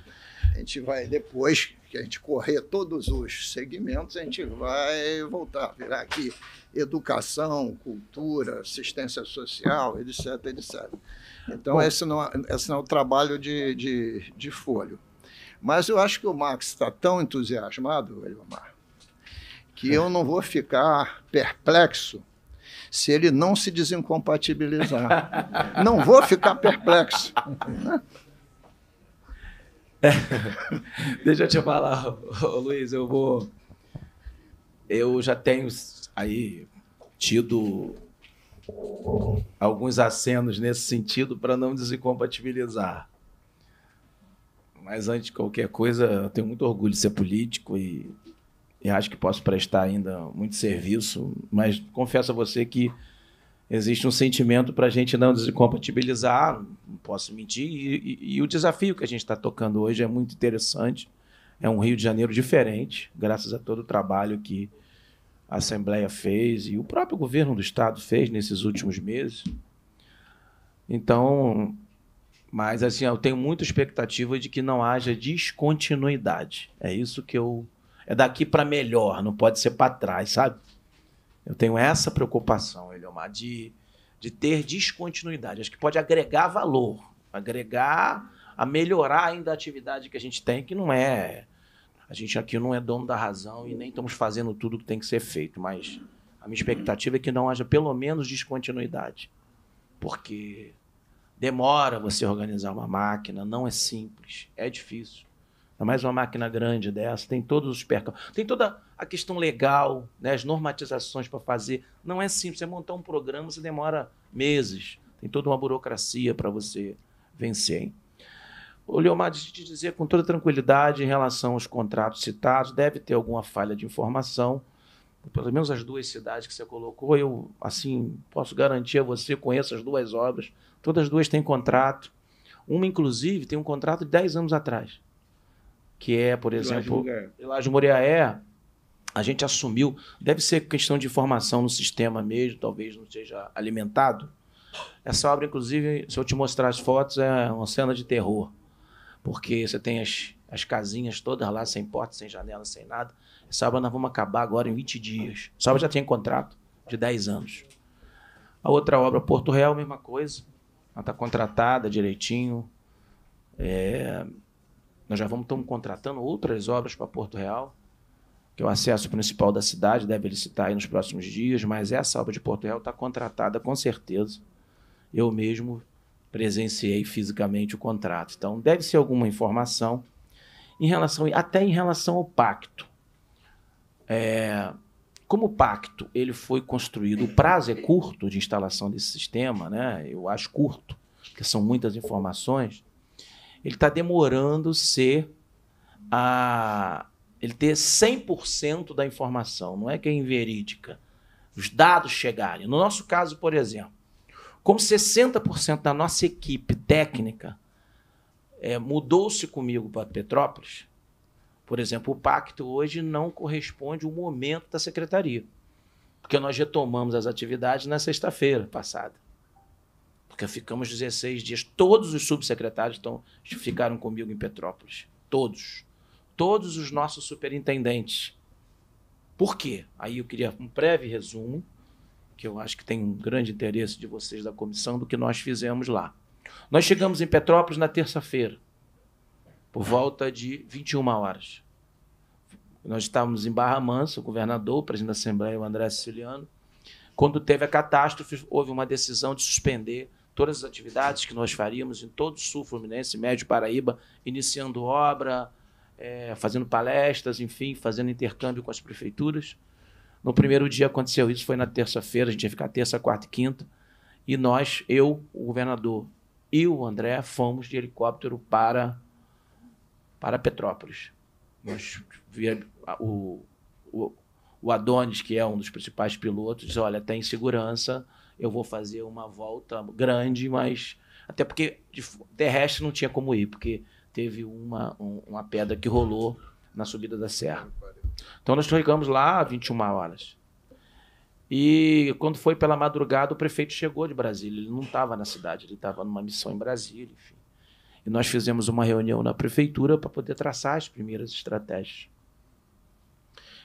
A gente vai, depois que a gente correr todos os segmentos, a gente vai voltar, virar aqui educação, cultura, assistência social, etc. etc. Então, Bom, esse, não, é, esse não é o trabalho de, de, de folho. Mas eu acho que o Max está tão entusiasmado, Elmar, que eu não vou ficar perplexo se ele não se desincompatibilizar. não vou ficar perplexo. É. Deixa eu te falar, Luiz, eu vou. Eu já tenho aí tido alguns acenos nesse sentido para não desincompatibilizar. Mas antes de qualquer coisa, eu tenho muito orgulho de ser político e, e acho que posso prestar ainda muito serviço. Mas confesso a você que existe um sentimento para a gente não descompatibilizar, não posso mentir, e, e, e o desafio que a gente está tocando hoje é muito interessante. É um Rio de Janeiro diferente, graças a todo o trabalho que a Assembleia fez e o próprio governo do Estado fez nesses últimos meses. Então, mas assim, eu tenho muita expectativa de que não haja descontinuidade. É isso que eu é daqui para melhor, não pode ser para trás, sabe? Eu tenho essa preocupação, Eliomar, de, de ter descontinuidade. Acho que pode agregar valor, agregar, a melhorar ainda a atividade que a gente tem, que não é. A gente aqui não é dono da razão e nem estamos fazendo tudo que tem que ser feito, mas a minha expectativa é que não haja pelo menos descontinuidade. Porque Demora você organizar uma máquina, não é simples, é difícil. É mais uma máquina grande dessa, tem todos os percalços, tem toda a questão legal, né, as normatizações para fazer. Não é simples, você montar um programa, você demora meses, tem toda uma burocracia para você vencer. Hein? O Leomar, de te dizer com toda tranquilidade em relação aos contratos citados, deve ter alguma falha de informação pelo menos as duas cidades que você colocou, eu assim posso garantir a você, conheço as duas obras, todas as duas têm contrato. Uma, inclusive, tem um contrato de 10 anos atrás, que é, por exemplo, Pelágio Moriaé, a gente assumiu, deve ser questão de formação no sistema mesmo, talvez não seja alimentado. Essa obra, inclusive, se eu te mostrar as fotos, é uma cena de terror, porque você tem as, as casinhas todas lá, sem porta, sem janela, sem nada. essa obra nós vamos acabar agora em 20 dias. essa obra já tem contrato de 10 anos. A outra obra, Porto Real, mesma coisa. Ela está contratada direitinho. É... nós já vamos estamos contratando outras obras para Porto Real, que é o acesso principal da cidade, deve licitar aí nos próximos dias, mas essa obra de Porto Real está contratada com certeza. Eu mesmo presenciei fisicamente o contrato. Então, deve ser alguma informação em relação até em relação ao pacto. É, como o pacto ele foi construído, o prazo é curto de instalação desse sistema, né? Eu acho curto, porque são muitas informações. Ele está demorando ser a ele ter 100% da informação, não é que é inverídica. Os dados chegarem. No nosso caso, por exemplo, como 60% da nossa equipe técnica é, mudou-se comigo para Petrópolis, por exemplo, o pacto hoje não corresponde ao momento da secretaria, porque nós retomamos as atividades na sexta-feira passada. Porque ficamos 16 dias, todos os subsecretários estão, ficaram comigo em Petrópolis. Todos. Todos os nossos superintendentes. Por quê? Aí eu queria um breve resumo, que eu acho que tem um grande interesse de vocês da comissão, do que nós fizemos lá. Nós chegamos em Petrópolis na terça-feira, por volta de 21 horas. Nós estávamos em Barra Mansa, o governador, o presidente da Assembleia, o André Siciliano. Quando teve a catástrofe, houve uma decisão de suspender todas as atividades que nós faríamos em todo o sul fluminense, Médio Paraíba, iniciando obra, é, fazendo palestras, enfim, fazendo intercâmbio com as prefeituras. No primeiro dia aconteceu isso, foi na terça-feira, a gente ia ficar terça, quarta e quinta. E nós, eu, o governador, e o André fomos de helicóptero para, para Petrópolis. Nós via, o, o, o Adonis, que é um dos principais pilotos, diz, olha, tem segurança, eu vou fazer uma volta grande, mas até porque de terrestre não tinha como ir, porque teve uma, um, uma pedra que rolou na subida da serra. Então nós chegamos lá 21 horas. E quando foi pela madrugada, o prefeito chegou de Brasília. Ele não estava na cidade, ele estava numa missão em Brasília, enfim. E nós fizemos uma reunião na prefeitura para poder traçar as primeiras estratégias.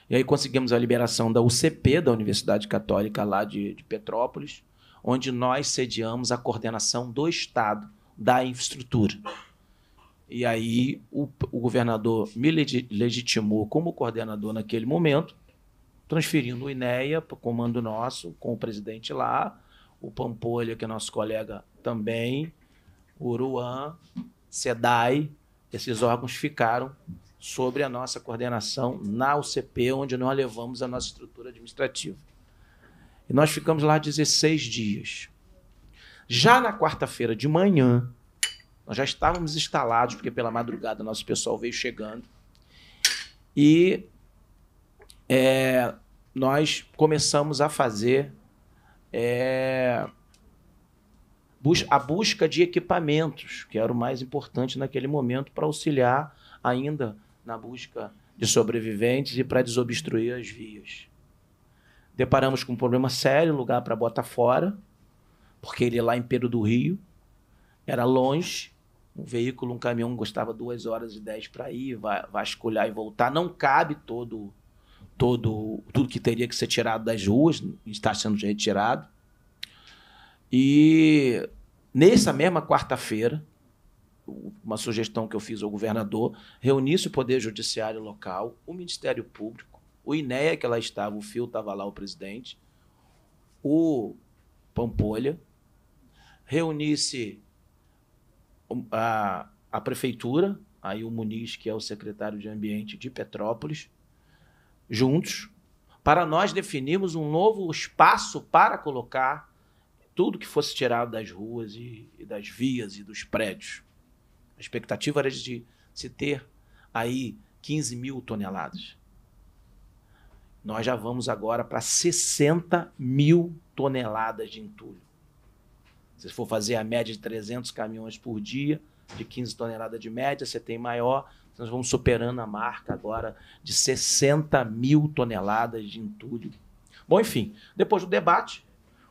E aí conseguimos a liberação da UCP, da Universidade Católica lá de, de Petrópolis, onde nós sediamos a coordenação do Estado da infraestrutura. E aí o, o governador me legitimou como coordenador naquele momento transferindo o INEA para comando nosso, com o presidente lá, o Pampolha, que é nosso colega também, o Uruan, SEDAI, esses órgãos ficaram sobre a nossa coordenação na UCP, onde nós levamos a nossa estrutura administrativa. E nós ficamos lá 16 dias. Já na quarta-feira de manhã, nós já estávamos instalados, porque pela madrugada nosso pessoal veio chegando, e é, nós começamos a fazer é, bus a busca de equipamentos, que era o mais importante naquele momento, para auxiliar ainda na busca de sobreviventes e para desobstruir as vias. Deparamos com um problema sério, lugar para botar fora, porque ele é lá em Pedro do Rio era longe, um veículo, um caminhão gostava duas horas e dez para ir, vasculhar e voltar, não cabe todo todo tudo que teria que ser tirado das ruas está sendo retirado. E nessa mesma quarta-feira, uma sugestão que eu fiz ao governador, reunisse o Poder Judiciário local, o Ministério Público, o INEA que lá estava, o Fio estava lá, o presidente, o Pampolha, reunisse a, a prefeitura, aí o Muniz, que é o secretário de Ambiente de Petrópolis, juntos para nós definirmos um novo espaço para colocar tudo que fosse tirado das ruas e, e das vias e dos prédios. A expectativa era de se ter aí 15 mil toneladas. Nós já vamos agora para 60 mil toneladas de entulho. Se for fazer a média de 300 caminhões por dia, de 15 toneladas de média, você tem maior, nós vamos superando a marca agora de 60 mil toneladas de entulho. Bom, enfim, depois do debate,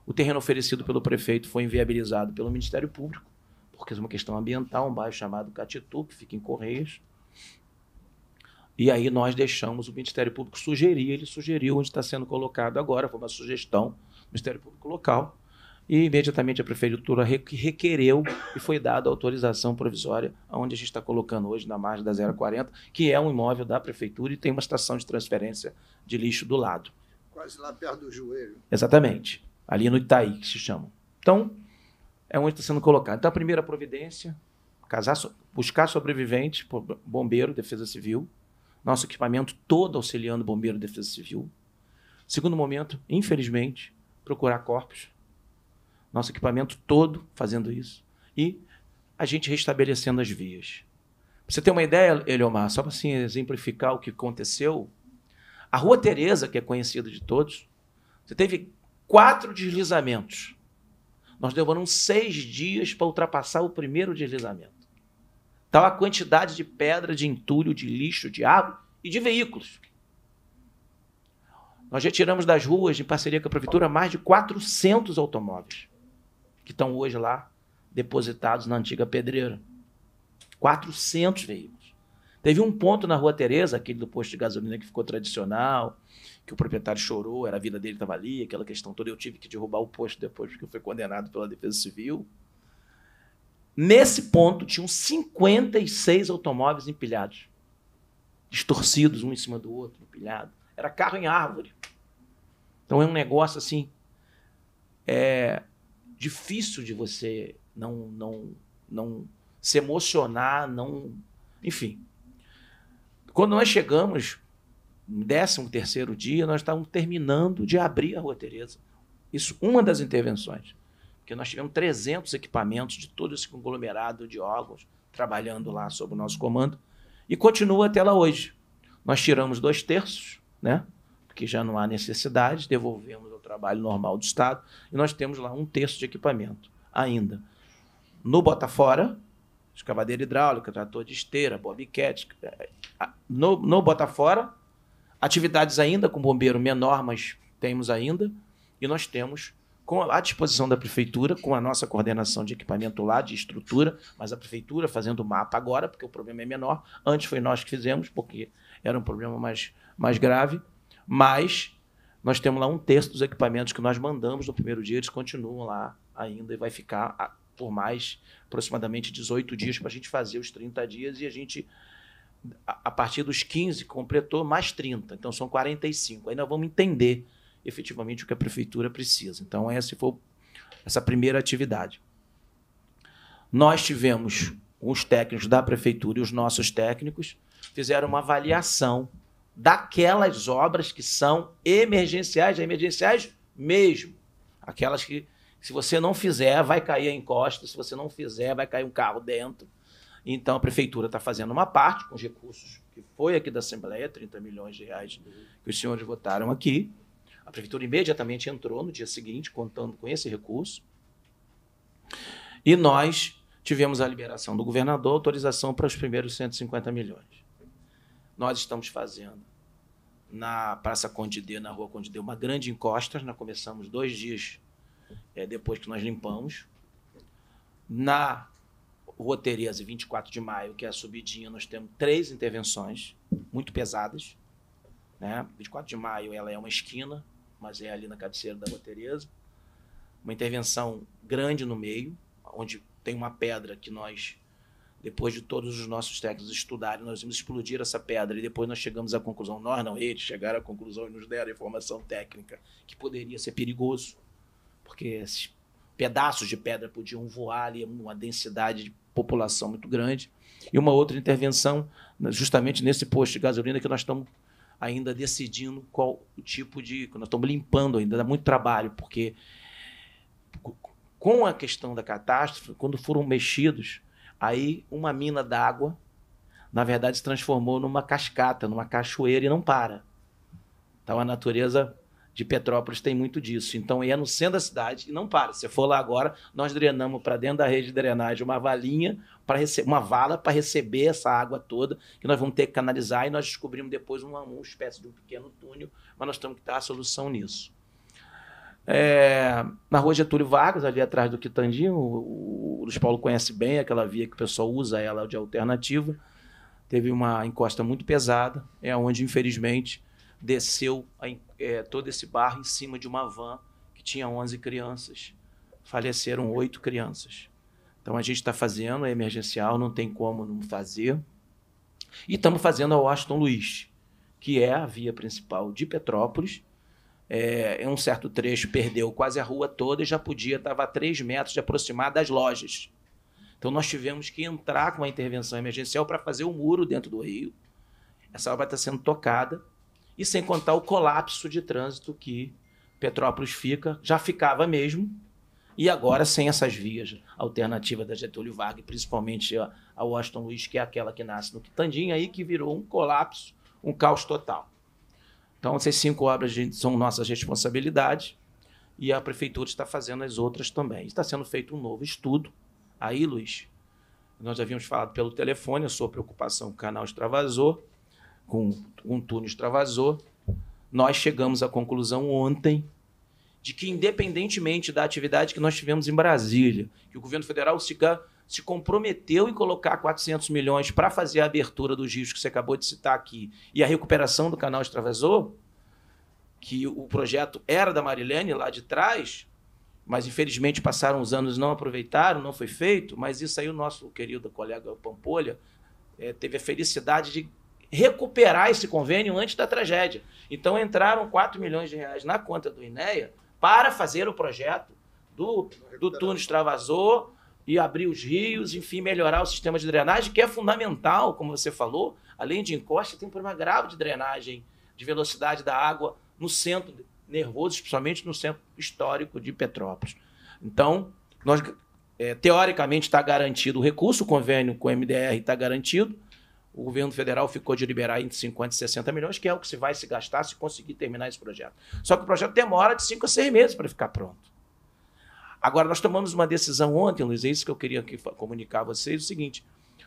o terreno oferecido pelo prefeito foi inviabilizado pelo Ministério Público, porque é uma questão ambiental, um bairro chamado Catitu, que fica em Correias. E aí nós deixamos o Ministério Público sugerir, ele sugeriu onde está sendo colocado agora, foi uma sugestão do Ministério Público local. E imediatamente a prefeitura requereu e foi dada autorização provisória, onde a gente está colocando hoje na margem da 040, que é um imóvel da prefeitura e tem uma estação de transferência de lixo do lado. Quase lá perto do joelho. Exatamente. Ali no Itaí, que se chama. Então, é onde está sendo colocado. Então, a primeira providência, casar, buscar sobrevivente, bombeiro, defesa civil. Nosso equipamento todo auxiliando bombeiro, defesa civil. Segundo momento, infelizmente, procurar corpos nosso equipamento todo fazendo isso. E a gente restabelecendo as vias. você tem uma ideia, Eliomar, só para assim, exemplificar o que aconteceu, a Rua Tereza, que é conhecida de todos, você teve quatro deslizamentos. Nós demoramos seis dias para ultrapassar o primeiro deslizamento. Tal a quantidade de pedra, de entulho, de lixo, de água e de veículos. Nós retiramos das ruas, em parceria com a prefeitura, mais de 400 automóveis que estão hoje lá depositados na antiga pedreira. 400 veículos. Teve um ponto na Rua Tereza, aquele do posto de gasolina que ficou tradicional, que o proprietário chorou, era a vida dele estava ali, aquela questão toda. Eu tive que derrubar o posto depois porque eu fui condenado pela Defesa Civil. Nesse ponto tinham 56 automóveis empilhados, distorcidos um em cima do outro, empilhado. Era carro em árvore. Então é um negócio assim. É, difícil de você não, não, não se emocionar, não. Enfim. Quando nós chegamos, no 13 terceiro dia, nós estávamos terminando de abrir a Rua Tereza. Isso, uma das intervenções. Porque nós tivemos 300 equipamentos de todo esse conglomerado de órgãos trabalhando lá sob o nosso comando. E continua até lá hoje. Nós tiramos dois terços, né? Porque já não há necessidade, devolvemos trabalho normal do Estado, e nós temos lá um terço de equipamento ainda. No Botafora, escavadeira hidráulica, trator de esteira, bobcat. É, no, no Botafora, atividades ainda com bombeiro menor, mas temos ainda, e nós temos com a disposição da prefeitura, com a nossa coordenação de equipamento lá, de estrutura, mas a prefeitura fazendo o mapa agora, porque o problema é menor. Antes foi nós que fizemos, porque era um problema mais, mais grave, mas nós temos lá um terço dos equipamentos que nós mandamos no primeiro dia, eles continuam lá ainda e vai ficar ah, por mais aproximadamente 18 dias para a gente fazer os 30 dias e a gente, a partir dos 15, completou mais 30, então são 45. Aí nós vamos entender efetivamente o que a prefeitura precisa. Então, essa foi essa primeira atividade. Nós tivemos os técnicos da prefeitura e os nossos técnicos fizeram uma avaliação daquelas obras que são emergenciais, é emergenciais mesmo. Aquelas que, se você não fizer, vai cair a encosta, se você não fizer, vai cair um carro dentro. Então a prefeitura está fazendo uma parte com os recursos que foi aqui da Assembleia, 30 milhões de reais que os senhores votaram aqui. A prefeitura imediatamente entrou no dia seguinte, contando com esse recurso. E nós tivemos a liberação do governador, autorização para os primeiros 150 milhões nós estamos fazendo na Praça Condidê, na Rua Condidê, uma grande encosta. Nós começamos dois dias é, depois que nós limpamos. Na Rua Tereza, 24 de maio, que é a subidinha, nós temos três intervenções muito pesadas. Né? 24 de maio ela é uma esquina, mas é ali na cabeceira da Rua Tereza. Uma intervenção grande no meio, onde tem uma pedra que nós depois de todos os nossos técnicos estudarem, nós vimos explodir essa pedra e depois nós chegamos à conclusão, nós não, eles chegaram à conclusão e nos deram informação técnica que poderia ser perigoso, porque esses pedaços de pedra podiam voar ali, uma densidade de população muito grande. E uma outra intervenção, justamente nesse posto de gasolina, que nós estamos ainda decidindo qual o tipo de. Nós estamos limpando ainda, dá muito trabalho, porque com a questão da catástrofe, quando foram mexidos Aí uma mina d'água, na verdade, se transformou numa cascata, numa cachoeira e não para. Então a natureza de Petrópolis tem muito disso. Então é no centro da cidade e não para. Se for lá agora, nós drenamos para dentro da rede de drenagem uma valinha para uma vala para receber essa água toda que nós vamos ter que canalizar e nós descobrimos depois uma, uma espécie de um pequeno túnel, mas nós temos que dar a solução nisso. É, na rua Getúlio Vargas, ali atrás do Quitandinho, o, Luiz Paulo conhece bem aquela via que o pessoal usa ela de alternativa. Teve uma encosta muito pesada, é onde, infelizmente, desceu a, é, todo esse barro em cima de uma van que tinha 11 crianças. Faleceram oito crianças. Então a gente está fazendo, é emergencial, não tem como não fazer. E estamos fazendo a Washington Luiz, que é a via principal de Petrópolis é, em um certo trecho, perdeu quase a rua toda e já podia, estava a 3 metros de aproximar das lojas. Então nós tivemos que entrar com uma intervenção emergencial para fazer o um muro dentro do rio. Essa obra está sendo tocada. E sem contar o colapso de trânsito que Petrópolis fica, já ficava mesmo, e agora sem essas vias alternativas da Getúlio Vargas, principalmente a Washington Luiz, que é aquela que nasce no Quitandinha, aí que virou um colapso, um caos total. Então, essas cinco obras são nossas responsabilidades e a prefeitura está fazendo as outras também. Está sendo feito um novo estudo. Aí, Luiz, nós havíamos falado pelo telefone a sua preocupação com o canal extravasor, com um túnel extravasor. Nós chegamos à conclusão ontem de que, independentemente da atividade que nós tivemos em Brasília, que o governo federal se se comprometeu em colocar 400 milhões para fazer a abertura dos rios que você acabou de citar aqui e a recuperação do canal extravasou, que o projeto era da Marilene lá de trás, mas infelizmente passaram os anos não aproveitaram, não foi feito, mas isso aí o nosso querido colega Pampolha é, teve a felicidade de recuperar esse convênio antes da tragédia. Então entraram 4 milhões de reais na conta do INEA para fazer o projeto do, do túnel extravasou, e abrir os rios, enfim, melhorar o sistema de drenagem, que é fundamental, como você falou, além de encosta, tem um problema grave de drenagem, de velocidade da água no centro nervoso, especialmente no centro histórico de Petrópolis. Então, nós é, teoricamente está garantido o recurso, o convênio com o MDR está garantido. O governo federal ficou de liberar entre 50 e 60 milhões, que é o que se vai se gastar se conseguir terminar esse projeto. Só que o projeto demora de 5 a 6 meses para ficar pronto. Agora, nós tomamos uma decisão ontem, Luiz, é isso que eu queria comunicar a vocês: o seguinte,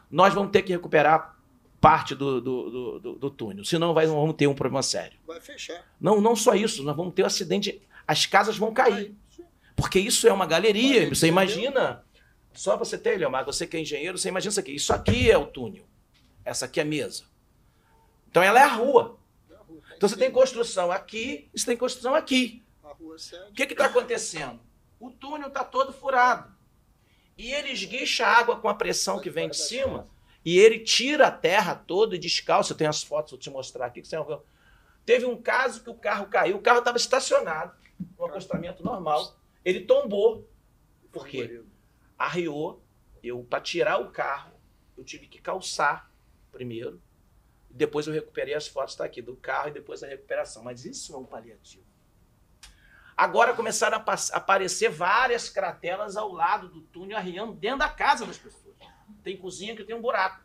nós vamos ter que recuperar parte do, do, do, do túnel, senão vai, vamos ter um problema sério. Vai fechar. Não, não só isso, nós vamos ter um acidente, as casas vão cair. porque isso é uma galeria, você imagina. Só você ter, Leomar, você que é engenheiro, você imagina isso aqui. Isso aqui é o túnel. Essa aqui é a mesa. Então ela é a rua. É tá então você tem construção aqui, você tem construção aqui. É o que está acontecendo? o túnel está todo furado. E ele esguicha a água com a pressão que vem de cima e ele tira a terra toda e descalça. Eu tenho as fotos, vou te mostrar aqui. Que você... É Teve um caso que o carro caiu, o carro estava estacionado, no acostamento normal. Ele tombou, porque arriou. Eu, para tirar o carro, eu tive que calçar primeiro. Depois eu recuperei as fotos, está aqui, do carro e depois a recuperação. Mas isso é um paliativo. Agora começaram a aparecer várias cratelas ao lado do túnel arriando dentro da casa das pessoas. Tem cozinha que tem um buraco.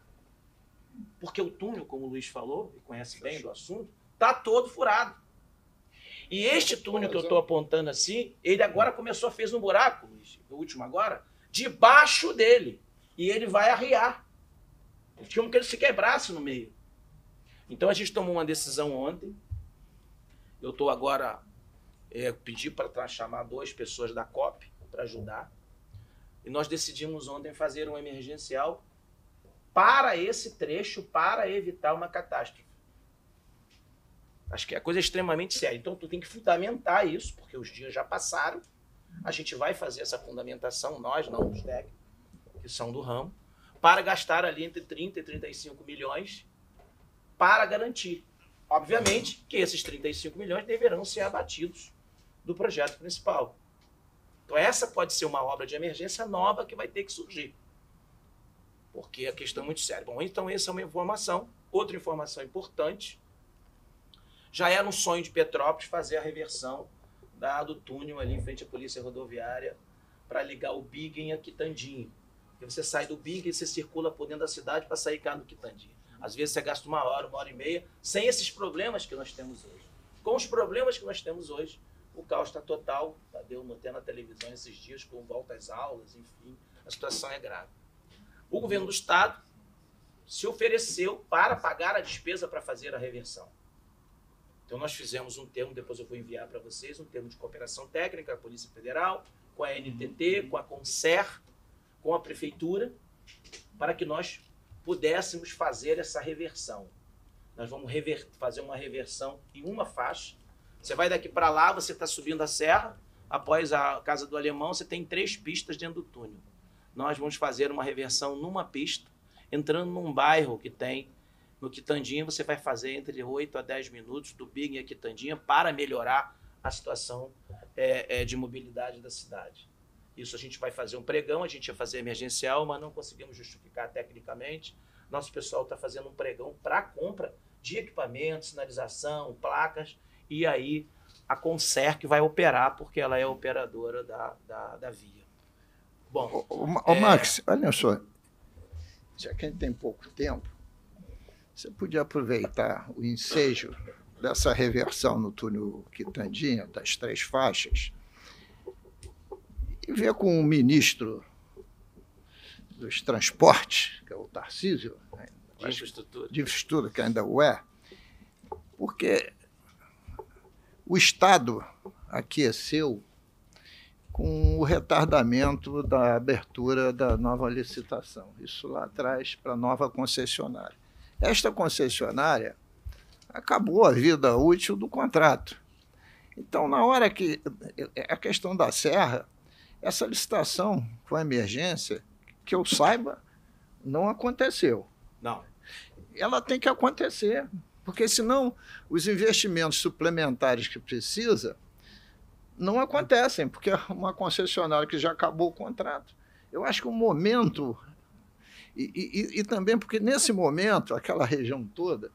Porque o túnel, como o Luiz falou, e conhece bem do assunto, está todo furado. E este túnel que eu estou apontando assim, ele agora começou, fez um buraco, Luiz, o último agora, debaixo dele. E ele vai arriar. Tinha um que ele se quebrasse no meio. Então a gente tomou uma decisão ontem. Eu estou agora é, pedi para chamar duas pessoas da COP para ajudar. E nós decidimos ontem fazer um emergencial para esse trecho, para evitar uma catástrofe. Acho que a é coisa é extremamente séria. Então, tu tem que fundamentar isso, porque os dias já passaram. A gente vai fazer essa fundamentação, nós, não os técnicos, que são do ramo, para gastar ali entre 30 e 35 milhões para garantir. Obviamente que esses 35 milhões deverão ser abatidos do projeto principal. Então, essa pode ser uma obra de emergência nova que vai ter que surgir. Porque a questão é muito séria. Bom, então, essa é uma informação. Outra informação importante. Já era um sonho de Petrópolis fazer a reversão da, do túnel ali em frente à Polícia Rodoviária para ligar o Big em Quitandinho. Porque você sai do Big e você circula por dentro da cidade para sair cá no Quitandinho. Às vezes você gasta uma hora, uma hora e meia, sem esses problemas que nós temos hoje. Com os problemas que nós temos hoje, o caos está total. Tá? Deu até na televisão esses dias, com volta às aulas, enfim, a situação é grave. O governo do Estado se ofereceu para pagar a despesa para fazer a reversão. Então, nós fizemos um termo, depois eu vou enviar para vocês, um termo de cooperação técnica, a Polícia Federal, com a NTT, com a Conser, com a Prefeitura, para que nós pudéssemos fazer essa reversão. Nós vamos rever, fazer uma reversão em uma faixa, você vai daqui para lá, você está subindo a serra, após a Casa do Alemão, você tem três pistas dentro do túnel. Nós vamos fazer uma reversão numa pista, entrando num bairro que tem no Quitandinha, você vai fazer entre 8 a 10 minutos do Big e Quitandinha para melhorar a situação é, é, de mobilidade da cidade. Isso a gente vai fazer um pregão, a gente ia fazer emergencial, mas não conseguimos justificar tecnicamente. Nosso pessoal está fazendo um pregão para compra de equipamento, sinalização, placas, e aí a Concerc vai operar, porque ela é operadora da, da, da via. Bom. Ô, ô, ô é Max, olha só. Já que a gente tem pouco tempo, você podia aproveitar o ensejo dessa reversão no túnel Quitandinha, das três faixas, e ver com o ministro dos transportes, que é o Tarcísio, né, de infraestrutura, de infraestrutura que ainda o é, porque o Estado aqueceu com o retardamento da abertura da nova licitação, isso lá atrás, para a nova concessionária. Esta concessionária acabou a vida útil do contrato. Então, na hora que. É, é a questão da Serra, essa licitação com emergência, que eu saiba, não aconteceu. Não. Ela tem que acontecer. Porque senão os investimentos suplementares que precisa não acontecem, porque é uma concessionária que já acabou o contrato. Eu acho que o momento, e, e, e também porque nesse momento, aquela região toda,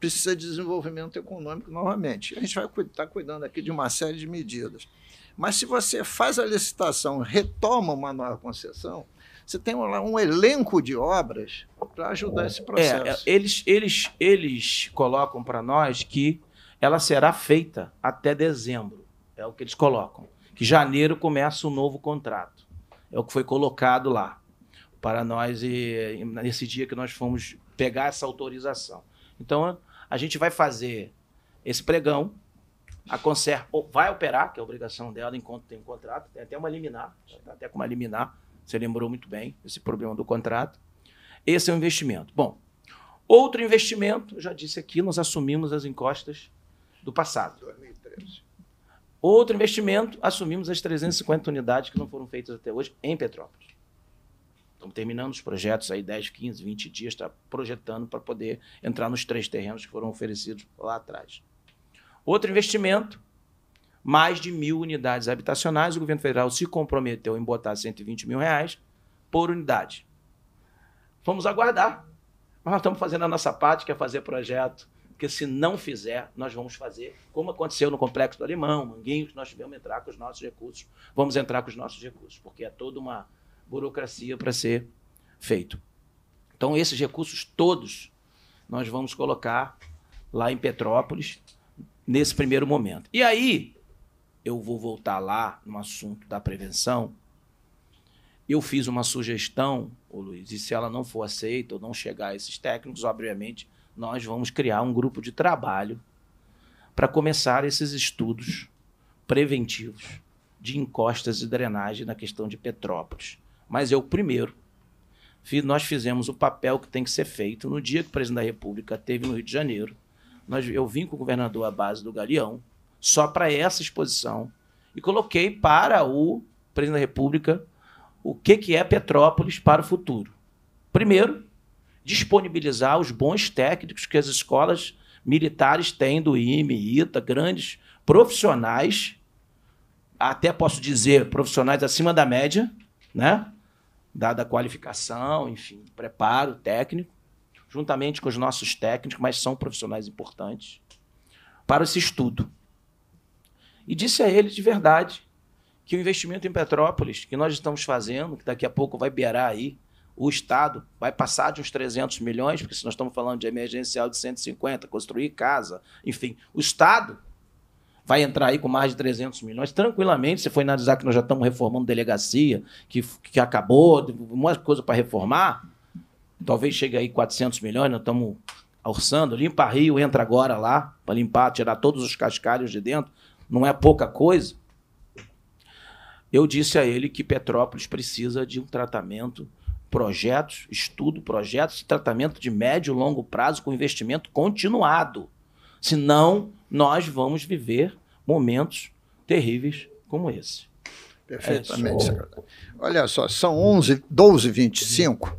precisa de desenvolvimento econômico novamente. A gente vai estar tá cuidando aqui de uma série de medidas. Mas se você faz a licitação, retoma uma nova concessão, você tem lá um elenco de obras para ajudar esse é, é, processo. É, eles, eles, eles colocam para nós que ela será feita até dezembro. É o que eles colocam. Que janeiro começa um novo contrato. É o que foi colocado lá para nós e, nesse dia que nós fomos pegar essa autorização. Então a gente vai fazer esse pregão. A Conser vai operar, que é a obrigação dela enquanto tem um contrato, tem até uma liminar, tá, tá até com uma liminar você lembrou muito bem esse problema do contrato. Esse é um investimento. Bom, outro investimento, já disse aqui, nós assumimos as encostas do passado. 2013. Outro investimento, assumimos as 350 unidades que não foram feitas até hoje em Petrópolis. Estamos terminando os projetos aí 10, 15, 20 dias, está projetando para poder entrar nos três terrenos que foram oferecidos lá atrás. Outro investimento, mais de mil unidades habitacionais. O governo federal se comprometeu em botar 120 mil reais por unidade. Vamos aguardar. Mas nós estamos fazendo a nossa parte, que é fazer projeto, porque se não fizer, nós vamos fazer, como aconteceu no Complexo do Alemão, Manguinhos, nós tivemos entrar com os nossos recursos, vamos entrar com os nossos recursos, porque é toda uma burocracia para ser feito. Então, esses recursos todos nós vamos colocar lá em Petrópolis, nesse primeiro momento. E aí, eu vou voltar lá no assunto da prevenção, eu fiz uma sugestão, ô Luiz, e se ela não for aceita ou não chegar a esses técnicos, obviamente nós vamos criar um grupo de trabalho para começar esses estudos preventivos de encostas e drenagem na questão de Petrópolis. Mas eu primeiro, nós fizemos o papel que tem que ser feito no dia que o presidente da República teve no Rio de Janeiro. Nós, eu vim com o governador à base do Galeão, só para essa exposição e coloquei para o presidente da República o que, que é Petrópolis para o futuro. Primeiro, disponibilizar os bons técnicos que as escolas militares têm do IME, ITA, grandes profissionais, até posso dizer profissionais acima da média, né? dada a qualificação, enfim, preparo técnico, juntamente com os nossos técnicos, mas são profissionais importantes, para esse estudo e disse a ele de verdade que o investimento em Petrópolis que nós estamos fazendo, que daqui a pouco vai beirar aí, o Estado vai passar de uns 300 milhões, porque se nós estamos falando de emergencial de 150, construir casa, enfim, o Estado vai entrar aí com mais de 300 milhões, tranquilamente, se for analisar que nós já estamos reformando delegacia, que, que acabou, uma coisa para reformar, talvez chegue aí 400 milhões, nós estamos orçando, limpa Rio, entra agora lá, para limpar, tirar todos os cascalhos de dentro, não é pouca coisa. Eu disse a ele que Petrópolis precisa de um tratamento, projetos, estudo, projetos, tratamento de médio e longo prazo com investimento continuado. Senão, nós vamos viver momentos terríveis como esse. Perfeitamente, é Olha só, são 12 h 25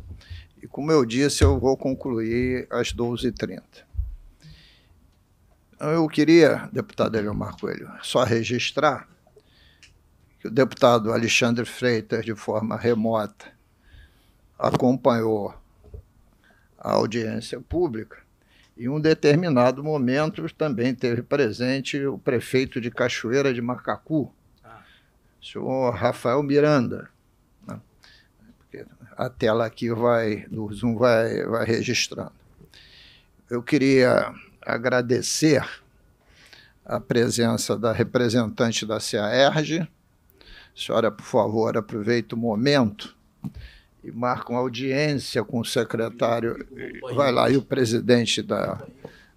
e como eu disse, eu vou concluir às 12h30. Então, eu queria, deputado Eliomar Coelho, só registrar que o deputado Alexandre Freitas, de forma remota, acompanhou a audiência pública e, em um determinado momento, também teve presente o prefeito de Cachoeira de Macacu, ah. o senhor Rafael Miranda. Né? A tela aqui vai, do Zoom vai, vai registrando. Eu queria agradecer a presença da representante da CEARG. Senhora, por favor, aproveite o momento e marque uma audiência com o secretário, vai lá, e o presidente da,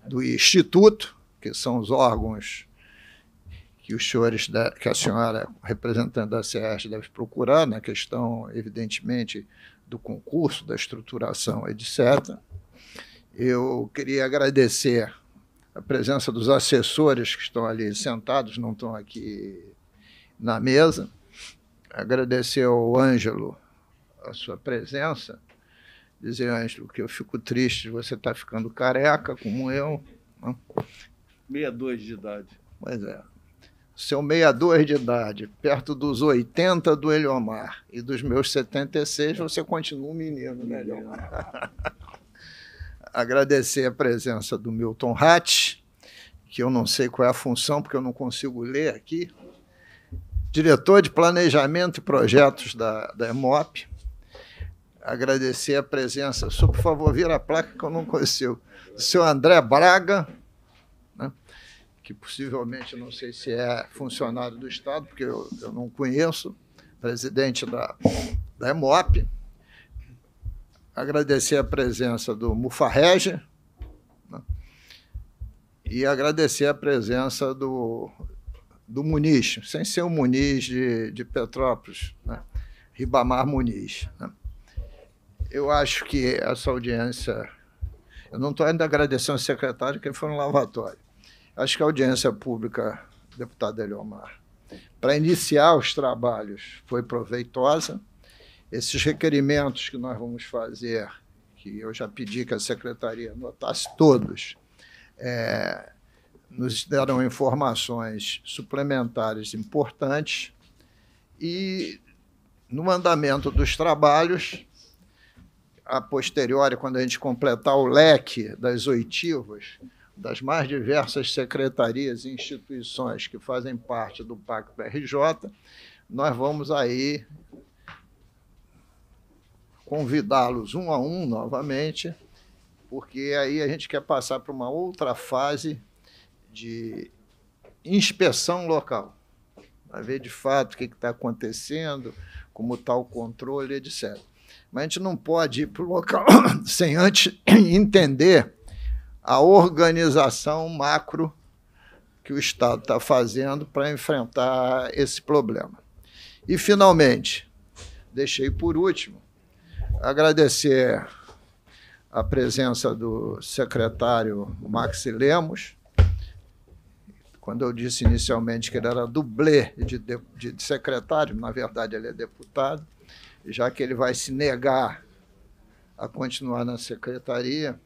do Instituto, que são os órgãos que os senhores, que a senhora representante da CEARG deve procurar na questão, evidentemente, do concurso, da estruturação, etc. Eu queria agradecer a presença dos assessores que estão ali sentados, não estão aqui na mesa. Agradecer ao Ângelo a sua presença. Dizer, Ângelo, que eu fico triste você está ficando careca, como eu. 62 né? de idade. Pois é. Seu 62 de idade, perto dos 80 do Eliomar e dos meus 76, você continua um menino, né, Eliomar? agradecer a presença do Milton Hatt, que eu não sei qual é a função, porque eu não consigo ler aqui, diretor de Planejamento e Projetos da, da EMOP. Agradecer a presença, só por favor, vira a placa que eu não consigo. O seu André Braga, né, que possivelmente não sei se é funcionário do Estado, porque eu, eu não conheço, presidente da, da EMOP agradecer a presença do Mufarrege né? e agradecer a presença do, do Muniz, sem ser o Muniz de, de Petrópolis, né? Ribamar Muniz. Né? Eu acho que essa audiência. Eu não estou ainda agradecendo ao secretário, que foi no lavatório. Acho que a audiência pública, deputado Eliomar, para iniciar os trabalhos, foi proveitosa esses requerimentos que nós vamos fazer, que eu já pedi que a secretaria anotasse todos, é, nos deram informações suplementares importantes e no andamento dos trabalhos, a posteriori, quando a gente completar o leque das oitivas, das mais diversas secretarias e instituições que fazem parte do Pacto RJ, nós vamos aí convidá-los um a um novamente, porque aí a gente quer passar para uma outra fase de inspeção local, para ver de fato o que está acontecendo, como está o controle, etc. Mas a gente não pode ir para o local sem antes entender a organização macro que o Estado está fazendo para enfrentar esse problema. E, finalmente, deixei por último Agradecer a presença do secretário Max Lemos. Quando eu disse inicialmente que ele era dublê de, de, de secretário, na verdade ele é deputado, já que ele vai se negar a continuar na secretaria,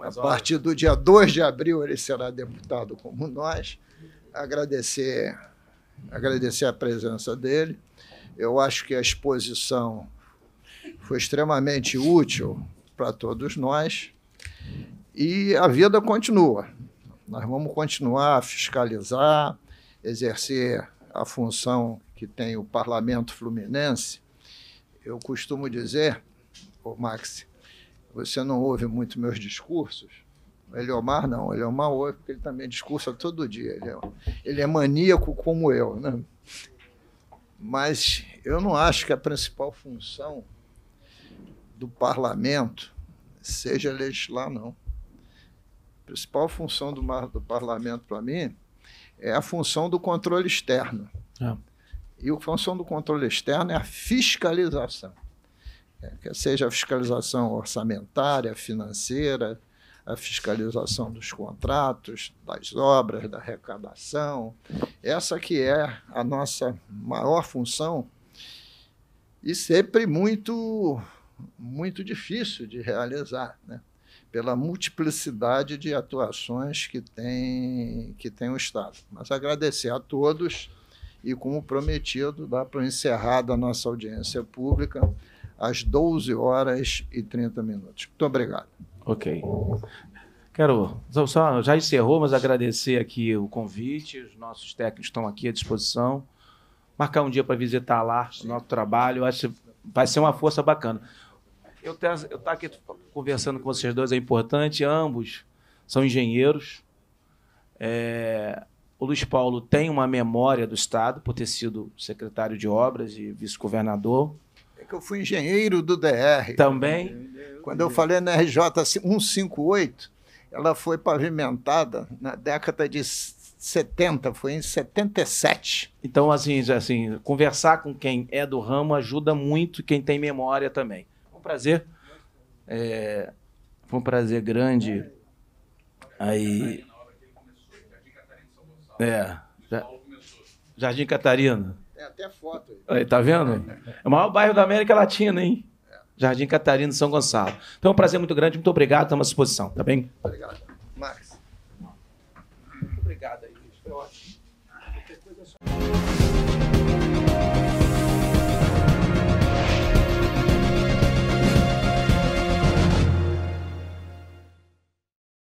a partir do dia 2 de abril ele será deputado como nós. Agradecer, agradecer a presença dele. Eu acho que a exposição foi extremamente útil para todos nós e a vida continua. Nós vamos continuar a fiscalizar, exercer a função que tem o parlamento fluminense. Eu costumo dizer, ô Max, você não ouve muito meus discursos, o Eliomar não, o Eliomar ouve, porque ele também discursa todo dia. Ele é, ele é, maníaco como eu, né? Mas eu não acho que a principal função do parlamento seja legislar, não. A principal função do, do parlamento, para mim, é a função do controle externo. É. E a função do controle externo é a fiscalização. É, quer seja a fiscalização orçamentária, financeira, a fiscalização dos contratos, das obras, da arrecadação. Essa que é a nossa maior função e sempre muito muito difícil de realizar, né? pela multiplicidade de atuações que tem, que tem o Estado. Mas agradecer a todos e, como prometido, dá para encerrar a nossa audiência pública às 12 horas e 30 minutos. Muito obrigado. Ok. Quero só, já encerrou, mas agradecer aqui o convite. Os nossos técnicos estão aqui à disposição. Marcar um dia para visitar lá o nosso trabalho. Acho que vai ser uma força bacana. Eu estar tá aqui conversando com vocês dois é importante, ambos são engenheiros. É, o Luiz Paulo tem uma memória do Estado, por ter sido secretário de obras e vice-governador. É que eu fui engenheiro do DR. Também. Quando eu falei na RJ 158, ela foi pavimentada na década de 70, foi em 77. Então, assim, assim, conversar com quem é do ramo ajuda muito quem tem memória também. Foi um prazer. É, foi um prazer grande. Aí. É. Jardim Catarina. É, até foto aí. aí. Tá vendo? É o maior bairro da América Latina, hein? É. Jardim Catarina, São Gonçalo. Então é um prazer muito grande, muito obrigado, estamos à disposição, tá bem? Obrigado.